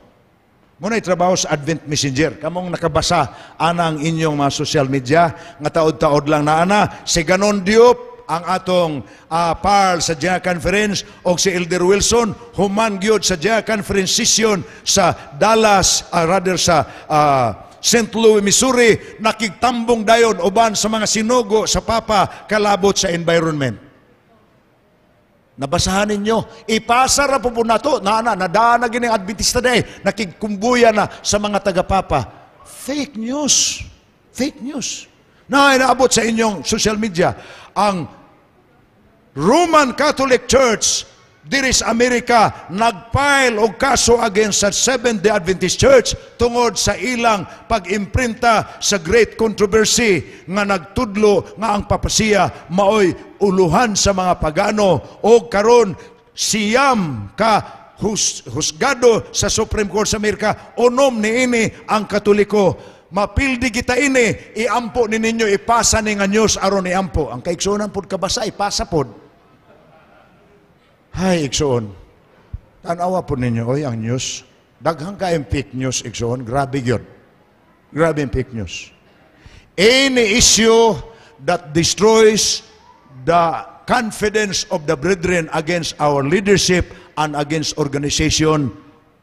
S3: Muna trabaho sa Advent Messenger. Kamong nakabasa anang inyong mga social media nga taod-taod lang na ana si Ganon Diop ang atong uh, ah, PARL sa Gia Conference o si Elder Wilson human gyud sa Gia Conference sa Dallas uh, rather sa uh, ah, St. Louis, Missouri, nakigtambong dayon uban sa mga sinugo sa Papa kalabot sa environment. Nabasahan ninyo, ipasara po po na to, na na, nadaan na gining Adventista day, Nakikumbuya na sa mga taga-papa. Fake news. Fake news. Na inaabot sa inyong social media ang Roman Catholic Church diri sa Amerika nagfile og kaso against sa Seventh Day Adventist Church tungod sa ilang pag-imprinta sa great controversy nga nagtudlo nga ang papasiya maoy uluhan sa mga pagano o karon siyam ka hus, husgado sa Supreme Court sa Amerika unom ini ang Katoliko mapildi kita ini iampo ni ninyo ipasa ni nga news aron iampo ang kaiksunan pud kabasa ipasa pod Hay, Iksoon. Tanawa po ninyo, oy, ang news. Daghang kayong fake news, Iksoon. Grabe yun. Grabe yung fake news. Any issue that destroys the confidence of the brethren against our leadership and against organization,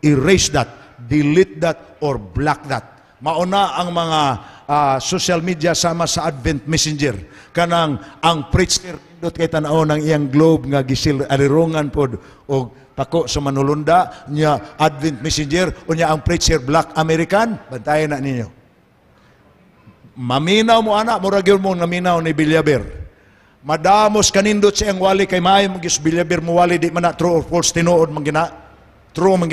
S3: erase that, delete that, or block that. Mauna ang mga uh, social media sama sa Advent Messenger. Kanang ang preacher dot kay tanaw ng iyang globe nga gisil arirongan pod og pako sa manulunda niya Advent Messenger unya ang preacher Black American bantayan na ninyo maminaw mo anak mura gyud mo naminaw ni Bilyabir madamos kanindot sa ang wali kay maay mo gis Bilyabir mo wali di man na true or false tinuod man gina true man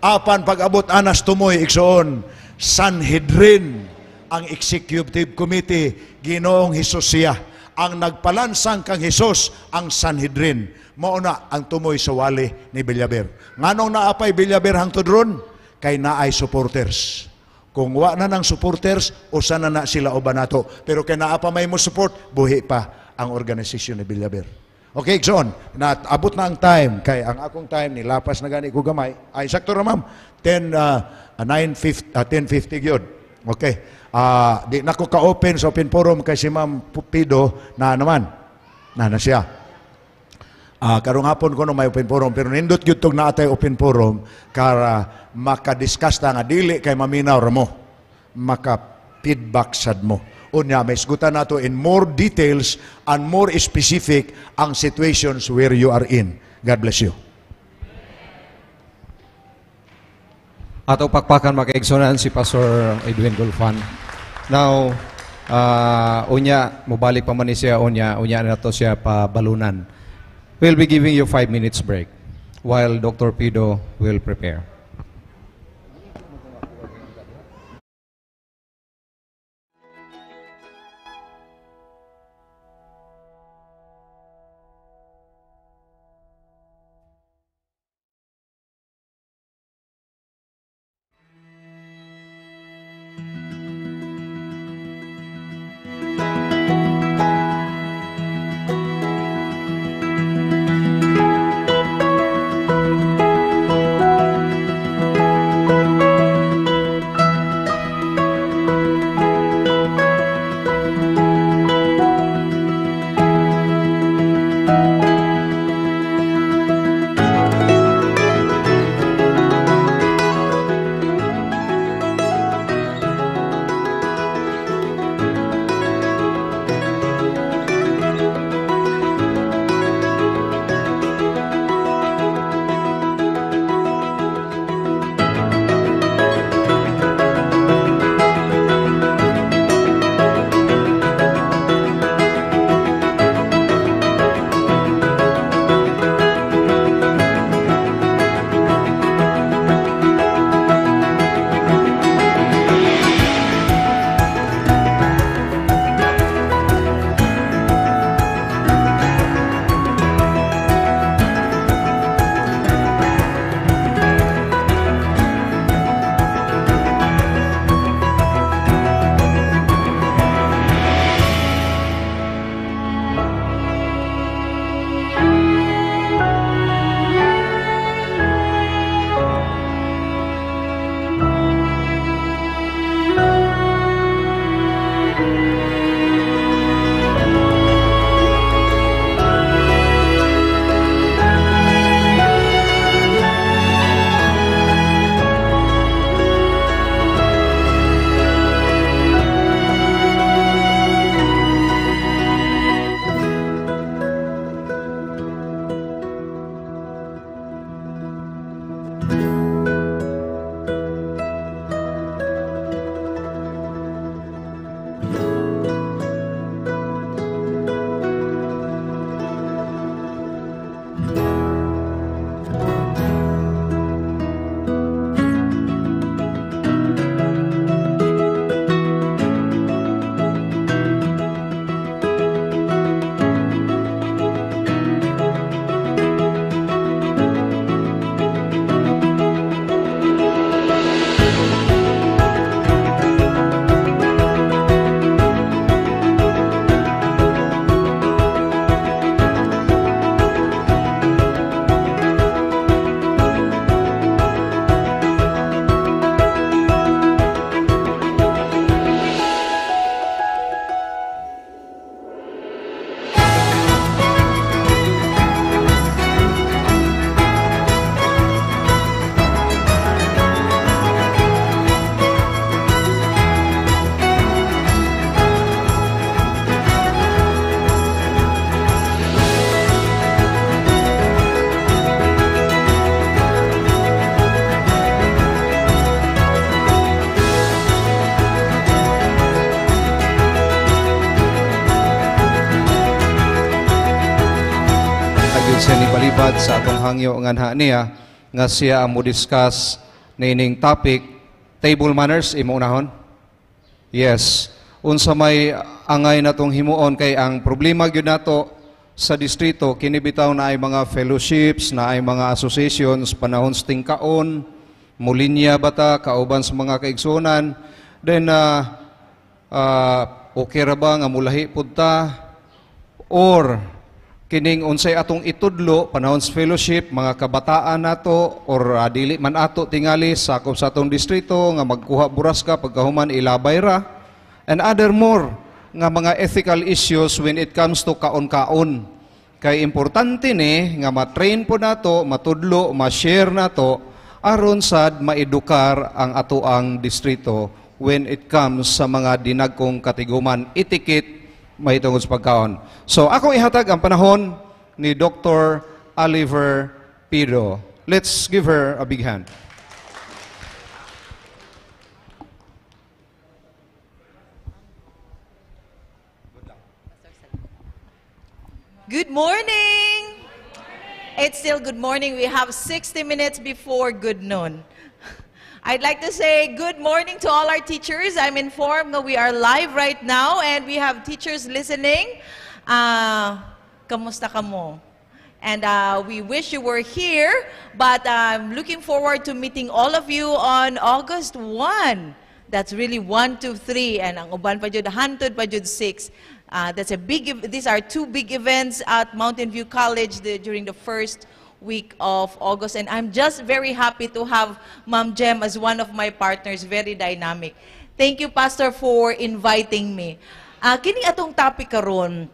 S3: apan pag abot anas tumoy igsoon Sanhedrin ang Executive Committee, Ginoong Hesus siya. Ang nagpalansang kang Hesus, ang Sanhedrin. mao na ang tumoy sa wali ni Bilyabir. Nganong naapay Bilyabir hangtod ron? Kay naay supporters. Kung wa na ng supporters, usa na na sila o banato. Pero kay naa pa may mo support, buhi pa ang organisasyon ni Bilyabir. Okay, John, na abot na ang time kay ang akong time nilapas na gani ko gamay. Ay sakto ra ma'am. 10 uh, 9:50 uh, 10:50 gyud. Okay. Uh, di na ka-open sa open forum kay si Ma'am Pido na naman. Na na siya. Uh, karong hapon ko no may open forum pero nindot gyud tog atay open forum para maka-discuss ta nga dili kay maminaw mo. Maka-feedback sad mo. Unya may isgutan nato in more details and more specific ang situations where you are in. God bless you.
S2: Atau pakpakan maka si Pastor Edwin Golfan. Now, uh, unya, mubalik pa man ni siya unya, unya na to siya pabalunan. We'll be giving you five minutes break while Dr. Pido will prepare. sa atong hangyo nga anha niya nga siya mo discuss nining topic table manners imo unahon. Yes, unsa may angay natong himuon kay ang problema gyud nato sa distrito kinibitaw na ay mga fellowships na ay mga associations panahon sa kaon mulinya bata kauban sa mga kaigsunan then uh, uh, okay ra ba nga mulahi pud ta or kining unsay atong itudlo panahon sa fellowship mga kabataan nato or uh, dili man ato tingali sakop sa atong distrito nga magkuha buras ka pagkahuman ilabay ra and other more nga mga ethical issues when it comes to kaon-kaon kay importante ni nga ma-train po nato matudlo ma-share nato aron sad maedukar ang atoang distrito when it comes sa mga dinagkong katiguman etiquette mahitungod sa pagkaon. So, ako ihatag ang panahon ni Dr. Oliver Pido. Let's give her a big hand.
S4: Good morning. It's still good morning. We have 60 minutes before good noon. I'd like to say good morning to all our teachers. I'm informed that we are live right now and we have teachers listening. Uh, kamusta ka mo? And uh, we wish you were here, but I'm looking forward to meeting all of you on August 1. That's really 1, 2, 3, and ang uban pa jud, hundred pa jud 6. Uh, that's a big, these are two big events at Mountain View College the, during the first week of August. And I'm just very happy to have Ma'am Jem as one of my partners, very dynamic. Thank you, Pastor, for inviting me. Uh, kini atong topic karon,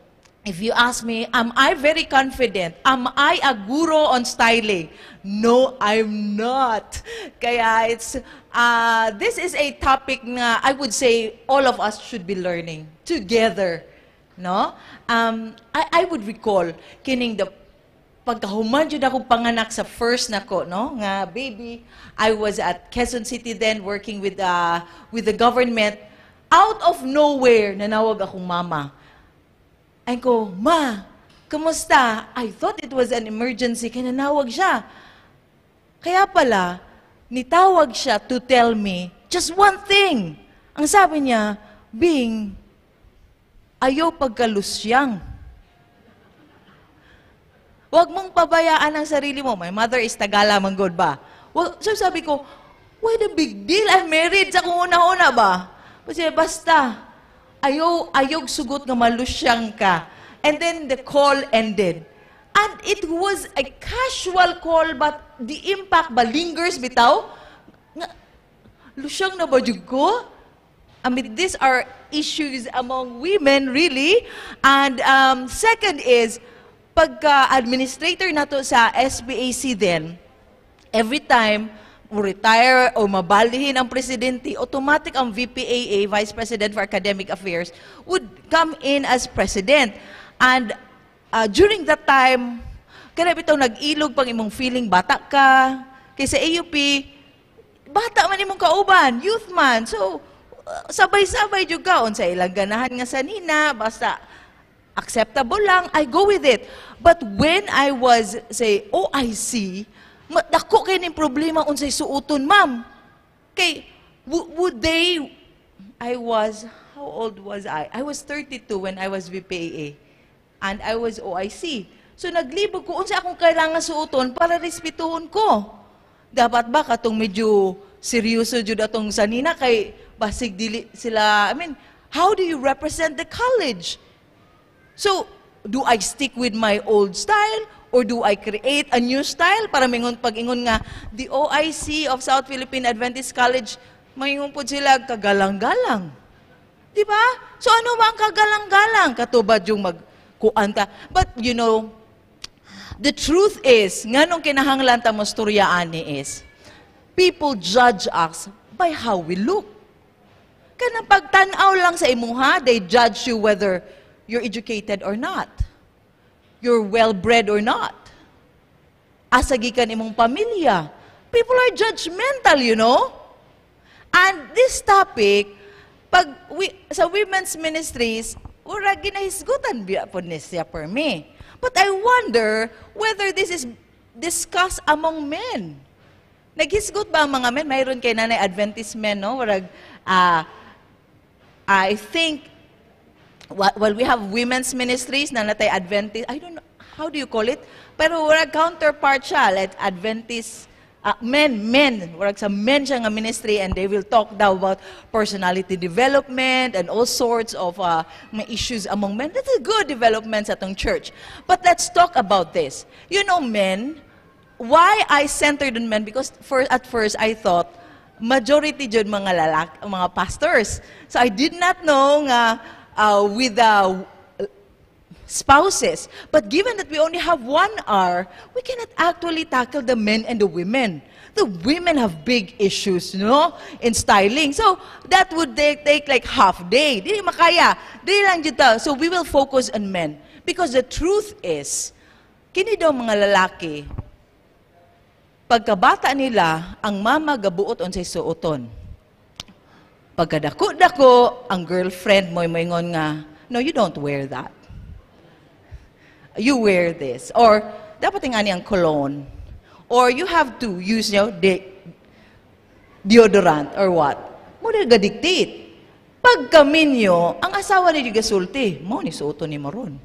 S4: if you ask me, am I very confident? Am I a guru on styling? No, I'm not. Kaya it's, uh, this is a topic na I would say all of us should be learning together. No? Um, I, I would recall kining the pagkahuman jud ako panganak sa first nako no nga baby I was at Quezon City then working with uh, with the government out of nowhere nanawag akong mama ay ko ma kumusta I thought it was an emergency kaya nanawag siya kaya pala nitawag siya to tell me just one thing ang sabi niya Bing ayaw pagkalusyang Huwag mong pabayaan ang sarili mo. My mother is Tagala, manggod ba? Well, so sabi ko, what a big deal, I'm married sa kung una-una ba? Kasi basta, ayaw, ayog sugot nga malusyang ka. And then the call ended. And it was a casual call, but the impact ba lingers bitaw? Nga, lusyang na ba ko? I mean, these are issues among women, really. And um, second is, pagka-administrator na to sa SBAC din, every time o retire o mabalihin ang presidente, automatic ang VPAA, Vice President for Academic Affairs, would come in as president. And uh, during that time, kaya bitaw nag-ilog pang imong feeling bata ka, kaysa AUP, bata man imong kauban, youth man. So, uh, sabay-sabay jud kaon sa ilang ganahan nga sanina, basta acceptable lang, I go with it. But when I was, say, oh, I see, dako kayo ng problema unsay suoton, ma'am. Kay, would they, I was, how old was I? I was 32 when I was VPAA. And I was OIC. So naglibog ko, unsa akong kailangan suoton para respetuhon ko. Dapat ba katong medyo seryoso jud atong sanina kay basig dili sila, I mean, how do you represent the college? So, do I stick with my old style or do I create a new style para mingon pag-ingon nga the OIC of South Philippine Adventist College maingon po sila kagalang-galang. Di ba? So ano ba ang kagalang-galang? Katubad yung magkuanta. But you know, the truth is, nga nung kinahanglan ta mo ni is, people judge us by how we look. Kanang pagtanaw lang sa imuha, they judge you whether You're educated or not. You're well-bred or not. Asagikan imong pamilya. People are judgmental, you know? And this topic, pag we, sa women's ministries, ura ginahisgutan biya po ni siya for me. But I wonder whether this is discussed among men. Naghisgot ba ang mga men? Mayroon kay nanay Adventist men, no? Warag, uh, I think well, we have women's ministries, natay Adventist, I don't know, how do you call it? Pero we're a counterpart siya, like Adventist, uh, men, men, we're sa men siya nga ministry and they will talk daw about personality development and all sorts of uh, issues among men. That's a good development sa atong church. But let's talk about this. You know, men, why I centered on men? Because for, at first I thought, majority jud mga lalak, mga pastors. So I did not know nga uh, with uh, spouses. But given that we only have one hour, we cannot actually tackle the men and the women. The women have big issues, you no? Know, in styling. So, that would take, take like half day. Hindi makaya. Di lang dito. So, we will focus on men. Because the truth is, kini daw mga lalaki, pagkabata nila, ang mama gabuot on sa suoton. Pagkadako-dako, ang girlfriend mo ngon nga, no, you don't wear that. You wear this. Or, dapat nga ang cologne. Or you have to use, your know, de deodorant or what. Muna ga-dictate. Pag kami niyo, ang asawa ni gasulti, mo ni suoto ni Maron.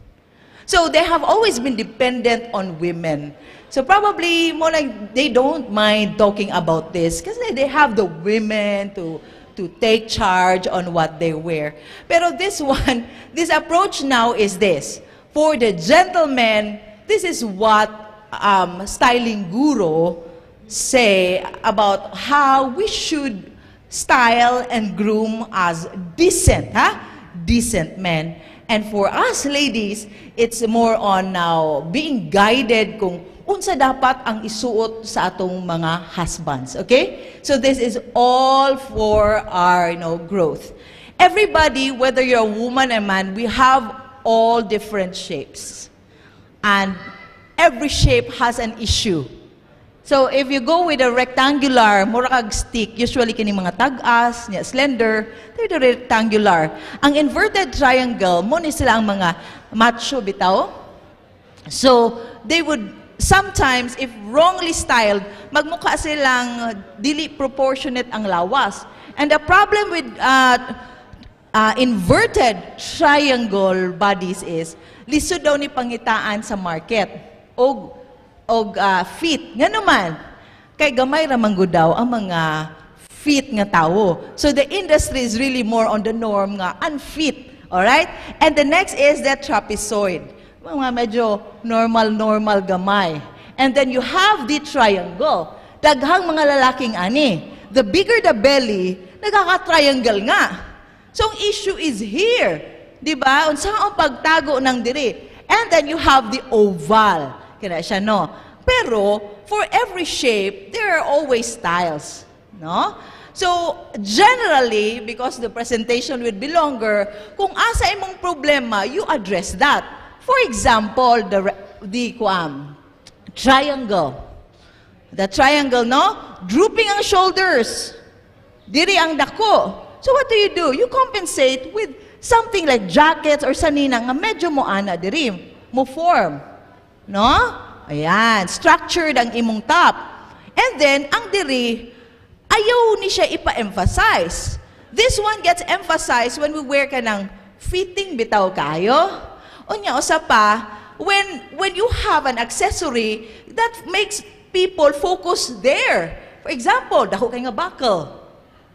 S4: So they have always been dependent on women. So probably more like they don't mind talking about this because they have the women to to take charge on what they wear. Pero this one, this approach now is this. For the gentleman, this is what um, styling guru say about how we should style and groom as decent, huh? Decent men. And for us ladies, it's more on now being guided kung unsa dapat ang isuot sa atong mga husbands. Okay? So this is all for our you know, growth. Everybody, whether you're a woman and man, we have all different shapes. And every shape has an issue. So if you go with a rectangular, murag stick, usually kini mga tagas, niya slender, they're the rectangular. Ang inverted triangle, mo ni sila ang mga macho bitaw. So they would sometimes, if wrongly styled, magmukha silang uh, dili proportionate ang lawas. And the problem with uh, uh, inverted triangle bodies is, lisod daw ni pangitaan sa market. O, o uh, fit. Nga naman, kay gamay ramanggo daw ang mga fit nga tao. So the industry is really more on the norm nga unfit. All right? And the next is the trapezoid mga medyo normal-normal gamay. And then you have the triangle. Daghang mga lalaking ani. The bigger the belly, nagaka triangle nga. So ang issue is here. Di ba? Unsa ang pagtago ng diri? And then you have the oval. Kina siya, no? Pero, for every shape, there are always styles. No? So, generally, because the presentation would be longer, kung asa imong problema, you address that. For example, the, the um, triangle. The triangle, no? Drooping ang shoulders. Diri ang dako. So what do you do? You compensate with something like jackets or sanina nga medyo mo ana diri, mo form. No? Ayan, structured ang imong top. And then, ang diri, ayaw ni siya ipa-emphasize. This one gets emphasized when we wear ka ng fitting bitaw kayo. Unya, usa pa, when, when you have an accessory, that makes people focus there. For example, dako kay nga buckle,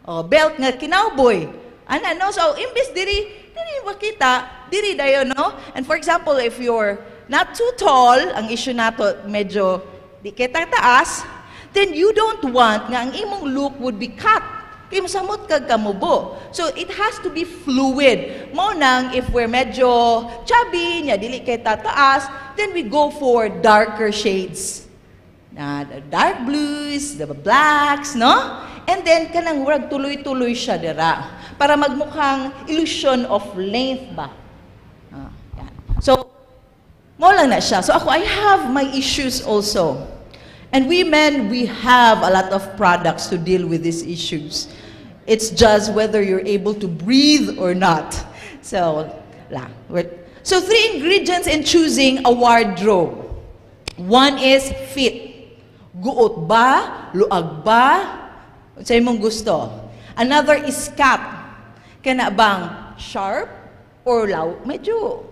S4: o oh, belt nga kinawboy. Ana, no? So, imbis diri, diri makita, diri dayon no? And for example, if you're not too tall, ang issue nato medyo di kita taas, then you don't want nga ang imong look would be cut Kay masamot kag kamubo. So it has to be fluid. Mo nang if we're medyo chubby, nya dili kay tataas, then we go for darker shades. Na uh, dark blues, the blacks, no? And then kanang wag tuloy-tuloy siya dira para magmukhang illusion of length ba. Uh, So mo lang na siya. So ako I have my issues also. And we men, we have a lot of products to deal with these issues. It's just whether you're able to breathe or not. So, lah. so three ingredients in choosing a wardrobe. One is fit. Guot ba? Luag ba? Sa gusto. Another is cap. Kena bang sharp or low? Medyo.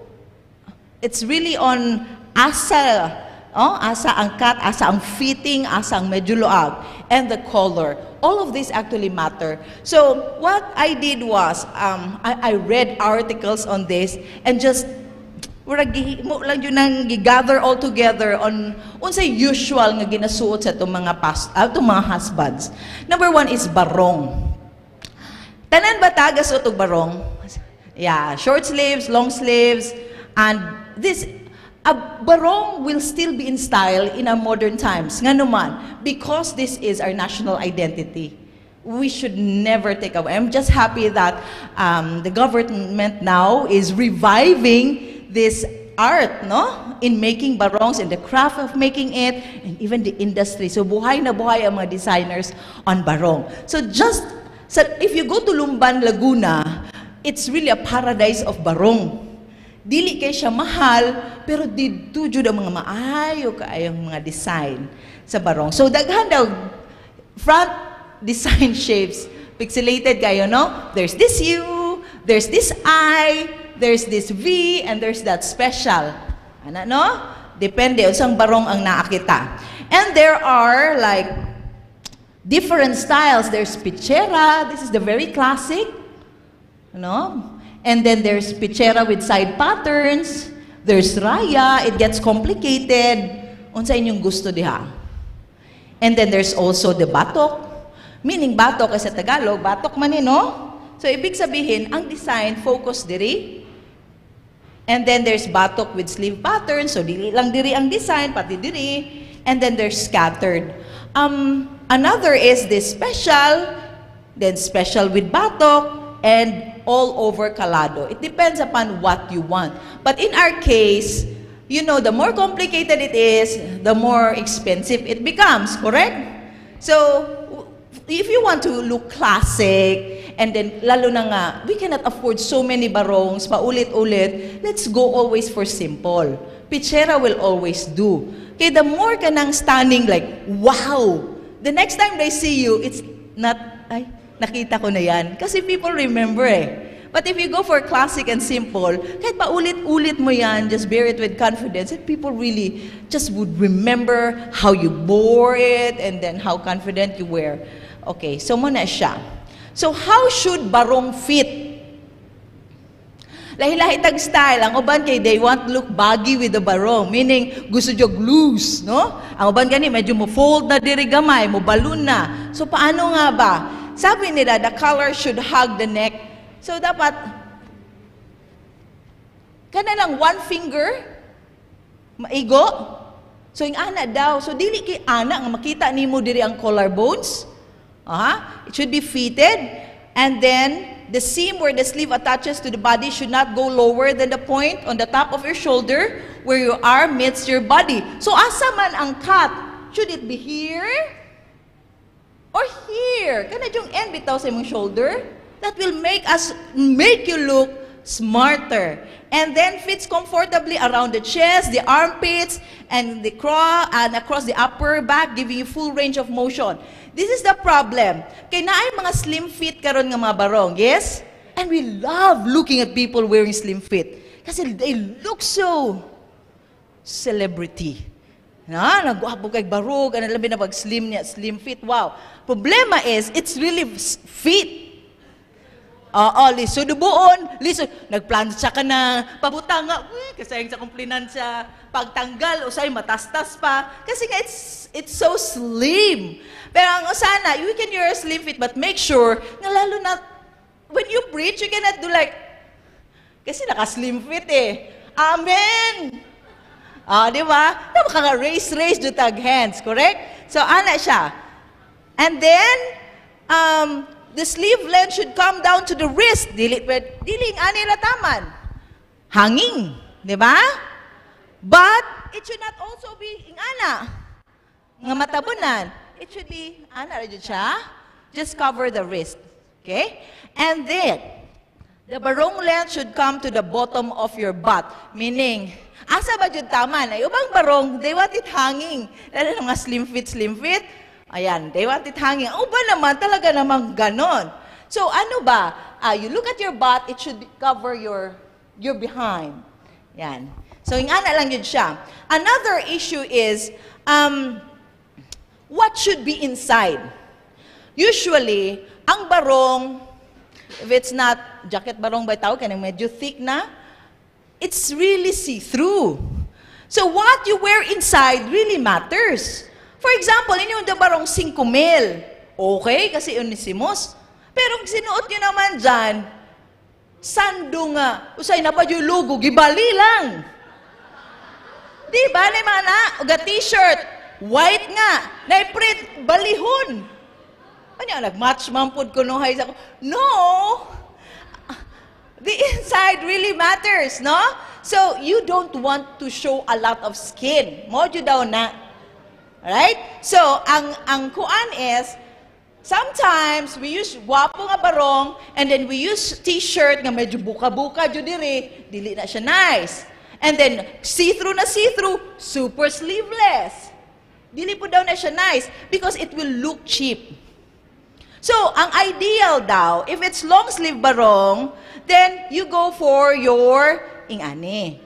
S4: It's really on asa Oh, asa ang cut, asa ang fitting, asa ang medyo luag, and the color. All of these actually matter. So what I did was, um, I, I read articles on this and just mo lang yun ang gather all together on unsa usual nga ginasuot sa itong mga, past, uh, ah, itong mga husbands. Number one is barong. Tanan ba tagas o barong? Yeah, short sleeves, long sleeves, and this a barong will still be in style in our modern times. Nga because this is our national identity. We should never take away. I'm just happy that um, the government now is reviving this art, no? In making barongs and the craft of making it and even the industry. So buhay na buhay ang mga designers on barong. So just, so if you go to Lumban, Laguna, it's really a paradise of barong. dili kay siya mahal pero didto jud ang mga maayo kaayong mga design sa barong. So daghan daw front design shapes pixelated kayo no? There's this U, there's this I, there's this V and there's that special. Ana no? Depende unsang barong ang naakita. And there are like different styles. There's pichera, this is the very classic. No? And then there's pichera with side patterns. There's raya. It gets complicated. Unsa inyong gusto diha? And then there's also the batok. Meaning batok sa Tagalog, batok man eh, no? So ibig sabihin, ang design focus diri. And then there's batok with sleeve pattern. So dili lang diri ang design, pati diri. And then there's scattered. Um, another is this special, then special with batok, and all over Calado. It depends upon what you want. But in our case, you know, the more complicated it is, the more expensive it becomes, correct? So, if you want to look classic, and then lalo na nga, we cannot afford so many barongs, paulit-ulit, let's go always for simple. Pichera will always do. Okay, the more ka nang stunning, like, wow! The next time they see you, it's not, ay, Nakita ko na yan. Kasi people remember eh. But if you go for classic and simple, kahit pa ulit-ulit mo yan, just bear it with confidence, and people really just would remember how you bore it and then how confident you were. Okay, so mo na siya. So how should barong fit? Lahi-lahi tag style. Ang uban kay they want look baggy with the barong. Meaning, gusto jo loose, no? Ang uban gani, medyo mo fold na diri gamay, mo balloon na. So paano nga ba? Sabi nila, the collar should hug the neck. So dapat, kana lang one finger, maigo. So yung ana daw, so dili kay ana nga makita nimo diri ang collar bones. Aha, uh-huh. it should be fitted and then the seam where the sleeve attaches to the body should not go lower than the point on the top of your shoulder where your arm meets your body. So asa man ang cut? Should it be here? Or here, kana yung end bitaw sa imong shoulder, that will make us, make you look smarter. And then fits comfortably around the chest, the armpits, and the craw, and across the upper back, giving you full range of motion. This is the problem. Kay naay mga slim fit karon nga mga barong, yes? And we love looking at people wearing slim fit. Kasi they look so celebrity. Na, nagwapo kay barug, ano labi na pag slim niya, slim fit. Wow. Problema is, it's really fit. Oo, liso dubuon, liso, nagplansya ka na, pabuta nga, mm, kasayang sa kumplinansya, pagtanggal, usay matastas pa, kasi nga it's, it's so slim. Pero ang usana, you can wear a slim fit, but make sure, nga lalo na, when you preach, you cannot do like, kasi naka-slim fit eh. Amen! Ah, di ba? Diba ka raise, raise, the tag hands, correct? So, ana siya. And then, um, the sleeve length should come down to the wrist. Dili, diling ani ah, rataman. Hanging, di ba? But, it should not also be ing ana. Nga matabunan. It should be, ana rin siya. Just cover the wrist. Okay? And then, the barong length should come to the bottom of your butt. Meaning, Asa ba jud tama na? Ubang barong, they want it hanging. Lalo mga slim fit, slim fit. Ayan, they want it hanging. O ba naman, talaga namang ganon. So ano ba? Uh, you look at your butt, it should cover your, your behind. Yan. So ingana lang yun siya. Another issue is, um, what should be inside? Usually, ang barong, if it's not jacket barong by tao, kanang medyo thick na, it's really see-through. So what you wear inside really matters. For example, inyo na barong 5 Okay, kasi Onesimus. Pero kung sinuot nyo naman dyan, sando nga, usay na pa yung logo, gibali lang. Di ba, ni mana? Uga t-shirt, white nga, na-print, balihon. Ano, nag-match man po ko nung high school. No! the inside really matters, no? So, you don't want to show a lot of skin. Mojo daw na. Right? So, ang, ang kuan is, sometimes we use wapo nga barong and then we use t-shirt nga medyo buka-buka jud diri, dili na siya nice. And then see-through na see-through, super sleeveless. Dili po daw na siya nice because it will look cheap. So, ang ideal daw, if it's long sleeve barong, then you go for your ingani.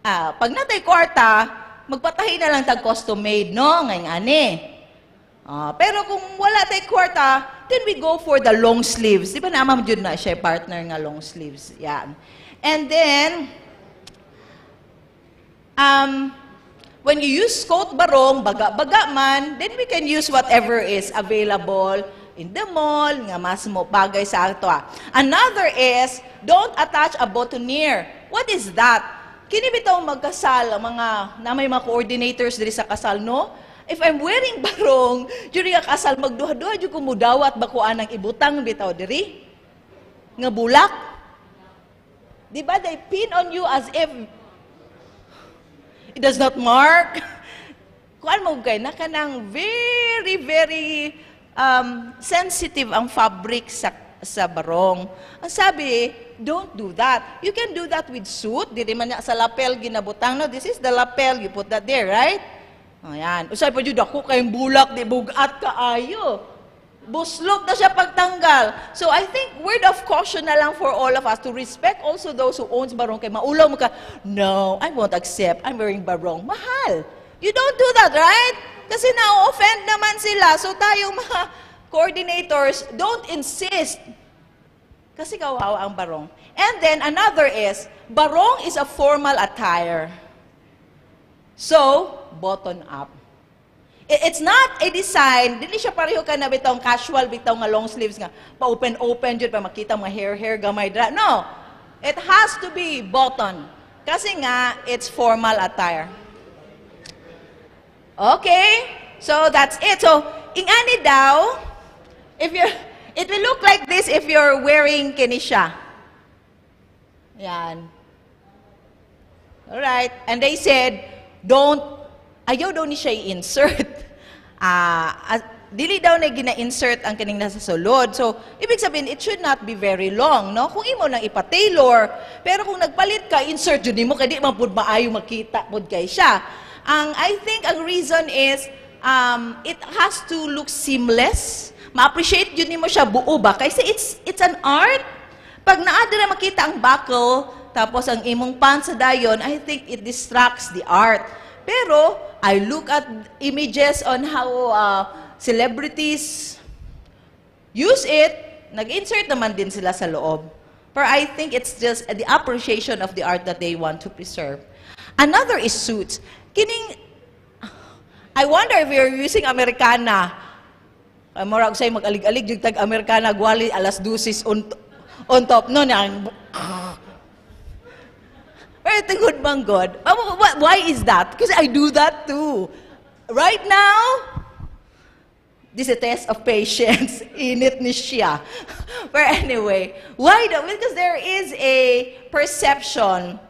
S4: Ah, pag natay kwarta, magpatahi na lang tag custom made, no? Nga ingani. Ah, pero kung wala tay kwarta, then we go for the long sleeves. Di ba naman yun na siya partner nga long sleeves? Yan. And then, um, when you use coat barong, baga-baga man, then we can use whatever is available in the mall, nga mas mo bagay sa ato. Ah. Another is, don't attach a boutonniere. What is that? Kini bitaw magkasal, mga, na may mga coordinators diri sa kasal, no? If I'm wearing barong, during a kasal, magduha-duha dyan ko mudawat bakuan ng ibutang bitaw diri. Nga bulak. Di ba, they pin on you as if it does not mark. Kuan mo kay na kanang very very um, sensitive ang fabric sa, sa barong. Ang sabi, don't do that. You can do that with suit. Dili man sa lapel ginabutang. No, this is the lapel. You put that there, right? Ayan. Oh, Usay pa jud ako kayong bulak, di bugat kaayo. Buslot na siya pagtanggal. So I think word of caution na lang for all of us to respect also those who owns barong kay maulaw mo ka, no, I won't accept. I'm wearing barong. Mahal. You don't do that, right? Kasi na-offend naman sila. So tayo mga coordinators, don't insist. Kasi kawawa ang barong. And then another is, barong is a formal attire. So, button up. It's not a design, dili siya pareho ka na bitaw casual, bitaw nga long sleeves nga, pa-open-open dyan, pa makita mga hair-hair, gamay dra. No, it has to be button. Kasi nga, it's formal attire. Okay? So that's it. So ingani daw, if you it will look like this if you're wearing kinisha. Yan. All right. And they said, don't ayaw daw ni siya i-insert. Uh, dili daw na gina-insert ang kining nasa sulod. So, ibig sabihin, it should not be very long, no? Kung imo lang ipa-tailor, pero kung nagpalit ka, insert yun mo, kaya di man po makita po kay siya. Ang I think ang reason is um, it has to look seamless. Ma-appreciate yun mo siya buo ba? Kasi it's, it's an art. Pag naadira makita ang buckle, tapos ang imong pan sa dayon, I think it distracts the art. Pero, I look at images on how uh, celebrities use it. Nag-insert naman din sila sa loob. But I think it's just the appreciation of the art that they want to preserve. Another is suits. Kining, I wonder if you're using Americana. Uh, ah, Murag say mag-alig-alig, yung tag Americana, gwali, alas dusis on, on top nun ang... Pero ito good bang God? Ah, why is that? Because I do that too. Right now, this is a test of patience. Init ni siya. But anyway, why do, because there is a perception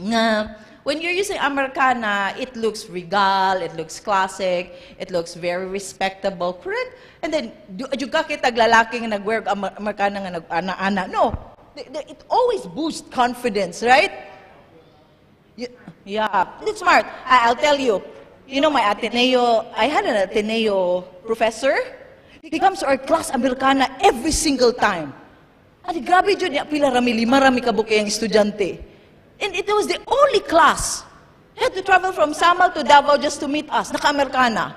S4: nga when you're using Americana, it looks regal, it looks classic, it looks very respectable, correct? And then, juga kita lalaki nga nag-wear Americana nga nag-ana-ana. No, it always boosts confidence, right? Yeah, it's smart. I'll tell you. You know, my Ateneo, I had an Ateneo professor. He comes to our class Americana every single time. Ani, grabe dyan niya, pila rami, lima rami kabukayang estudyante. And it was the only class. They had to travel from Samal to Davao just to meet us, naka-Amerikana.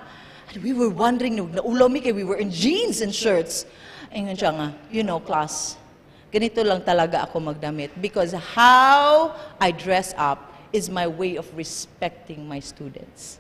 S4: And we were wondering, naulaw kay we were in jeans and shirts. Ayun siya nga, you know, class. Ganito lang talaga ako magdamit because how I dress up is my way of respecting my students.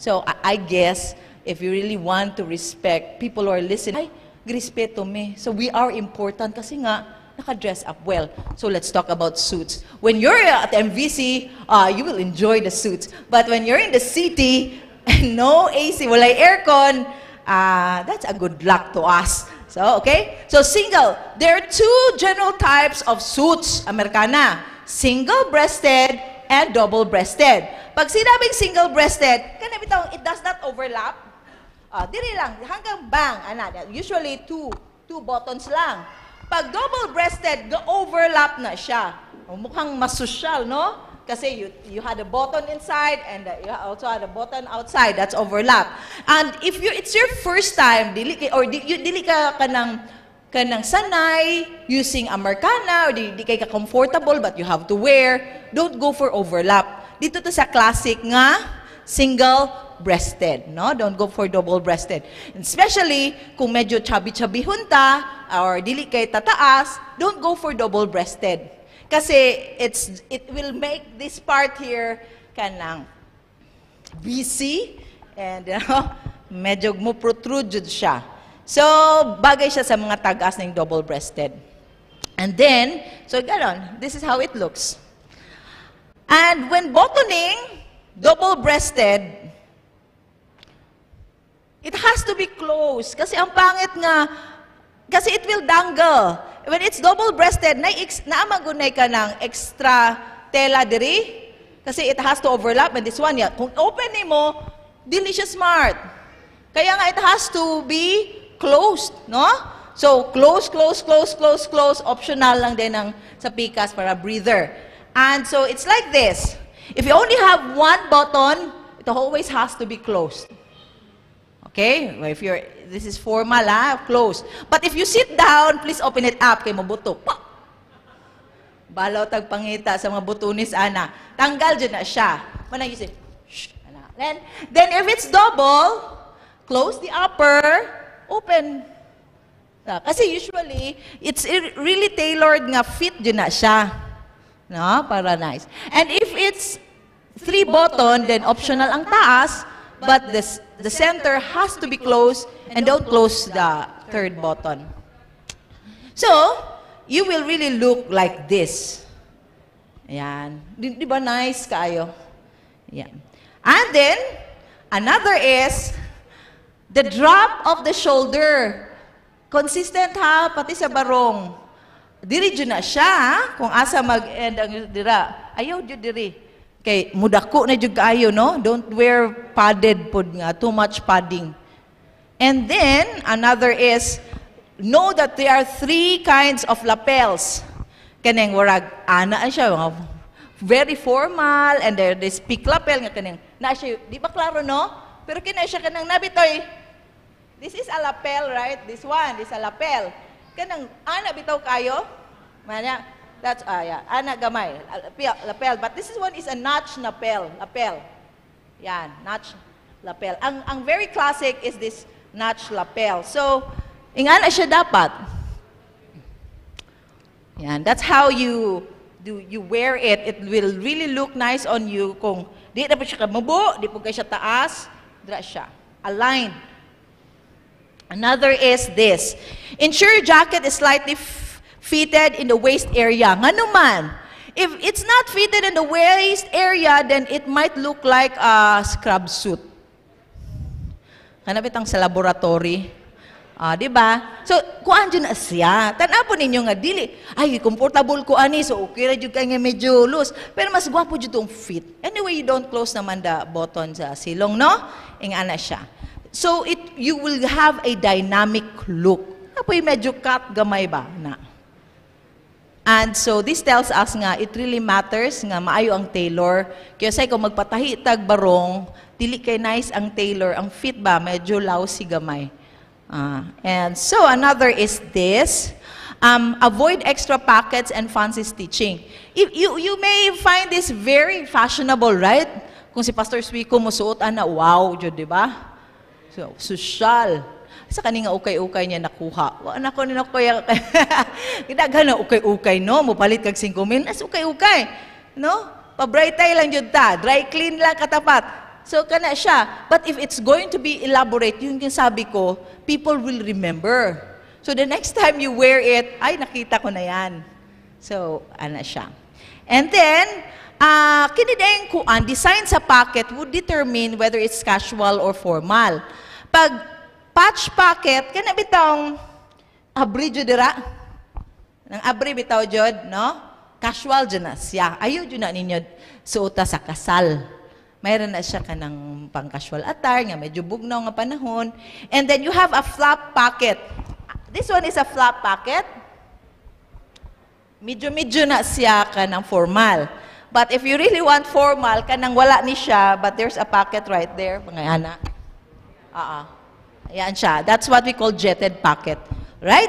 S4: So I, I guess if you really want to respect people who are listening, ay, grispeto me. So we are important kasi nga, naka-dress up well. So let's talk about suits. When you're at MVC, uh, you will enjoy the suits. But when you're in the city, no AC, walay aircon, uh, that's a good luck to us. So, okay? So, single. There are two general types of suits, Americana. Single-breasted and double-breasted. Pag sinabing single-breasted, kanabi taong it does not overlap. Uh, diri lang, hanggang bang, ana, usually two, two buttons lang. Pag double-breasted, overlap na siya. O, oh, mukhang mas social, no? Kasi you, you had a button inside and uh, you also had a button outside. That's overlap. And if you, it's your first time, dili, or di, you, dili ka, ka ng, ka sanay using Americana, or di, di kay ka comfortable but you have to wear, don't go for overlap. Dito to sa classic nga, single breasted, no? Don't go for double breasted. especially kung medyo chubby-chubby hunta or dili kay tataas, don't go for double breasted. Kasi it's it will make this part here kanang BC and you know, medyo mo protrude siya. So, bagay siya sa mga tagas ng double-breasted. And then, so ganon, this is how it looks. And when buttoning double-breasted, It has to be closed. Kasi ang pangit nga, kasi it will dangle. When it's double-breasted, na naamagunay ka ng extra tela diri. Kasi it has to overlap. And this one, yeah, kung open ni mo, dili siya smart. Kaya nga, it has to be closed, no? So, close, close, close, close, close. Optional lang din ang sa PCAS para breather. And so, it's like this. If you only have one button, it always has to be closed. Okay? If you're, this is formal, ha? Ah, close. But if you sit down, please open it up kay mabuto. Pa! Balaw tag sa mga butunis, ana. Tanggal dyan na siya. Manang you say, shh, ana. Then, then if it's double, close the upper, open. Na, ah, kasi usually, it's really tailored nga fit dyan na siya. No? Para nice. And if it's three button, then optional ang taas, but the, the center has to be closed and don't close the third button. So, you will really look like this. Ayan. Di, di ba nice kayo? Ayan. And then, another is, the drop of the shoulder. Consistent ha, pati sa barong. Diri na siya, ha? kung asa mag-end ang dira. Ayaw, diri. Kay mudako na jud kaayo no, don't wear padded pod nga, too much padding. And then another is know that there are three kinds of lapels. Kaneng warag ana siya very formal and there this peak lapel nga kaneng na siya di ba klaro no? Pero kinay siya kanang nabitoy. This is a lapel, right? This one, this is a lapel. Kanang ana bitaw kayo. Mana That's, ah, yeah, anak ah, gamay, ah, lapel, lapel. But this is one is a notch lapel, lapel. Yan, notch lapel. Ang, ang very classic is this notch lapel. So, ingan siya dapat. Yan, that's how you do you wear it. It will really look nice on you kung di na po siya di po siya taas, dra siya. Align. Another is this. Ensure your jacket is slightly fitted in the waist area. Nga naman, if it's not fitted in the waist area, then it might look like a scrub suit. Hanapit ang sa laboratory. Ah, di ba? So, kuan dyan na siya. Tanapon ninyo nga, dili. Ay, comfortable ko ani. So, okay ra dyan kayo nga medyo loose. Pero mas gwapo dyan itong fit. Anyway, you don't close naman the button sa silong, no? Ing ana siya. So, it, you will have a dynamic look. Apoy medyo cut gamay ba na. And so this tells us nga it really matters nga maayo ang tailor. Kaya say ko magpatahi tag barong, dili kay nice ang tailor, ang fit ba medyo lousy gamay. Uh, and so another is this. Um, avoid extra pockets and fancy stitching. If you, you may find this very fashionable, right? Kung si Pastor Swico musuot ana, wow, Diyo, di ba? So, social sa kani nga ukay-ukay niya nakuha. Wa na ko ni nakuya. Ah, Gidaghan na ukay-ukay no, mopalit kag 5 mil, as ukay-ukay. No? Pa bright Pabrightay lang jud ta, dry clean lang katapat. So kana siya. But if it's going to be elaborate, yung yung sabi ko, people will remember. So the next time you wear it, ay nakita ko na yan. So ana siya. And then, uh, kinideng kuan, design sa pocket would determine whether it's casual or formal. Pag patch pocket kana bitong abri jud dira. Nang abri bitaw jud, no? Casual jud na siya. Ayo jud na ninyo suota sa kasal. Mayroon na siya kanang pang-casual attire nga medyo bugnaw nga panahon. And then you have a flap pocket. This one is a flap pocket. Medyo-medyo na siya kanang formal. But if you really want formal, kanang wala ni siya, but there's a pocket right there, mga anak. Uh -uh. Yan siya. That's what we call jetted pocket. Right?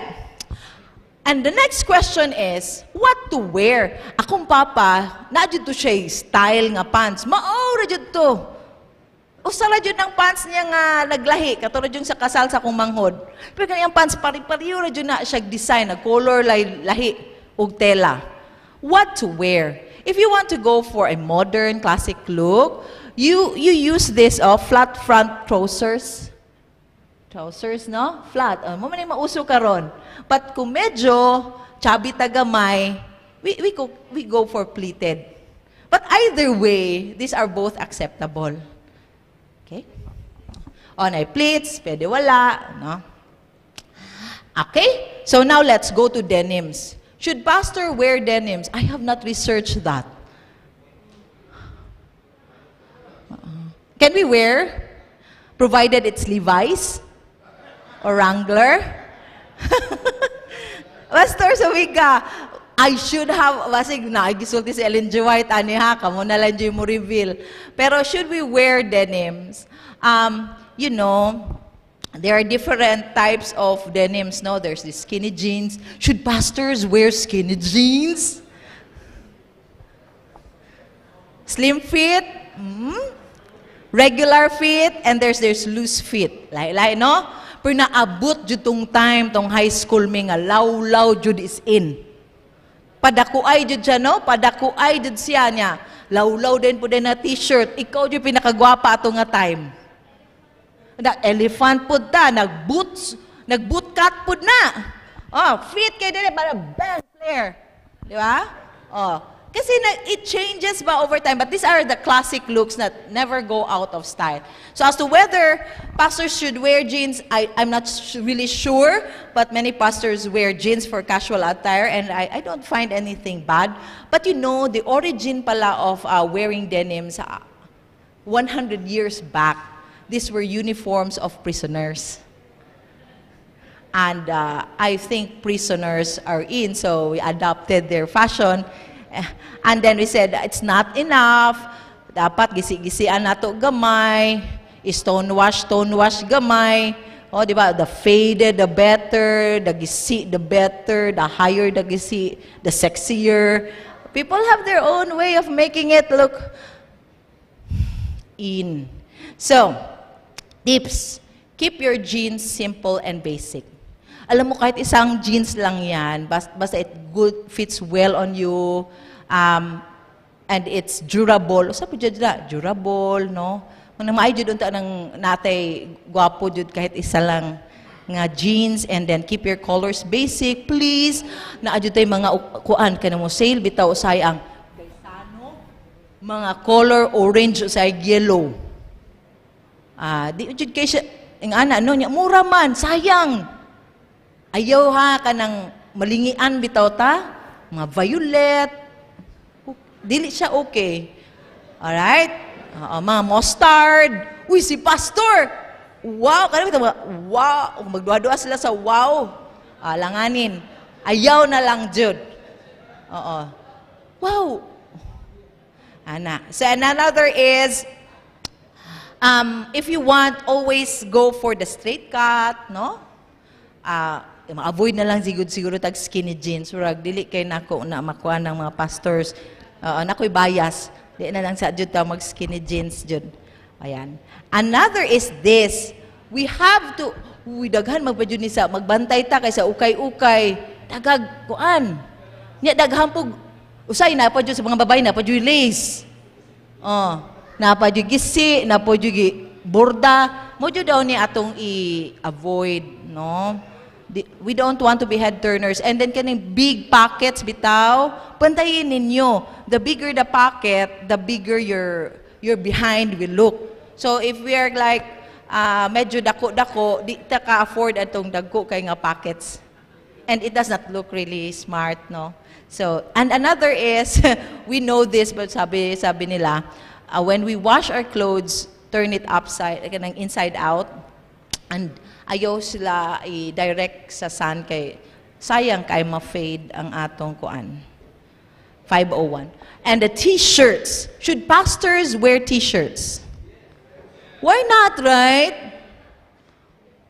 S4: And the next question is, what to wear? Akong papa, na to siya style nga pants. Maora dyan to. Usala dyan ang pants niya nga naglahi, katulad yung sa kasal sa kumanghod. Pero kanyang pants, pari-pariyo na dyan na siya design, na color lahi, lahi ug tela. What to wear? If you want to go for a modern, classic look, you, you use this oh, flat front trousers trousers, no? Flat. Oh, mo maning mauso karon. But kung medyo chubby tagamay, we, we, go, we go for pleated. But either way, these are both acceptable. Okay? On a pleats, pwede wala, no? Okay? So now let's go to denims. Should pastor wear denims? I have not researched that. Uh-uh. Can we wear? Provided it's Levi's or wrangler. Pastor, sa wika, I should have, kasi nagisulti si Ellen G. White, ani ha, kamo na lang mo reveal. Pero should we wear denims? Um, you know, there are different types of denims, no? There's the skinny jeans. Should pastors wear skinny jeans? Slim fit, mm, regular fit, and there's, there's loose fit. Like, like, no? pero naabot jud time tong high school mi nga lawlaw jud is in. ay jud siya no, padakuay jud siya niya. Lawlaw din po din na t-shirt, ikaw jud pinakagwapa ato nga time. Na elephant pud ta, nag boots, nag boot cut pud na. Oh, fit kay dili para best player. Di ba? Oh, Kasi na, it changes ba over time. But these are the classic looks that never go out of style. So as to whether pastors should wear jeans, I, I'm not really sure. But many pastors wear jeans for casual attire, and I, I don't find anything bad. But you know, the origin pala of uh, wearing denims, uh, 100 years back, these were uniforms of prisoners and uh, I think prisoners are in, so we adopted their fashion And then we said, it's not enough. Dapat gisi-gisian nato gamay. Stone wash, stone wash gamay. Oh, di ba? The faded, the better. The gisi, the better. The higher the gisi, the sexier. People have their own way of making it look in. So, tips. Keep your jeans simple and basic. Alam mo, kahit isang jeans lang yan, basta it good, fits well on you, um, and it's durable. Sa po jud durable, no? Nang maayo jud unta nang natay gwapo jud kahit isa lang nga jeans and then keep your colors basic, please. Naadyo tayo mga kuan ka mo sale, bitaw usay ang mga color orange usay yellow. Ah, di jud kay siya, ang ana, no, nya mura man, sayang. Ayaw ha ka malingian bitaw ta, mga violet, dili siya okay. Alright? Uh, mga mustard. Uy, si pastor! Wow! Kaya kita wow! Magduwa-duwa sila sa wow. Alanganin. Ayaw na lang, Jude. Oo. Wow! Ana. So another is, um, if you want, always go for the straight cut, no? Uh, ah, avoid na lang siguro, siguro tag skinny jeans. Murag, dili kay nako na makuha ng mga pastors Oo, na ko'y bias. Di na lang sa jud ta mag skinny jeans jud. Ayan. Another is this. We have to uy daghan magpadyo ni sa magbantay ta kaysa ukay-ukay dagag kuan. Nya daghan pug usay na pa sa mga babae na pa lace. Oh, na pa gisi, na pa borda. Mo daw ni atong i-avoid, no? we don't want to be head turners. And then kaning big pockets bitaw, pantayin ninyo. The bigger the pocket, the bigger your your behind will look. So if we are like uh, medyo dako-dako, di ta ka afford atong dagko kay nga pockets. And it does not look really smart, no? So, and another is, we know this, but sabi, sabi nila, uh, when we wash our clothes, turn it upside, like, inside out, and ayaw sila i-direct sa sun kay sayang kay ma-fade ang atong kuan. 501. And the t-shirts. Should pastors wear t-shirts? Why not, right?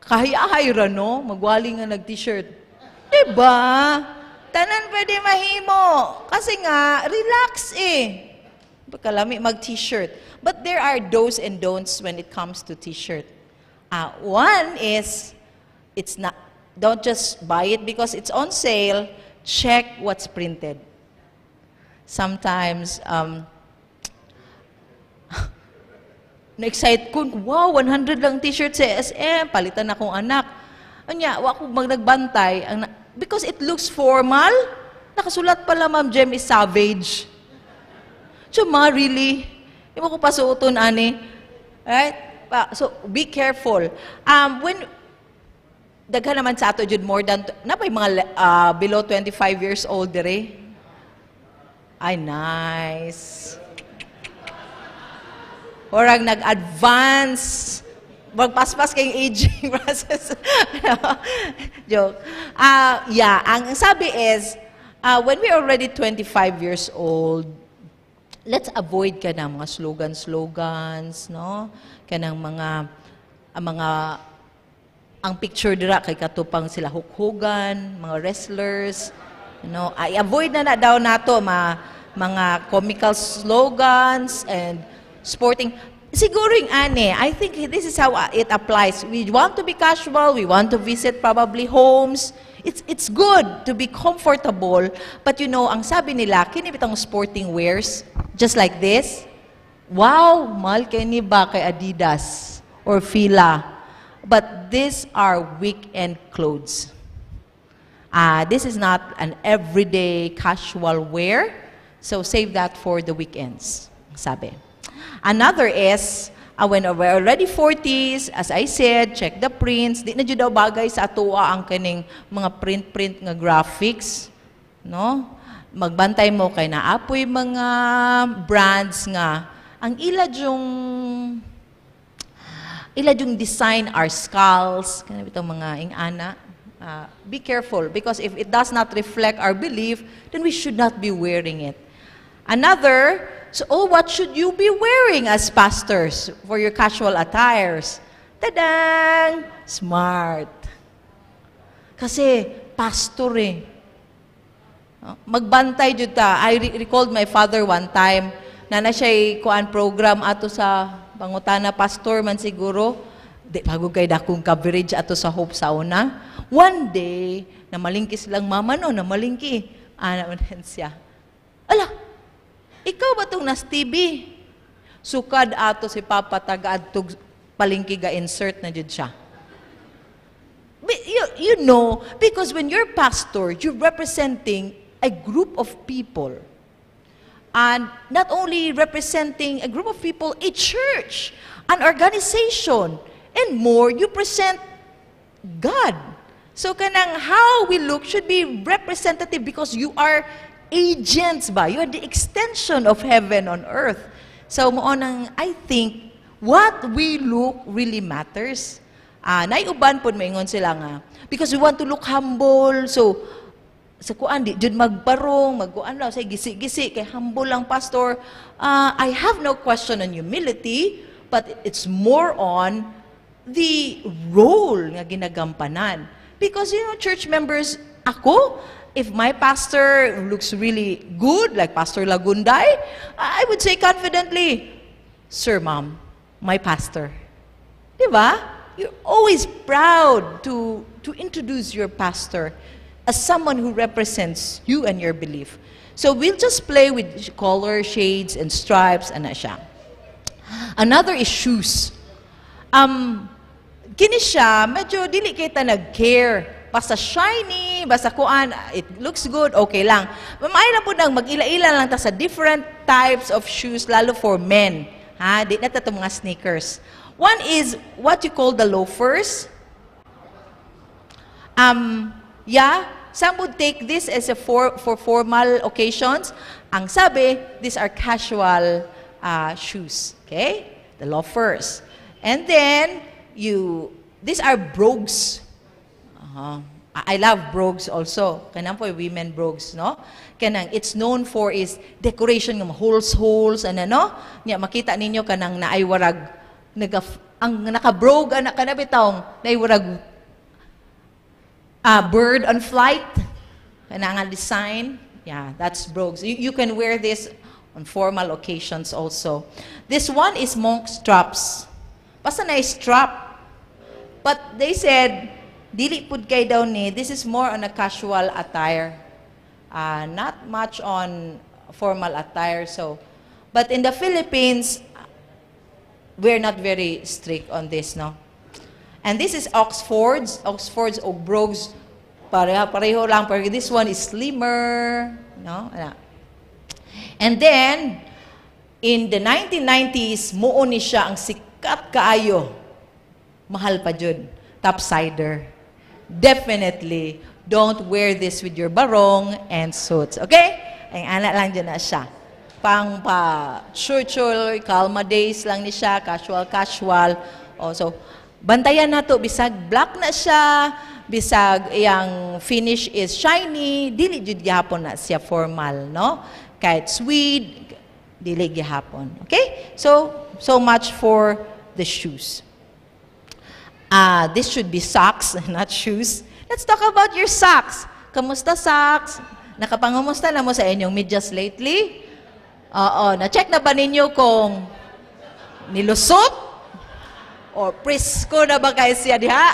S4: Kahiyahay ra, no? Magwali nga nag-t-shirt. Diba? Tanan pwede mahimo. Kasi nga, relax eh. Kalami mag-t-shirt. But there are do's and don'ts when it comes to t-shirt. Uh, one is, it's not, don't just buy it because it's on sale, check what's printed. Sometimes, um, na-excite ko, wow, 100 lang t-shirt sa SM, palitan akong anak. Anya, wako mag nagbantay. because it looks formal, nakasulat pala, Ma'am Jem, is savage. Tsuma, really? Iba ko pasuoton, ani. Right? uh, so be careful. Um, when, daghan naman sa ato jud more than, na napay mga uh, below 25 years old dere. Ay, nice. Orang nag-advance magpaspas kayong aging process. Ano? Joke. Uh, yeah, ang sabi is, uh, when we're already 25 years old, let's avoid ka na mga slogan-slogans, no? kanang mga ang mga ang picture dira kay katupang sila hukhugan, mga wrestlers, you know, I avoid na na daw nato ma mga comical slogans and sporting Siguring ane, I think this is how uh, it applies. We want to be casual, we want to visit probably homes. It's, it's good to be comfortable, but you know, ang sabi nila, kinibitang sporting wears, just like this, Wow, mal kini ba kay Adidas or Fila. But these are weekend clothes. Uh, this is not an everyday casual wear. So save that for the weekends, sabi. Another is, uh, when we're already 40s, as I said, check the prints. Di na daw bagay sa atoa ang kaning mga print-print nga graphics. No? Magbantay mo kay na apoy mga brands nga ang ilad yung ilad yung design our skulls, kanina itong mga ingana. Uh, ah, be careful because if it does not reflect our belief, then we should not be wearing it. Another, so oh, what should you be wearing as pastors for your casual attires? Tadang! Smart. Kasi, pastor eh. Ah, magbantay jud ta. Ah. I re recalled my father one time, na na siya kuan program ato sa Pangutana Pastor man siguro, di pagod kay dakong coverage ato sa Hope sa una. One day, namalingkis lang mama no, namalingki. Ah, naman siya. Ala, ikaw ba itong nas TV? Sukad ato si Papa tagaad tog palingki ga insert na jud siya. You, you know, because when you're pastor, you're representing a group of people and not only representing a group of people, a church, an organization, and more, you present God. So kanang how we look should be representative because you are agents ba? You are the extension of heaven on earth. So mo ang I think what we look really matters. Ah, naiuban pod maingon sila nga because we want to look humble. So sa kuan di jud magbarong magkuan raw say gisi-gisi kay humble lang pastor uh, I have no question on humility but it's more on the role nga ginagampanan because you know church members ako if my pastor looks really good like pastor Lagunday I would say confidently sir ma'am my pastor di ba you're always proud to to introduce your pastor as someone who represents you and your belief. So we'll just play with color, shades, and stripes, and siya. Another is shoes. Um, kini siya, medyo dili kita nag-care. Basta shiny, basta kuan, it looks good, okay lang. Mamay na po nang mag-ila-ila lang ta sa different types of shoes, lalo for men. Ha? Di na ta mga sneakers. One is what you call the loafers. Um, yeah, Some would take this as a for, for formal occasions. Ang sabi, these are casual uh, shoes. Okay? The loafers. And then, you, these are brogues. Uh, I love brogues also. Kanang po women brogues, no? Kanang, it's known for is decoration ng holes, holes, and ano? Nya, makita ninyo kanang naaywarag, naga, ang nakabrog, anak ka na bitawang, naaywarag Uh, bird on flight, Pananga design. Yeah, that's brogues. You, you can wear this on formal occasions also. This one is monk straps. Basta na strap. But they said, dili pud kay daw ni, this is more on a casual attire. Uh, not much on formal attire. So, But in the Philippines, we're not very strict on this, no? And this is Oxford's, Oxford's o Brogues. Pareho, pareho lang, pero this one is slimmer. No? And then, in the 1990s, muon ni siya ang sikat kaayo. Mahal pa jud. Topsider. Definitely, don't wear this with your barong and suits. Okay? Ang anak lang dyan na siya. Pang pa, sure, sure, calma days lang ni siya, casual, casual. Oh, so, bantayan nato bisag black na siya, bisag yang finish is shiny, dili jud gihapon na siya formal, no? Kahit sweet dili gihapon. Okay? So, so much for the shoes. Uh, this should be socks, not shoes. Let's talk about your socks. Kamusta socks? Nakapangumusta na mo sa inyong medyas lately? Oo, na-check na ba ninyo kung nilusot o, presko na ba kayo siya diha?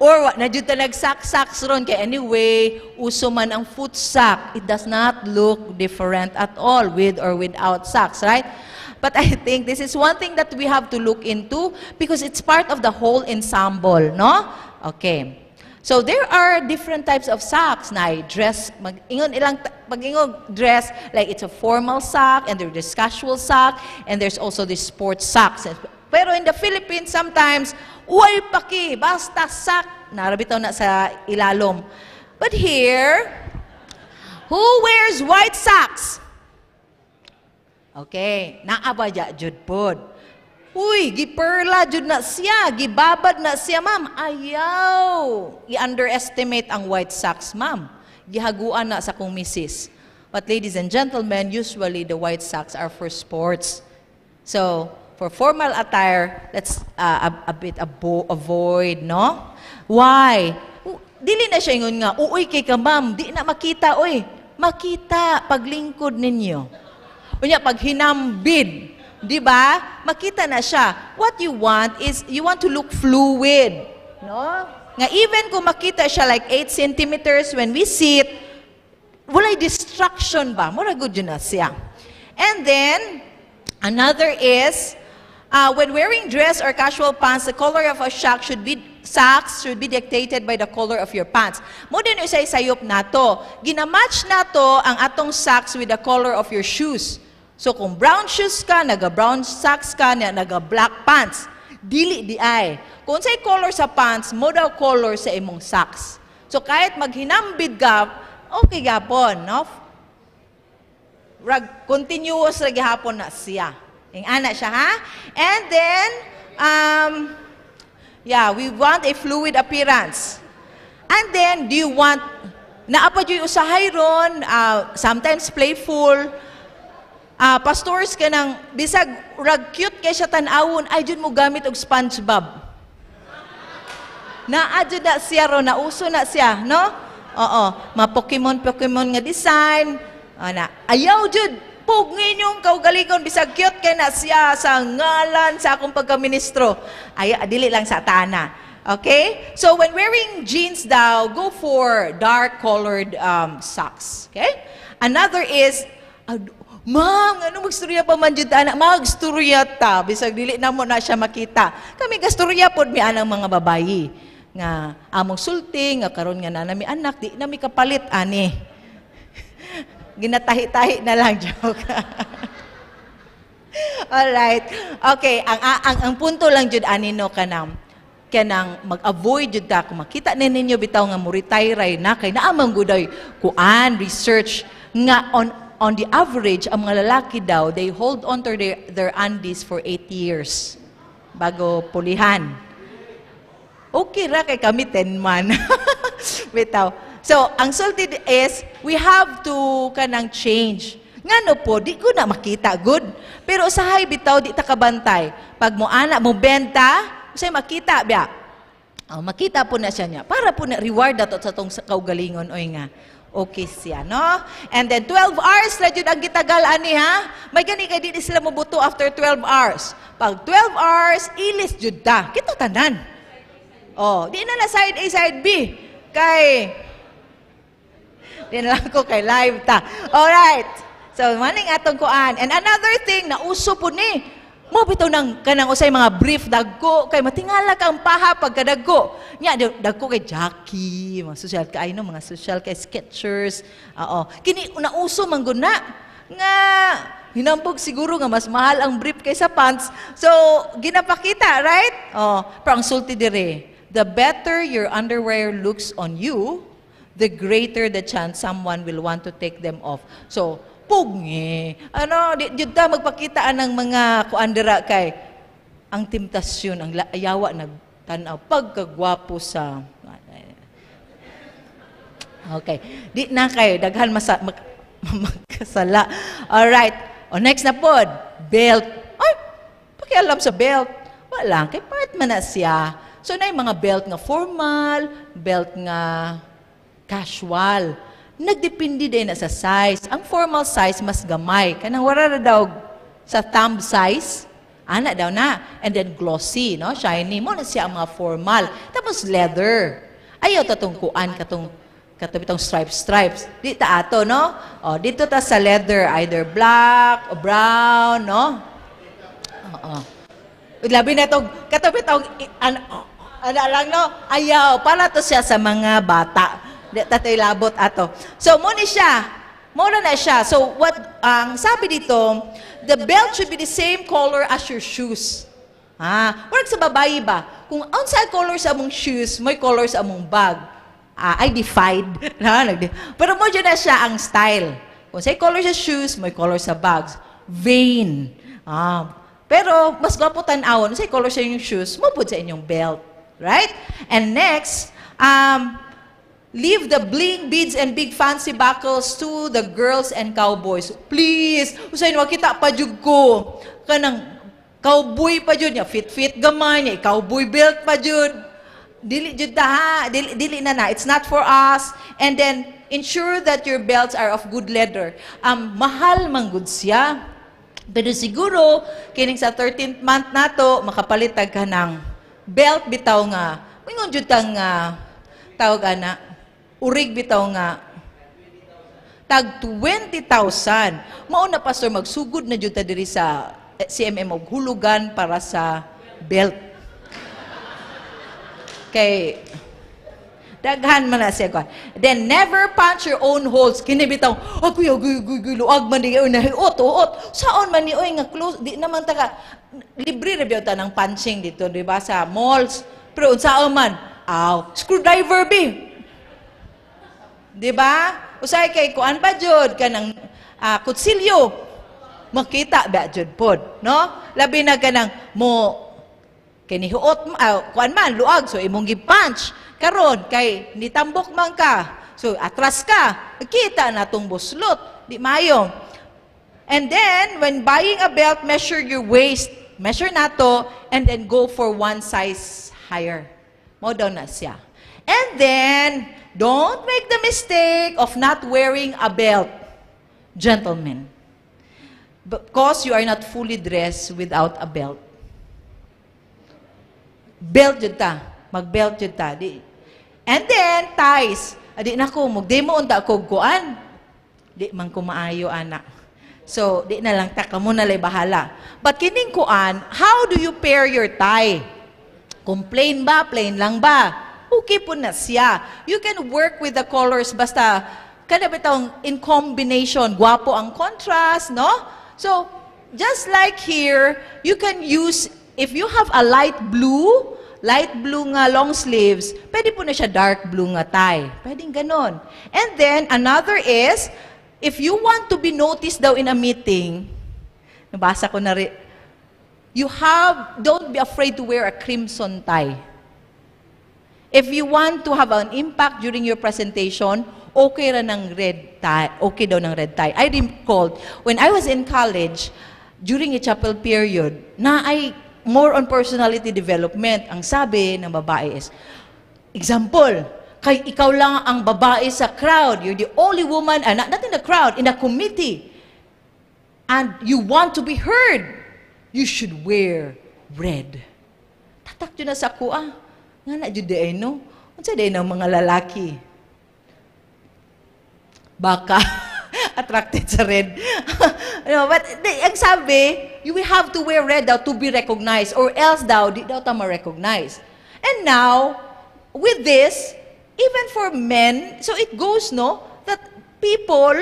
S4: Or, na dyan saksaks ron kay anyway, uso man ang foot sack. It does not look different at all with or without socks, right? But I think this is one thing that we have to look into because it's part of the whole ensemble, no? Okay. So there are different types of socks na dress mag ingon ilang pag magingon dress like it's a formal sock and there's casual sock and there's also the sports socks pero in the Philippines, sometimes, uy paki, basta sak. Narabitaw na sa ilalom. But here, who wears white socks? Okay, naabaya jud pod. Uy, giperla jud na siya, gibabad na siya, ma'am. Ayaw. I-underestimate ang white socks, ma'am. Gihaguan na sa kong misis. But ladies and gentlemen, usually the white socks are for sports. So, for formal attire, let's uh, a, a bit abo- avoid, no? Why? Dili na siya ingon nga, uuy kay ka ma'am, di na makita, uy. Makita paglingkod ninyo. Unya, pag hinambid, di ba? Makita na siya. What you want is, you want to look fluid, no? Nga even kung makita siya like 8 centimeters when we sit, walay distraction ba? Mura good yun na siya. And then, Another is, Uh, when wearing dress or casual pants, the color of a sock should be socks should be dictated by the color of your pants. Mo din usay sayop nato. Ginamatch nato ang atong socks with the color of your shoes. So kung brown shoes ka, naga-brown socks ka, naga-black pants. Dili di ay. Kung say color sa pants, mo daw color sa imong socks. So kahit maghinambid ka, okay gapon, no? Rag continuous ra gihapon na siya. Ing ana siya ha? And then, um, yeah, we want a fluid appearance. And then, do you want, naapad yung usahay ron, uh, sometimes playful, uh, pastors ka ng, bisag, rag cute kay siya tanawon, ay dyan mo gamit og Spongebob. Naadyo na siya ron, nauso na siya, no? Oo, ma-Pokemon, Pokemon nga design, ana, ayaw jud Hapog ninyong kaugalingon bisag cute kay na siya sa ngalan sa akong pagkaministro. Ay adili lang sa tana. Okay? So when wearing jeans daw, go for dark colored um, socks. Okay? Another is, Ma'am, ano magsturya pa man jud anak? Magsturya ta bisag dili na mo na siya makita. Kami gasturya pod mi anang mga babayi nga among sulting, nga karon nga na nami anak di na mi kapalit ani ginatahi-tahi na lang, joke. All right. Okay, ang, ang, ang punto lang jud anino ka kanang mag-avoid jud ta kung makita na ninyo bitaw nga muritayray na kay naamang guday kuan research nga on on the average ang mga lalaki daw they hold on to their, their undies for 8 years bago pulihan. Okay ra kay kami ten man. bitaw. So, ang salted is, we have to kanang change. Nga no po, di ko na makita, good. Pero usahay bitaw, di takabantay. Pag mo ana, mo benta, say makita, biya. Oh, makita po na siya niya. Para po na reward na to sa tong kaugalingon, oy nga. Okay siya, no? And then 12 hours na yun ang gitagal, ani ha? May gani kay di sila mabuto after 12 hours. Pag 12 hours, ilis jud ta. Kito tanan. Oh, di na na side A, side B. Kay Dinalang ko kay live ta. Alright. So, maning atong kuan. And another thing, nauso po ni, mo bitaw nang kanang usay mga brief dagko kay matingala ka ang paha pagkadagko nya dagko kay Jackie mga social ka no mga social kay sketchers oo kini nauso man gud na nga Hinambog siguro nga mas mahal ang brief kaysa pants. So, ginapakita, right? Oh, ang sulti dire. The better your underwear looks on you, the greater the chance someone will want to take them off. So, pugngi. Ano, di, di ta magpakita ng mga kuandera kay ang temptasyon, ang ayawa nagtanaw, pagkagwapo sa... Okay. Di na kay, daghan masa, mag, magkasala. right. O next na po, belt. Ay, pakialam sa belt. Wala, kay part man na siya. So na yung mga belt nga formal, belt nga casual. Nagdepende din na sa size. Ang formal size mas gamay. Kanang wala na daw sa thumb size, ana daw na. And then glossy, no? shiny. Mo na siya ang mga formal. Tapos leather. Ayaw tatungkuan katong katubi itong stripes, stripes. Di ta ato, no? oh dito ta sa leather, either black or brown, no? Oo. Labi na itong, katubi itong, ano, ano lang, no? Ayaw, para to siya sa mga bata. Tatoy labot ato. So, muna siya. Muna na siya. So, what ang um, sabi dito, the belt should be the same color as your shoes. Ah, wala sa babae ba? Kung outside color sa among shoes, may color sa among bag. Ah, I defied. Pero mo na siya ang style. Kung say color sa shoes, may color sa bags. Vain. Ah, pero mas gwapo tan-awon, say color sa inyong shoes, mupod sa inyong belt. Right? And next, um, Leave the bling beads and big fancy buckles to the girls and cowboys. Please, usahin wa kita padyug ko. Kanang cowboy pa jud niya, fit fit gamay niya, cowboy belt pa jud. Dili jud ta ha, dili, dili na na. It's not for us. And then ensure that your belts are of good leather. Um, mahal man gud siya. Pero siguro kining sa 13th month nato makapalitag ka ng belt bitaw nga. Mingon jud ta nga tawag ana Urig bitaw nga. Tag 20,000. Mao na pastor magsugod na jud ta diri sa eh, CMM og hulugan para sa belt. Kay daghan man na siya ko. Then never punch your own holes. Kini bitaw, ako yo guy guy guy luag man di na uot uot. Saon man ni oy nga close di naman taka libre ra bitaw ng punching dito, di ba sa malls. Pero unsaon man? Aw, screwdriver bi. Di ba? Usay kay kuan ba jud kanang uh, ah, kutsilyo. Makita ba jud pod, no? Labi na kanang mo kinihuot uh, kuan man luag so imong gipunch karon kay nitambok man ka. So atras ka, kita na tong buslot, di mayo. And then when buying a belt, measure your waist, measure nato and then go for one size higher. Mo daw na siya. And then Don't make the mistake of not wearing a belt, gentlemen. Because you are not fully dressed without a belt. Belt yun ta. Mag-belt yun ta. Di. And then, ties. Adi na ko, mo unta ko kuan. Di man ko anak. So, di na lang ta, kamo na bahala. But kining kuan, how do you pair your tie? Complain ba? Plain lang ba? okay po na siya. You can work with the colors basta kada bitong in combination, guwapo ang contrast, no? So, just like here, you can use, if you have a light blue, light blue nga long sleeves, pwede po na siya dark blue nga tie. Pwede ganun. And then, another is, if you want to be noticed daw in a meeting, nabasa ko na rin, you have, don't be afraid to wear a crimson tie. If you want to have an impact during your presentation, okay ra ng red tie, okay daw ng red tie. I recall, when I was in college, during a chapel period, na ay more on personality development, ang sabi ng babae is, example, kay ikaw lang ang babae sa crowd, you're the only woman, uh, not, in the crowd, in a committee, and you want to be heard, you should wear red. Tatak na sa kuha. Ah. Nga na jud ay no. Unsa day ng mga lalaki? Baka attracted sa red. no, but they, ang sabi, you will have to wear red daw to be recognized or else daw di daw ta ma-recognize. And now, with this, even for men, so it goes, no, that people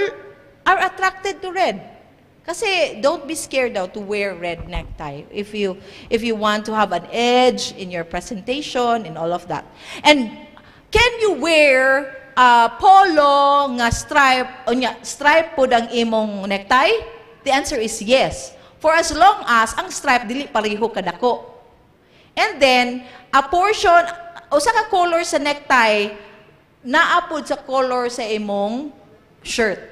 S4: are attracted to red. Kasi don't be scared daw to wear red necktie if you, if you want to have an edge in your presentation and all of that. And can you wear uh, polo nga stripe, o nga stripe pod ang imong necktie? The answer is yes. For as long as ang stripe dili pareho kadako. And then, a portion, usa ka color sa necktie, naapod sa color sa imong shirt.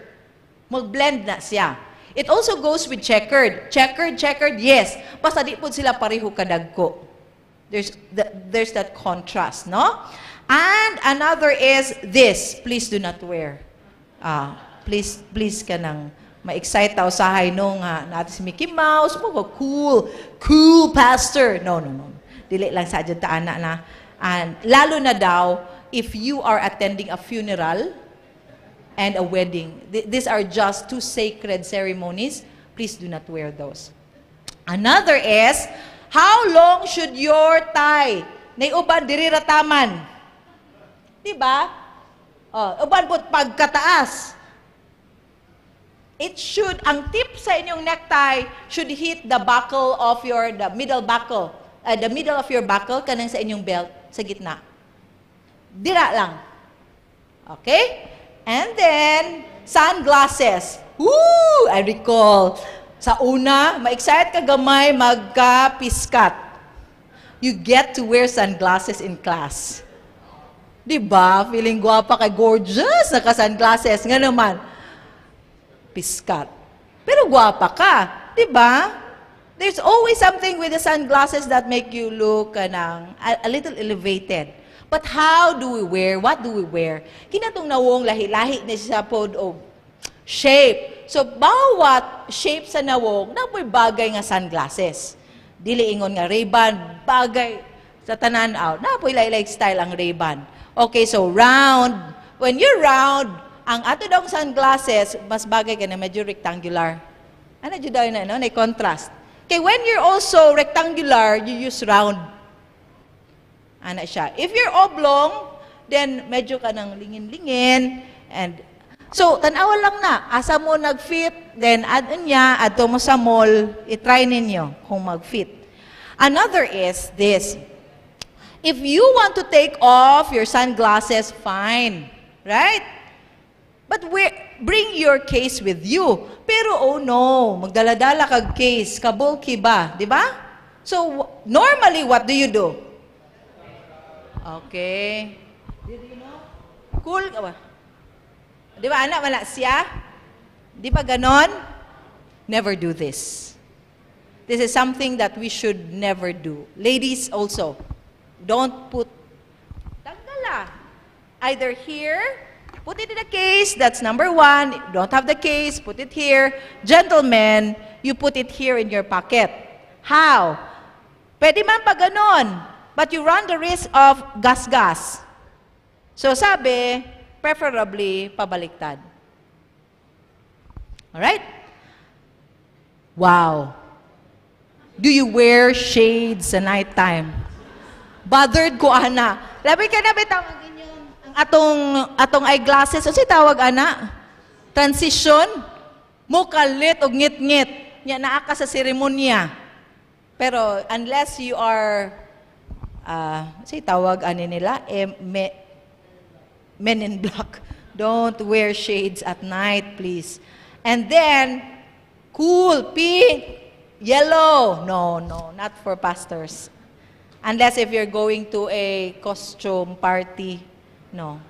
S4: mag na siya. It also goes with checkered. Checkered, checkered, yes. Basta di po sila pareho kadagko. There's, the, there's that contrast, no? And another is this. Please do not wear. Ah, please, please ka nang ma-excite tao sa hay no nga natin si Mickey Mouse Mga cool cool pastor no no no dili lang sa jud ta ana na and lalo na daw if you are attending a funeral and a wedding. Th these are just two sacred ceremonies. Please do not wear those. Another is, how long should your tie? Nay uban diri rataman. 'Di ba? Oh, uban po pagkataas. It should ang tip sa inyong necktie should hit the buckle of your the middle buckle, uh, the middle of your buckle kanang sa inyong belt sa gitna. Dira lang. Okay? And then, sunglasses. Woo! I recall. Sa una, ma-excite ka gamay, magka-piskat. You get to wear sunglasses in class. Di ba? Feeling guwapa kay gorgeous, naka-sunglasses. Nga naman, piskat. Pero guwapa ka, di ba? There's always something with the sunglasses that make you look uh, nang, a, a little elevated. But how do we wear? What do we wear? Kinatong nawong lahi-lahi ni sa pod o shape. So, bawat shape sa nawong, na napoy bagay nga sunglasses. Dili ingon nga ray bagay sa tanan-aw. Napoy lahi-lahi style ang ray Okay, so round. When you're round, ang ato daw sunglasses, mas bagay ka na medyo rectangular. Ano dyan daw na, no? Na contrast. Okay, when you're also rectangular, you use round Ana siya. If you're oblong, then medyo ka nang lingin-lingin. And so, tanaw lang na. Asa mo nag-fit, then add niya, add mo sa mall, itry ninyo kung mag-fit. Another is this. If you want to take off your sunglasses, fine. Right? But we bring your case with you. Pero oh no, magdaladala kag case, kabulki ba, di ba? So normally what do you do? Okay. Cool ka ba? Di ba anak, wala siya? Di ba ganon? Never do this. This is something that we should never do. Ladies also, don't put, tanggala. Ah. Either here, put it in a case, that's number one. don't have the case, put it here. Gentlemen, you put it here in your pocket. How? Pwede man pa ganon but you run the risk of gas-gas. So sabi, preferably pabaliktad. Alright? Wow. Do you wear shades at night time? Bothered ko, ana. Labi ka na, bitawag inyong ang atong, atong eyeglasses. O ano si tawag, ana? Transition? Mukalit o ngit-ngit. Nya naa ka sa seremonya. Pero unless you are uh, ah, say tawag ano nila, eh, me, men in black. Don't wear shades at night, please. And then, cool, pink, yellow. No, no, not for pastors. Unless if you're going to a costume party. No.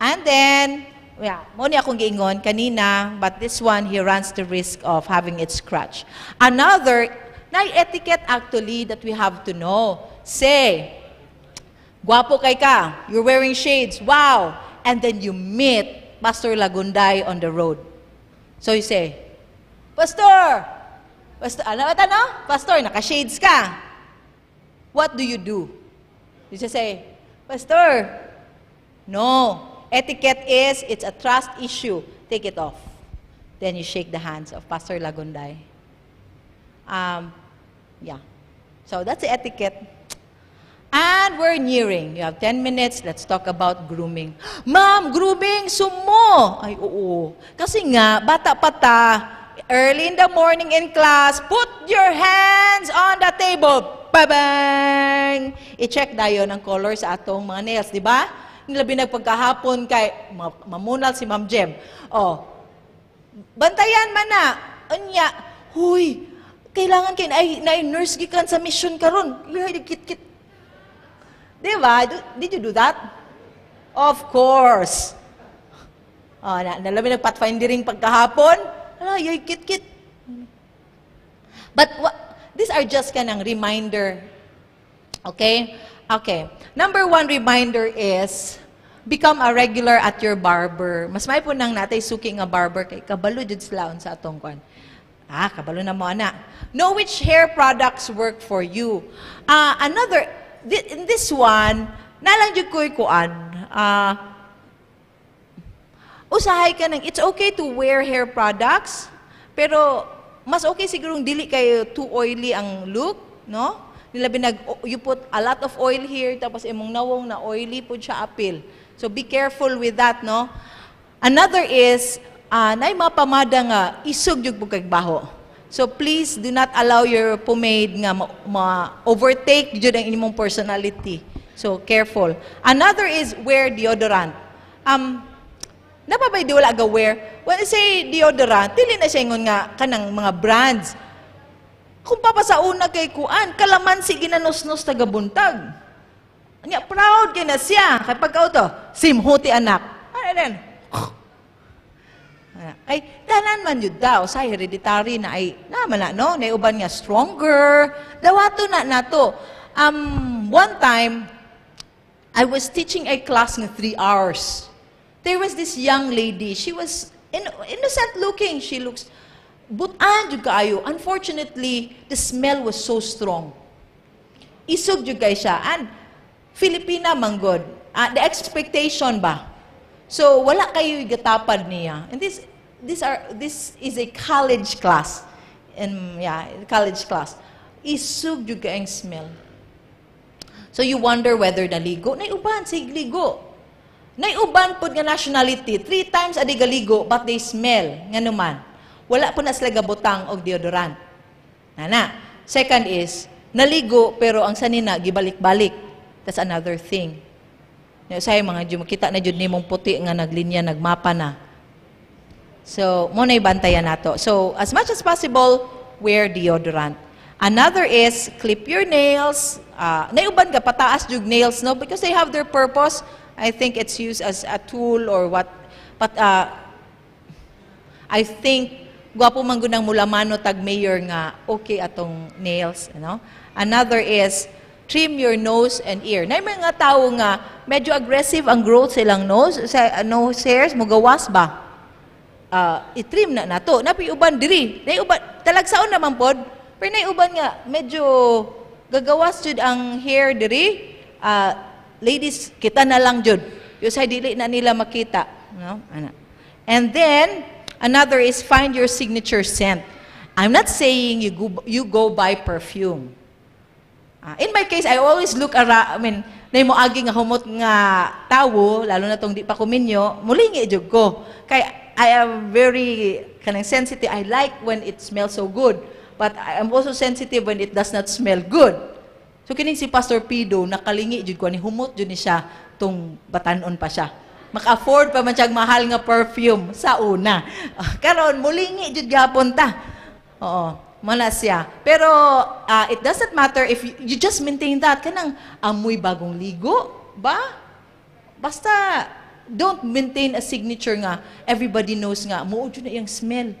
S4: And then, yeah, mo niya akong giingon kanina, but this one, he runs the risk of having it scratched. Another, na etiquette actually that we have to know. Say, Guwapo kay ka, you're wearing shades, wow! And then you meet Pastor Lagunday on the road. So you say, Pastor! Pastor, ano ba no? Pastor, naka-shades ka. What do you do? You just say, Pastor, no. Etiquette is, it's a trust issue. Take it off. Then you shake the hands of Pastor Lagunday. Um, yeah. So that's the etiquette. And we're nearing. You have 10 minutes. Let's talk about grooming. Ma'am, grooming, sumo! Ay, oo. Kasi nga, bata pa ta, early in the morning in class, put your hands on the table. Babang! I-check tayo ng color sa atong mga nails, di ba? Labi na pagkahapon kay ma mamunal si Ma'am Jem. Oh, bantayan man na. Unya, huy, kailangan kay na, na nurse gikan sa mission karon. Kit-kit Di ba? Did you do that? Of course. Oh, na, nalamin nagpatfindering pagkahapon. Ala, yay, kit, kit. But what, these are just kanang reminder. Okay? Okay. Number one reminder is, become a regular at your barber. Mas may po nang natay suki nga barber kay kabalo jud sila sa atong kwan. Ah, kabalo na mo ana. Know which hair products work for you. Uh, another in this one, nalang jud ko'y kuan. Uh, usahay ka ng, it's okay to wear hair products, pero mas okay sigurong dili kayo too oily ang look, no? Nila binag, oh, you put a lot of oil here, tapos imong nawong na oily po siya apil. So be careful with that, no? Another is, uh, ah, na'y mapamada pamada nga, isog yung baho. So please do not allow your pomade nga ma-overtake ma jud ang inyong personality. So careful. Another is wear deodorant. Um napabay di wala ga wear. When I say deodorant, dili na siya ingon nga kanang mga brands. Kung sa una kay kuan, kalaman si ginanosnos tagabuntag. Nya proud kay na siya kay pagkaw to, simhuti anak. Ay din? Ay, dalan man yun daw sa hereditary na ay naman na no, na uban nga stronger. Dawato na nato. Um one time I was teaching a class ng three hours. There was this young lady. She was in, innocent looking. She looks but jud kaayo. Unfortunately, the smell was so strong. Isog jud kay siya and Filipina manggod. Uh, ah, the expectation ba? So, wala kayo gatapad niya. And this, this are, this is a college class. And yeah, college class. Isug juga ang smell. So you wonder whether naligo. Naiuban, sig ligo. uban po nga nationality. Three times adi galigo, but they smell. Nga naman. Wala po na sila gabutang o deodorant. Nana. Second is, naligo pero ang sanina, gibalik-balik. That's another thing. Say mga Diyo, makita na Diyo ni mong puti nga naglinya, nagmapa na So, mo muna bantayan nato. So, as much as possible, wear deodorant. Another is, clip your nails. Uh, naiuban ka, pataas yung nails, no? Because they have their purpose. I think it's used as a tool or what. But, uh, I think, guwapo man gunang mulamano tag mayor nga, okay atong nails, you know? Another is, trim your nose and ear. Na mga tao nga, medyo aggressive ang growth silang nose, sa nose hairs, mugawas ba? uh, itrim na nato. Napi uban diri. Nay uban talagsaon naman pod. Pero nay uban nga medyo gagawas jud ang hair diri. Uh, ladies, kita na lang jud. Yusay dili na nila makita, no? Ana. And then another is find your signature scent. I'm not saying you go, you go buy perfume. Uh, in my case, I always look around, I mean, na mo agi nga humot nga tawo, lalo na tong di pa kuminyo, muli nga jud ko. Kaya I am very kind of sensitive. I like when it smells so good. But I am also sensitive when it does not smell good. So kining si Pastor Pido, nakalingi jud ko ni humot jud ni siya tung batanon pa siya. Maka-afford pa man siyang mahal nga perfume sa una. Ah, karon mulingi jud gihapon ta. Oo, mala siya. Pero uh, it doesn't matter if you, you just maintain that kanang amoy bagong ligo ba? Basta don't maintain a signature nga. Everybody knows nga. Muod na yung smell.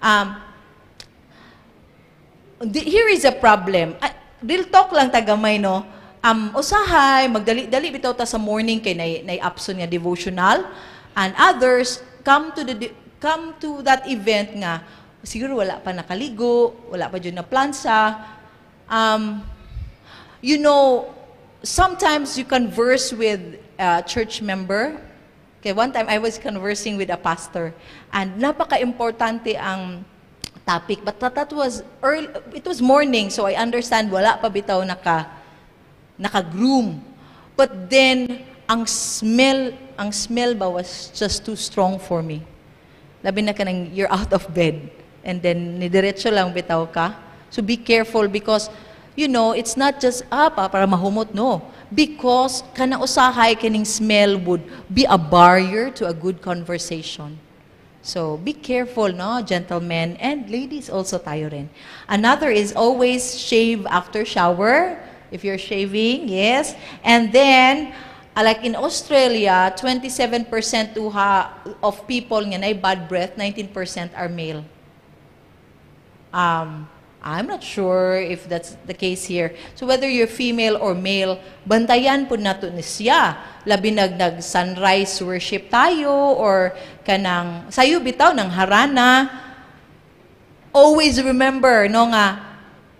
S4: Um, the, here is a problem. Uh, real talk lang tagamay, no? Um, usahay, magdali-dali bitaw ta sa morning kay nay, nay absent nga devotional. And others, come to the come to that event nga, siguro wala pa nakaligo, wala pa dyan na plansa. Um, you know, sometimes you converse with a church member Okay, one time I was conversing with a pastor and napaka-importante ang topic. But that, that was early, it was morning, so I understand wala pa bitaw naka naka-groom. But then ang smell, ang smell ba was just too strong for me. Labi na ka nang you're out of bed and then nidiretso lang bitaw ka. So be careful because you know, it's not just ah pa, para mahumot no because kanausahay kining smell would be a barrier to a good conversation. So be careful, no, gentlemen and ladies also tayo rin. Another is always shave after shower if you're shaving, yes. And then uh, like in Australia, 27% uha of people nga na bad breath, 19% are male. Um, I'm not sure if that's the case here. So whether you're female or male, bantayan po nato ni siya. Labi nag, sunrise worship tayo or kanang sayo bitaw ng harana. Always remember no nga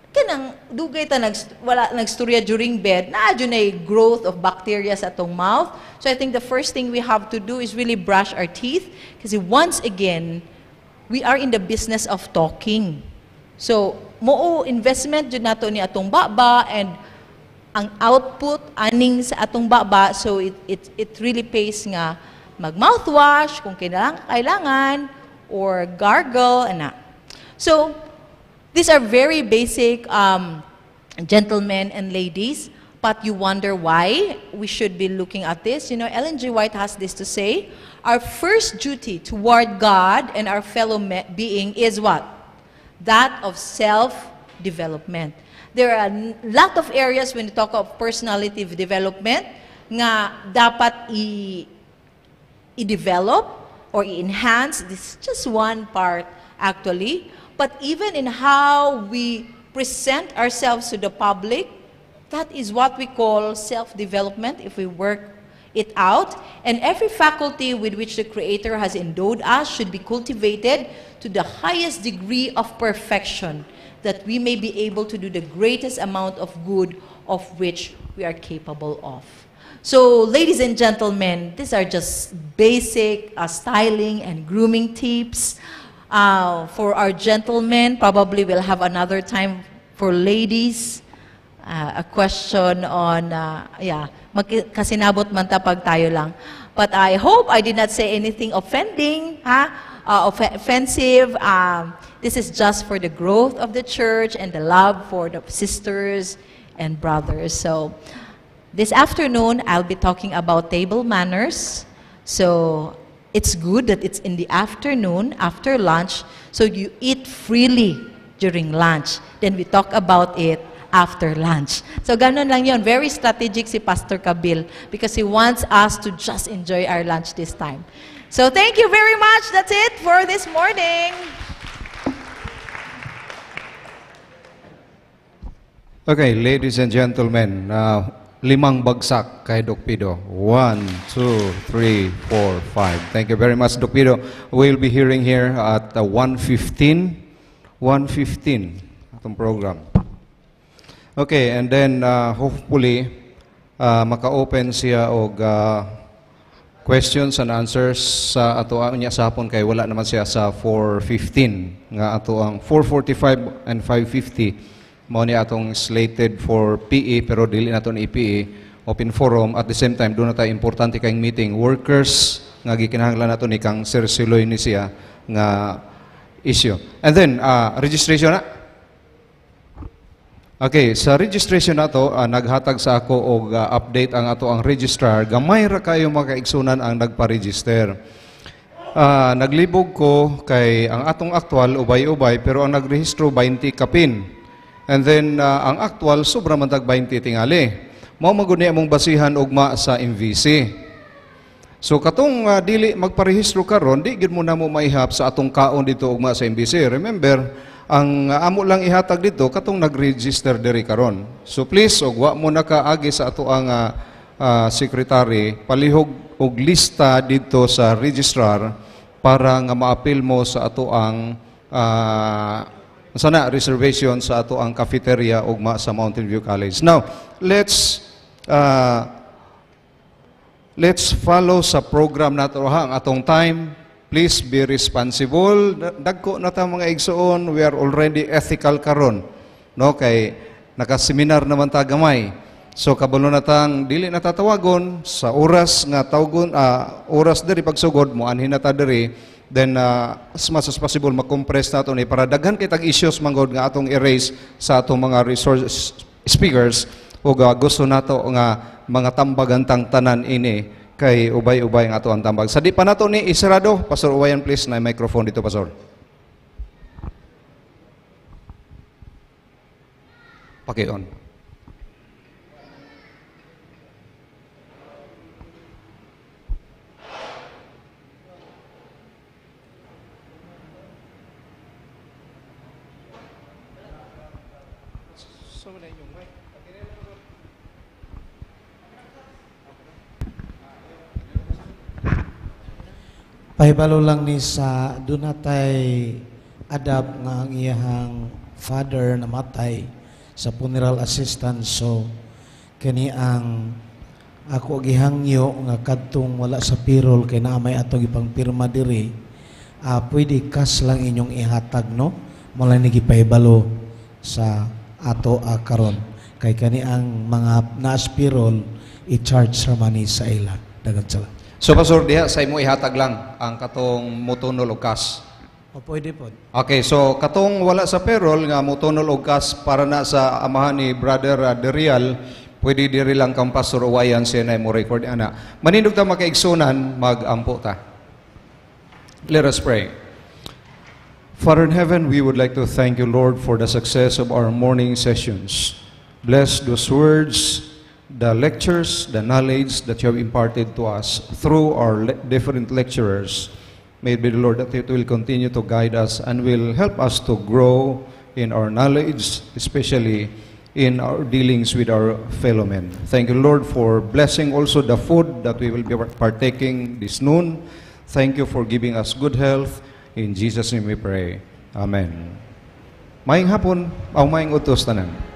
S4: kanang dugay ta nag wala nagstorya during bed na adyo na growth of bacteria sa atong mouth so i think the first thing we have to do is really brush our teeth kasi once again we are in the business of talking so mo investment jud nato ni atong baba and ang output aning sa atong baba so it it, it really pays nga mag mouthwash kung kailangan, kailangan or gargle ana so these are very basic um, gentlemen and ladies but you wonder why we should be looking at this you know Ellen G White has this to say our first duty toward God and our fellow being is what that of self-development. There are a lot of areas when you talk of personality development nga dapat i- i-develop or i-enhance. This is just one part actually. But even in how we present ourselves to the public, that is what we call self-development if we work it out, and every faculty with which the Creator has endowed us should be cultivated to the highest degree of perfection, that we may be able to do the greatest amount of good of which we are capable of. So, ladies and gentlemen, these are just basic uh, styling and grooming tips. Uh, for our gentlemen, probably we'll have another time for ladies uh, a question on, uh, yeah, kasinabot man tapag tayo lang. But I hope I did not say anything offending, ha? Uh, off offensive. Um, this is just for the growth of the church and the love for the sisters and brothers. So this afternoon, I'll be talking about table manners. So it's good that it's in the afternoon after lunch so you eat freely during lunch then we talk about it after lunch. So ganun lang yon. Very strategic si Pastor Kabil because he wants us to just enjoy our lunch this time. So thank you very much. That's it for this morning.
S2: Okay, ladies and gentlemen, uh, limang bagsak kay Doc Pido. One, two, three, four, five. Thank you very much, Doc Pido. We'll be hearing here at uh, 1.15, 1.15, program. Okay, and then uh, hopefully, uh, maka-open siya og uh, questions and answers sa ato niya sa hapon kay wala naman siya sa 4.15 nga ato ang 4.45 and 5.50 mao ni atong slated for PE pero dili nato ni PE open forum at the same time do na importante kay meeting workers nga gikinahanglan nato ni kang Sir Siloy ni siya nga issue and then uh, registration na Okay, sa registration nato uh, ah, naghatag sa ako og uh, update ang ato ang registrar gamay ra kayo mga kaigsunan ang nagpa-register. Uh, naglibog ko kay ang atong actual ubay-ubay pero ang nagrehistro 20 kapin. And then uh, ang actual sobra man tag 20 tingali. Mao maguni among basihan ugma sa MVC. So katong uh, dili magparehistro karon di gid mo na mo maihap sa atong kaon dito ugma sa MVC. Remember, ang amo lang ihatag dito katong nag-register diri karon. So please og wa mo nakaagi sa ato ang uh, uh, secretary palihog og lista dito sa registrar para nga maapil mo sa ato ang uh, sana reservation sa ato ang cafeteria ugma sa Mountain View College. Now, let's uh, let's follow sa program nato ha ang atong time Please be responsible. Dagko na ta mga igsoon, we are already ethical karon. No kay naka seminar naman ta gamay. So kabalo na tang dili na tatawagon sa oras nga tawgon uh, oras diri pagsugod mo anhin na ta diri then uh, as much as possible makompress nato ni para daghan kay tag issues manggod nga atong erase sa atong mga resource speakers o uh, ah, gusto nato nga mga tambagan tang tanan ini kay ubay-ubay nga ato ang tambag. Sa di pa nato ni Isarado, Pastor Uwayan please na microphone dito Pastor. Paki-on. Pahibalo lang ni sa dunatay adab nga ang iyahang father na matay sa funeral assistant so kani ang ako gihangyo nga kadtong wala sa pirol kay naa may atong ipangpirma diri uh, pwede kas lang inyong ihatag no mula ni gipahibalo sa ato uh, karon kay kani ang mga naas pirol i-charge sa money sa
S3: ila dagat salamat
S2: So Pastor, diha sa imo ihatag lang ang katong mutunol og cash. O pwede po. Okay, so katong wala sa payroll nga mutunol og cash para na sa amahan ni Brother uh, Derial, pwede diri lang kang Pastor Wayan siya na mo record ana. Manindog ta makaigsunan, magampo ta. Let us pray. Father in heaven, we would like to thank you, Lord, for the success of our morning sessions. Bless those words the lectures, the knowledge that you have imparted to us through our le different lecturers. May be the Lord that it will continue to guide us and will help us to grow in our knowledge, especially in our dealings with our fellow men. Thank you, Lord, for blessing also the food that we will be partaking this noon. Thank you for giving us good health. In Jesus' name we pray. Amen. Maing hapon, utos tanan.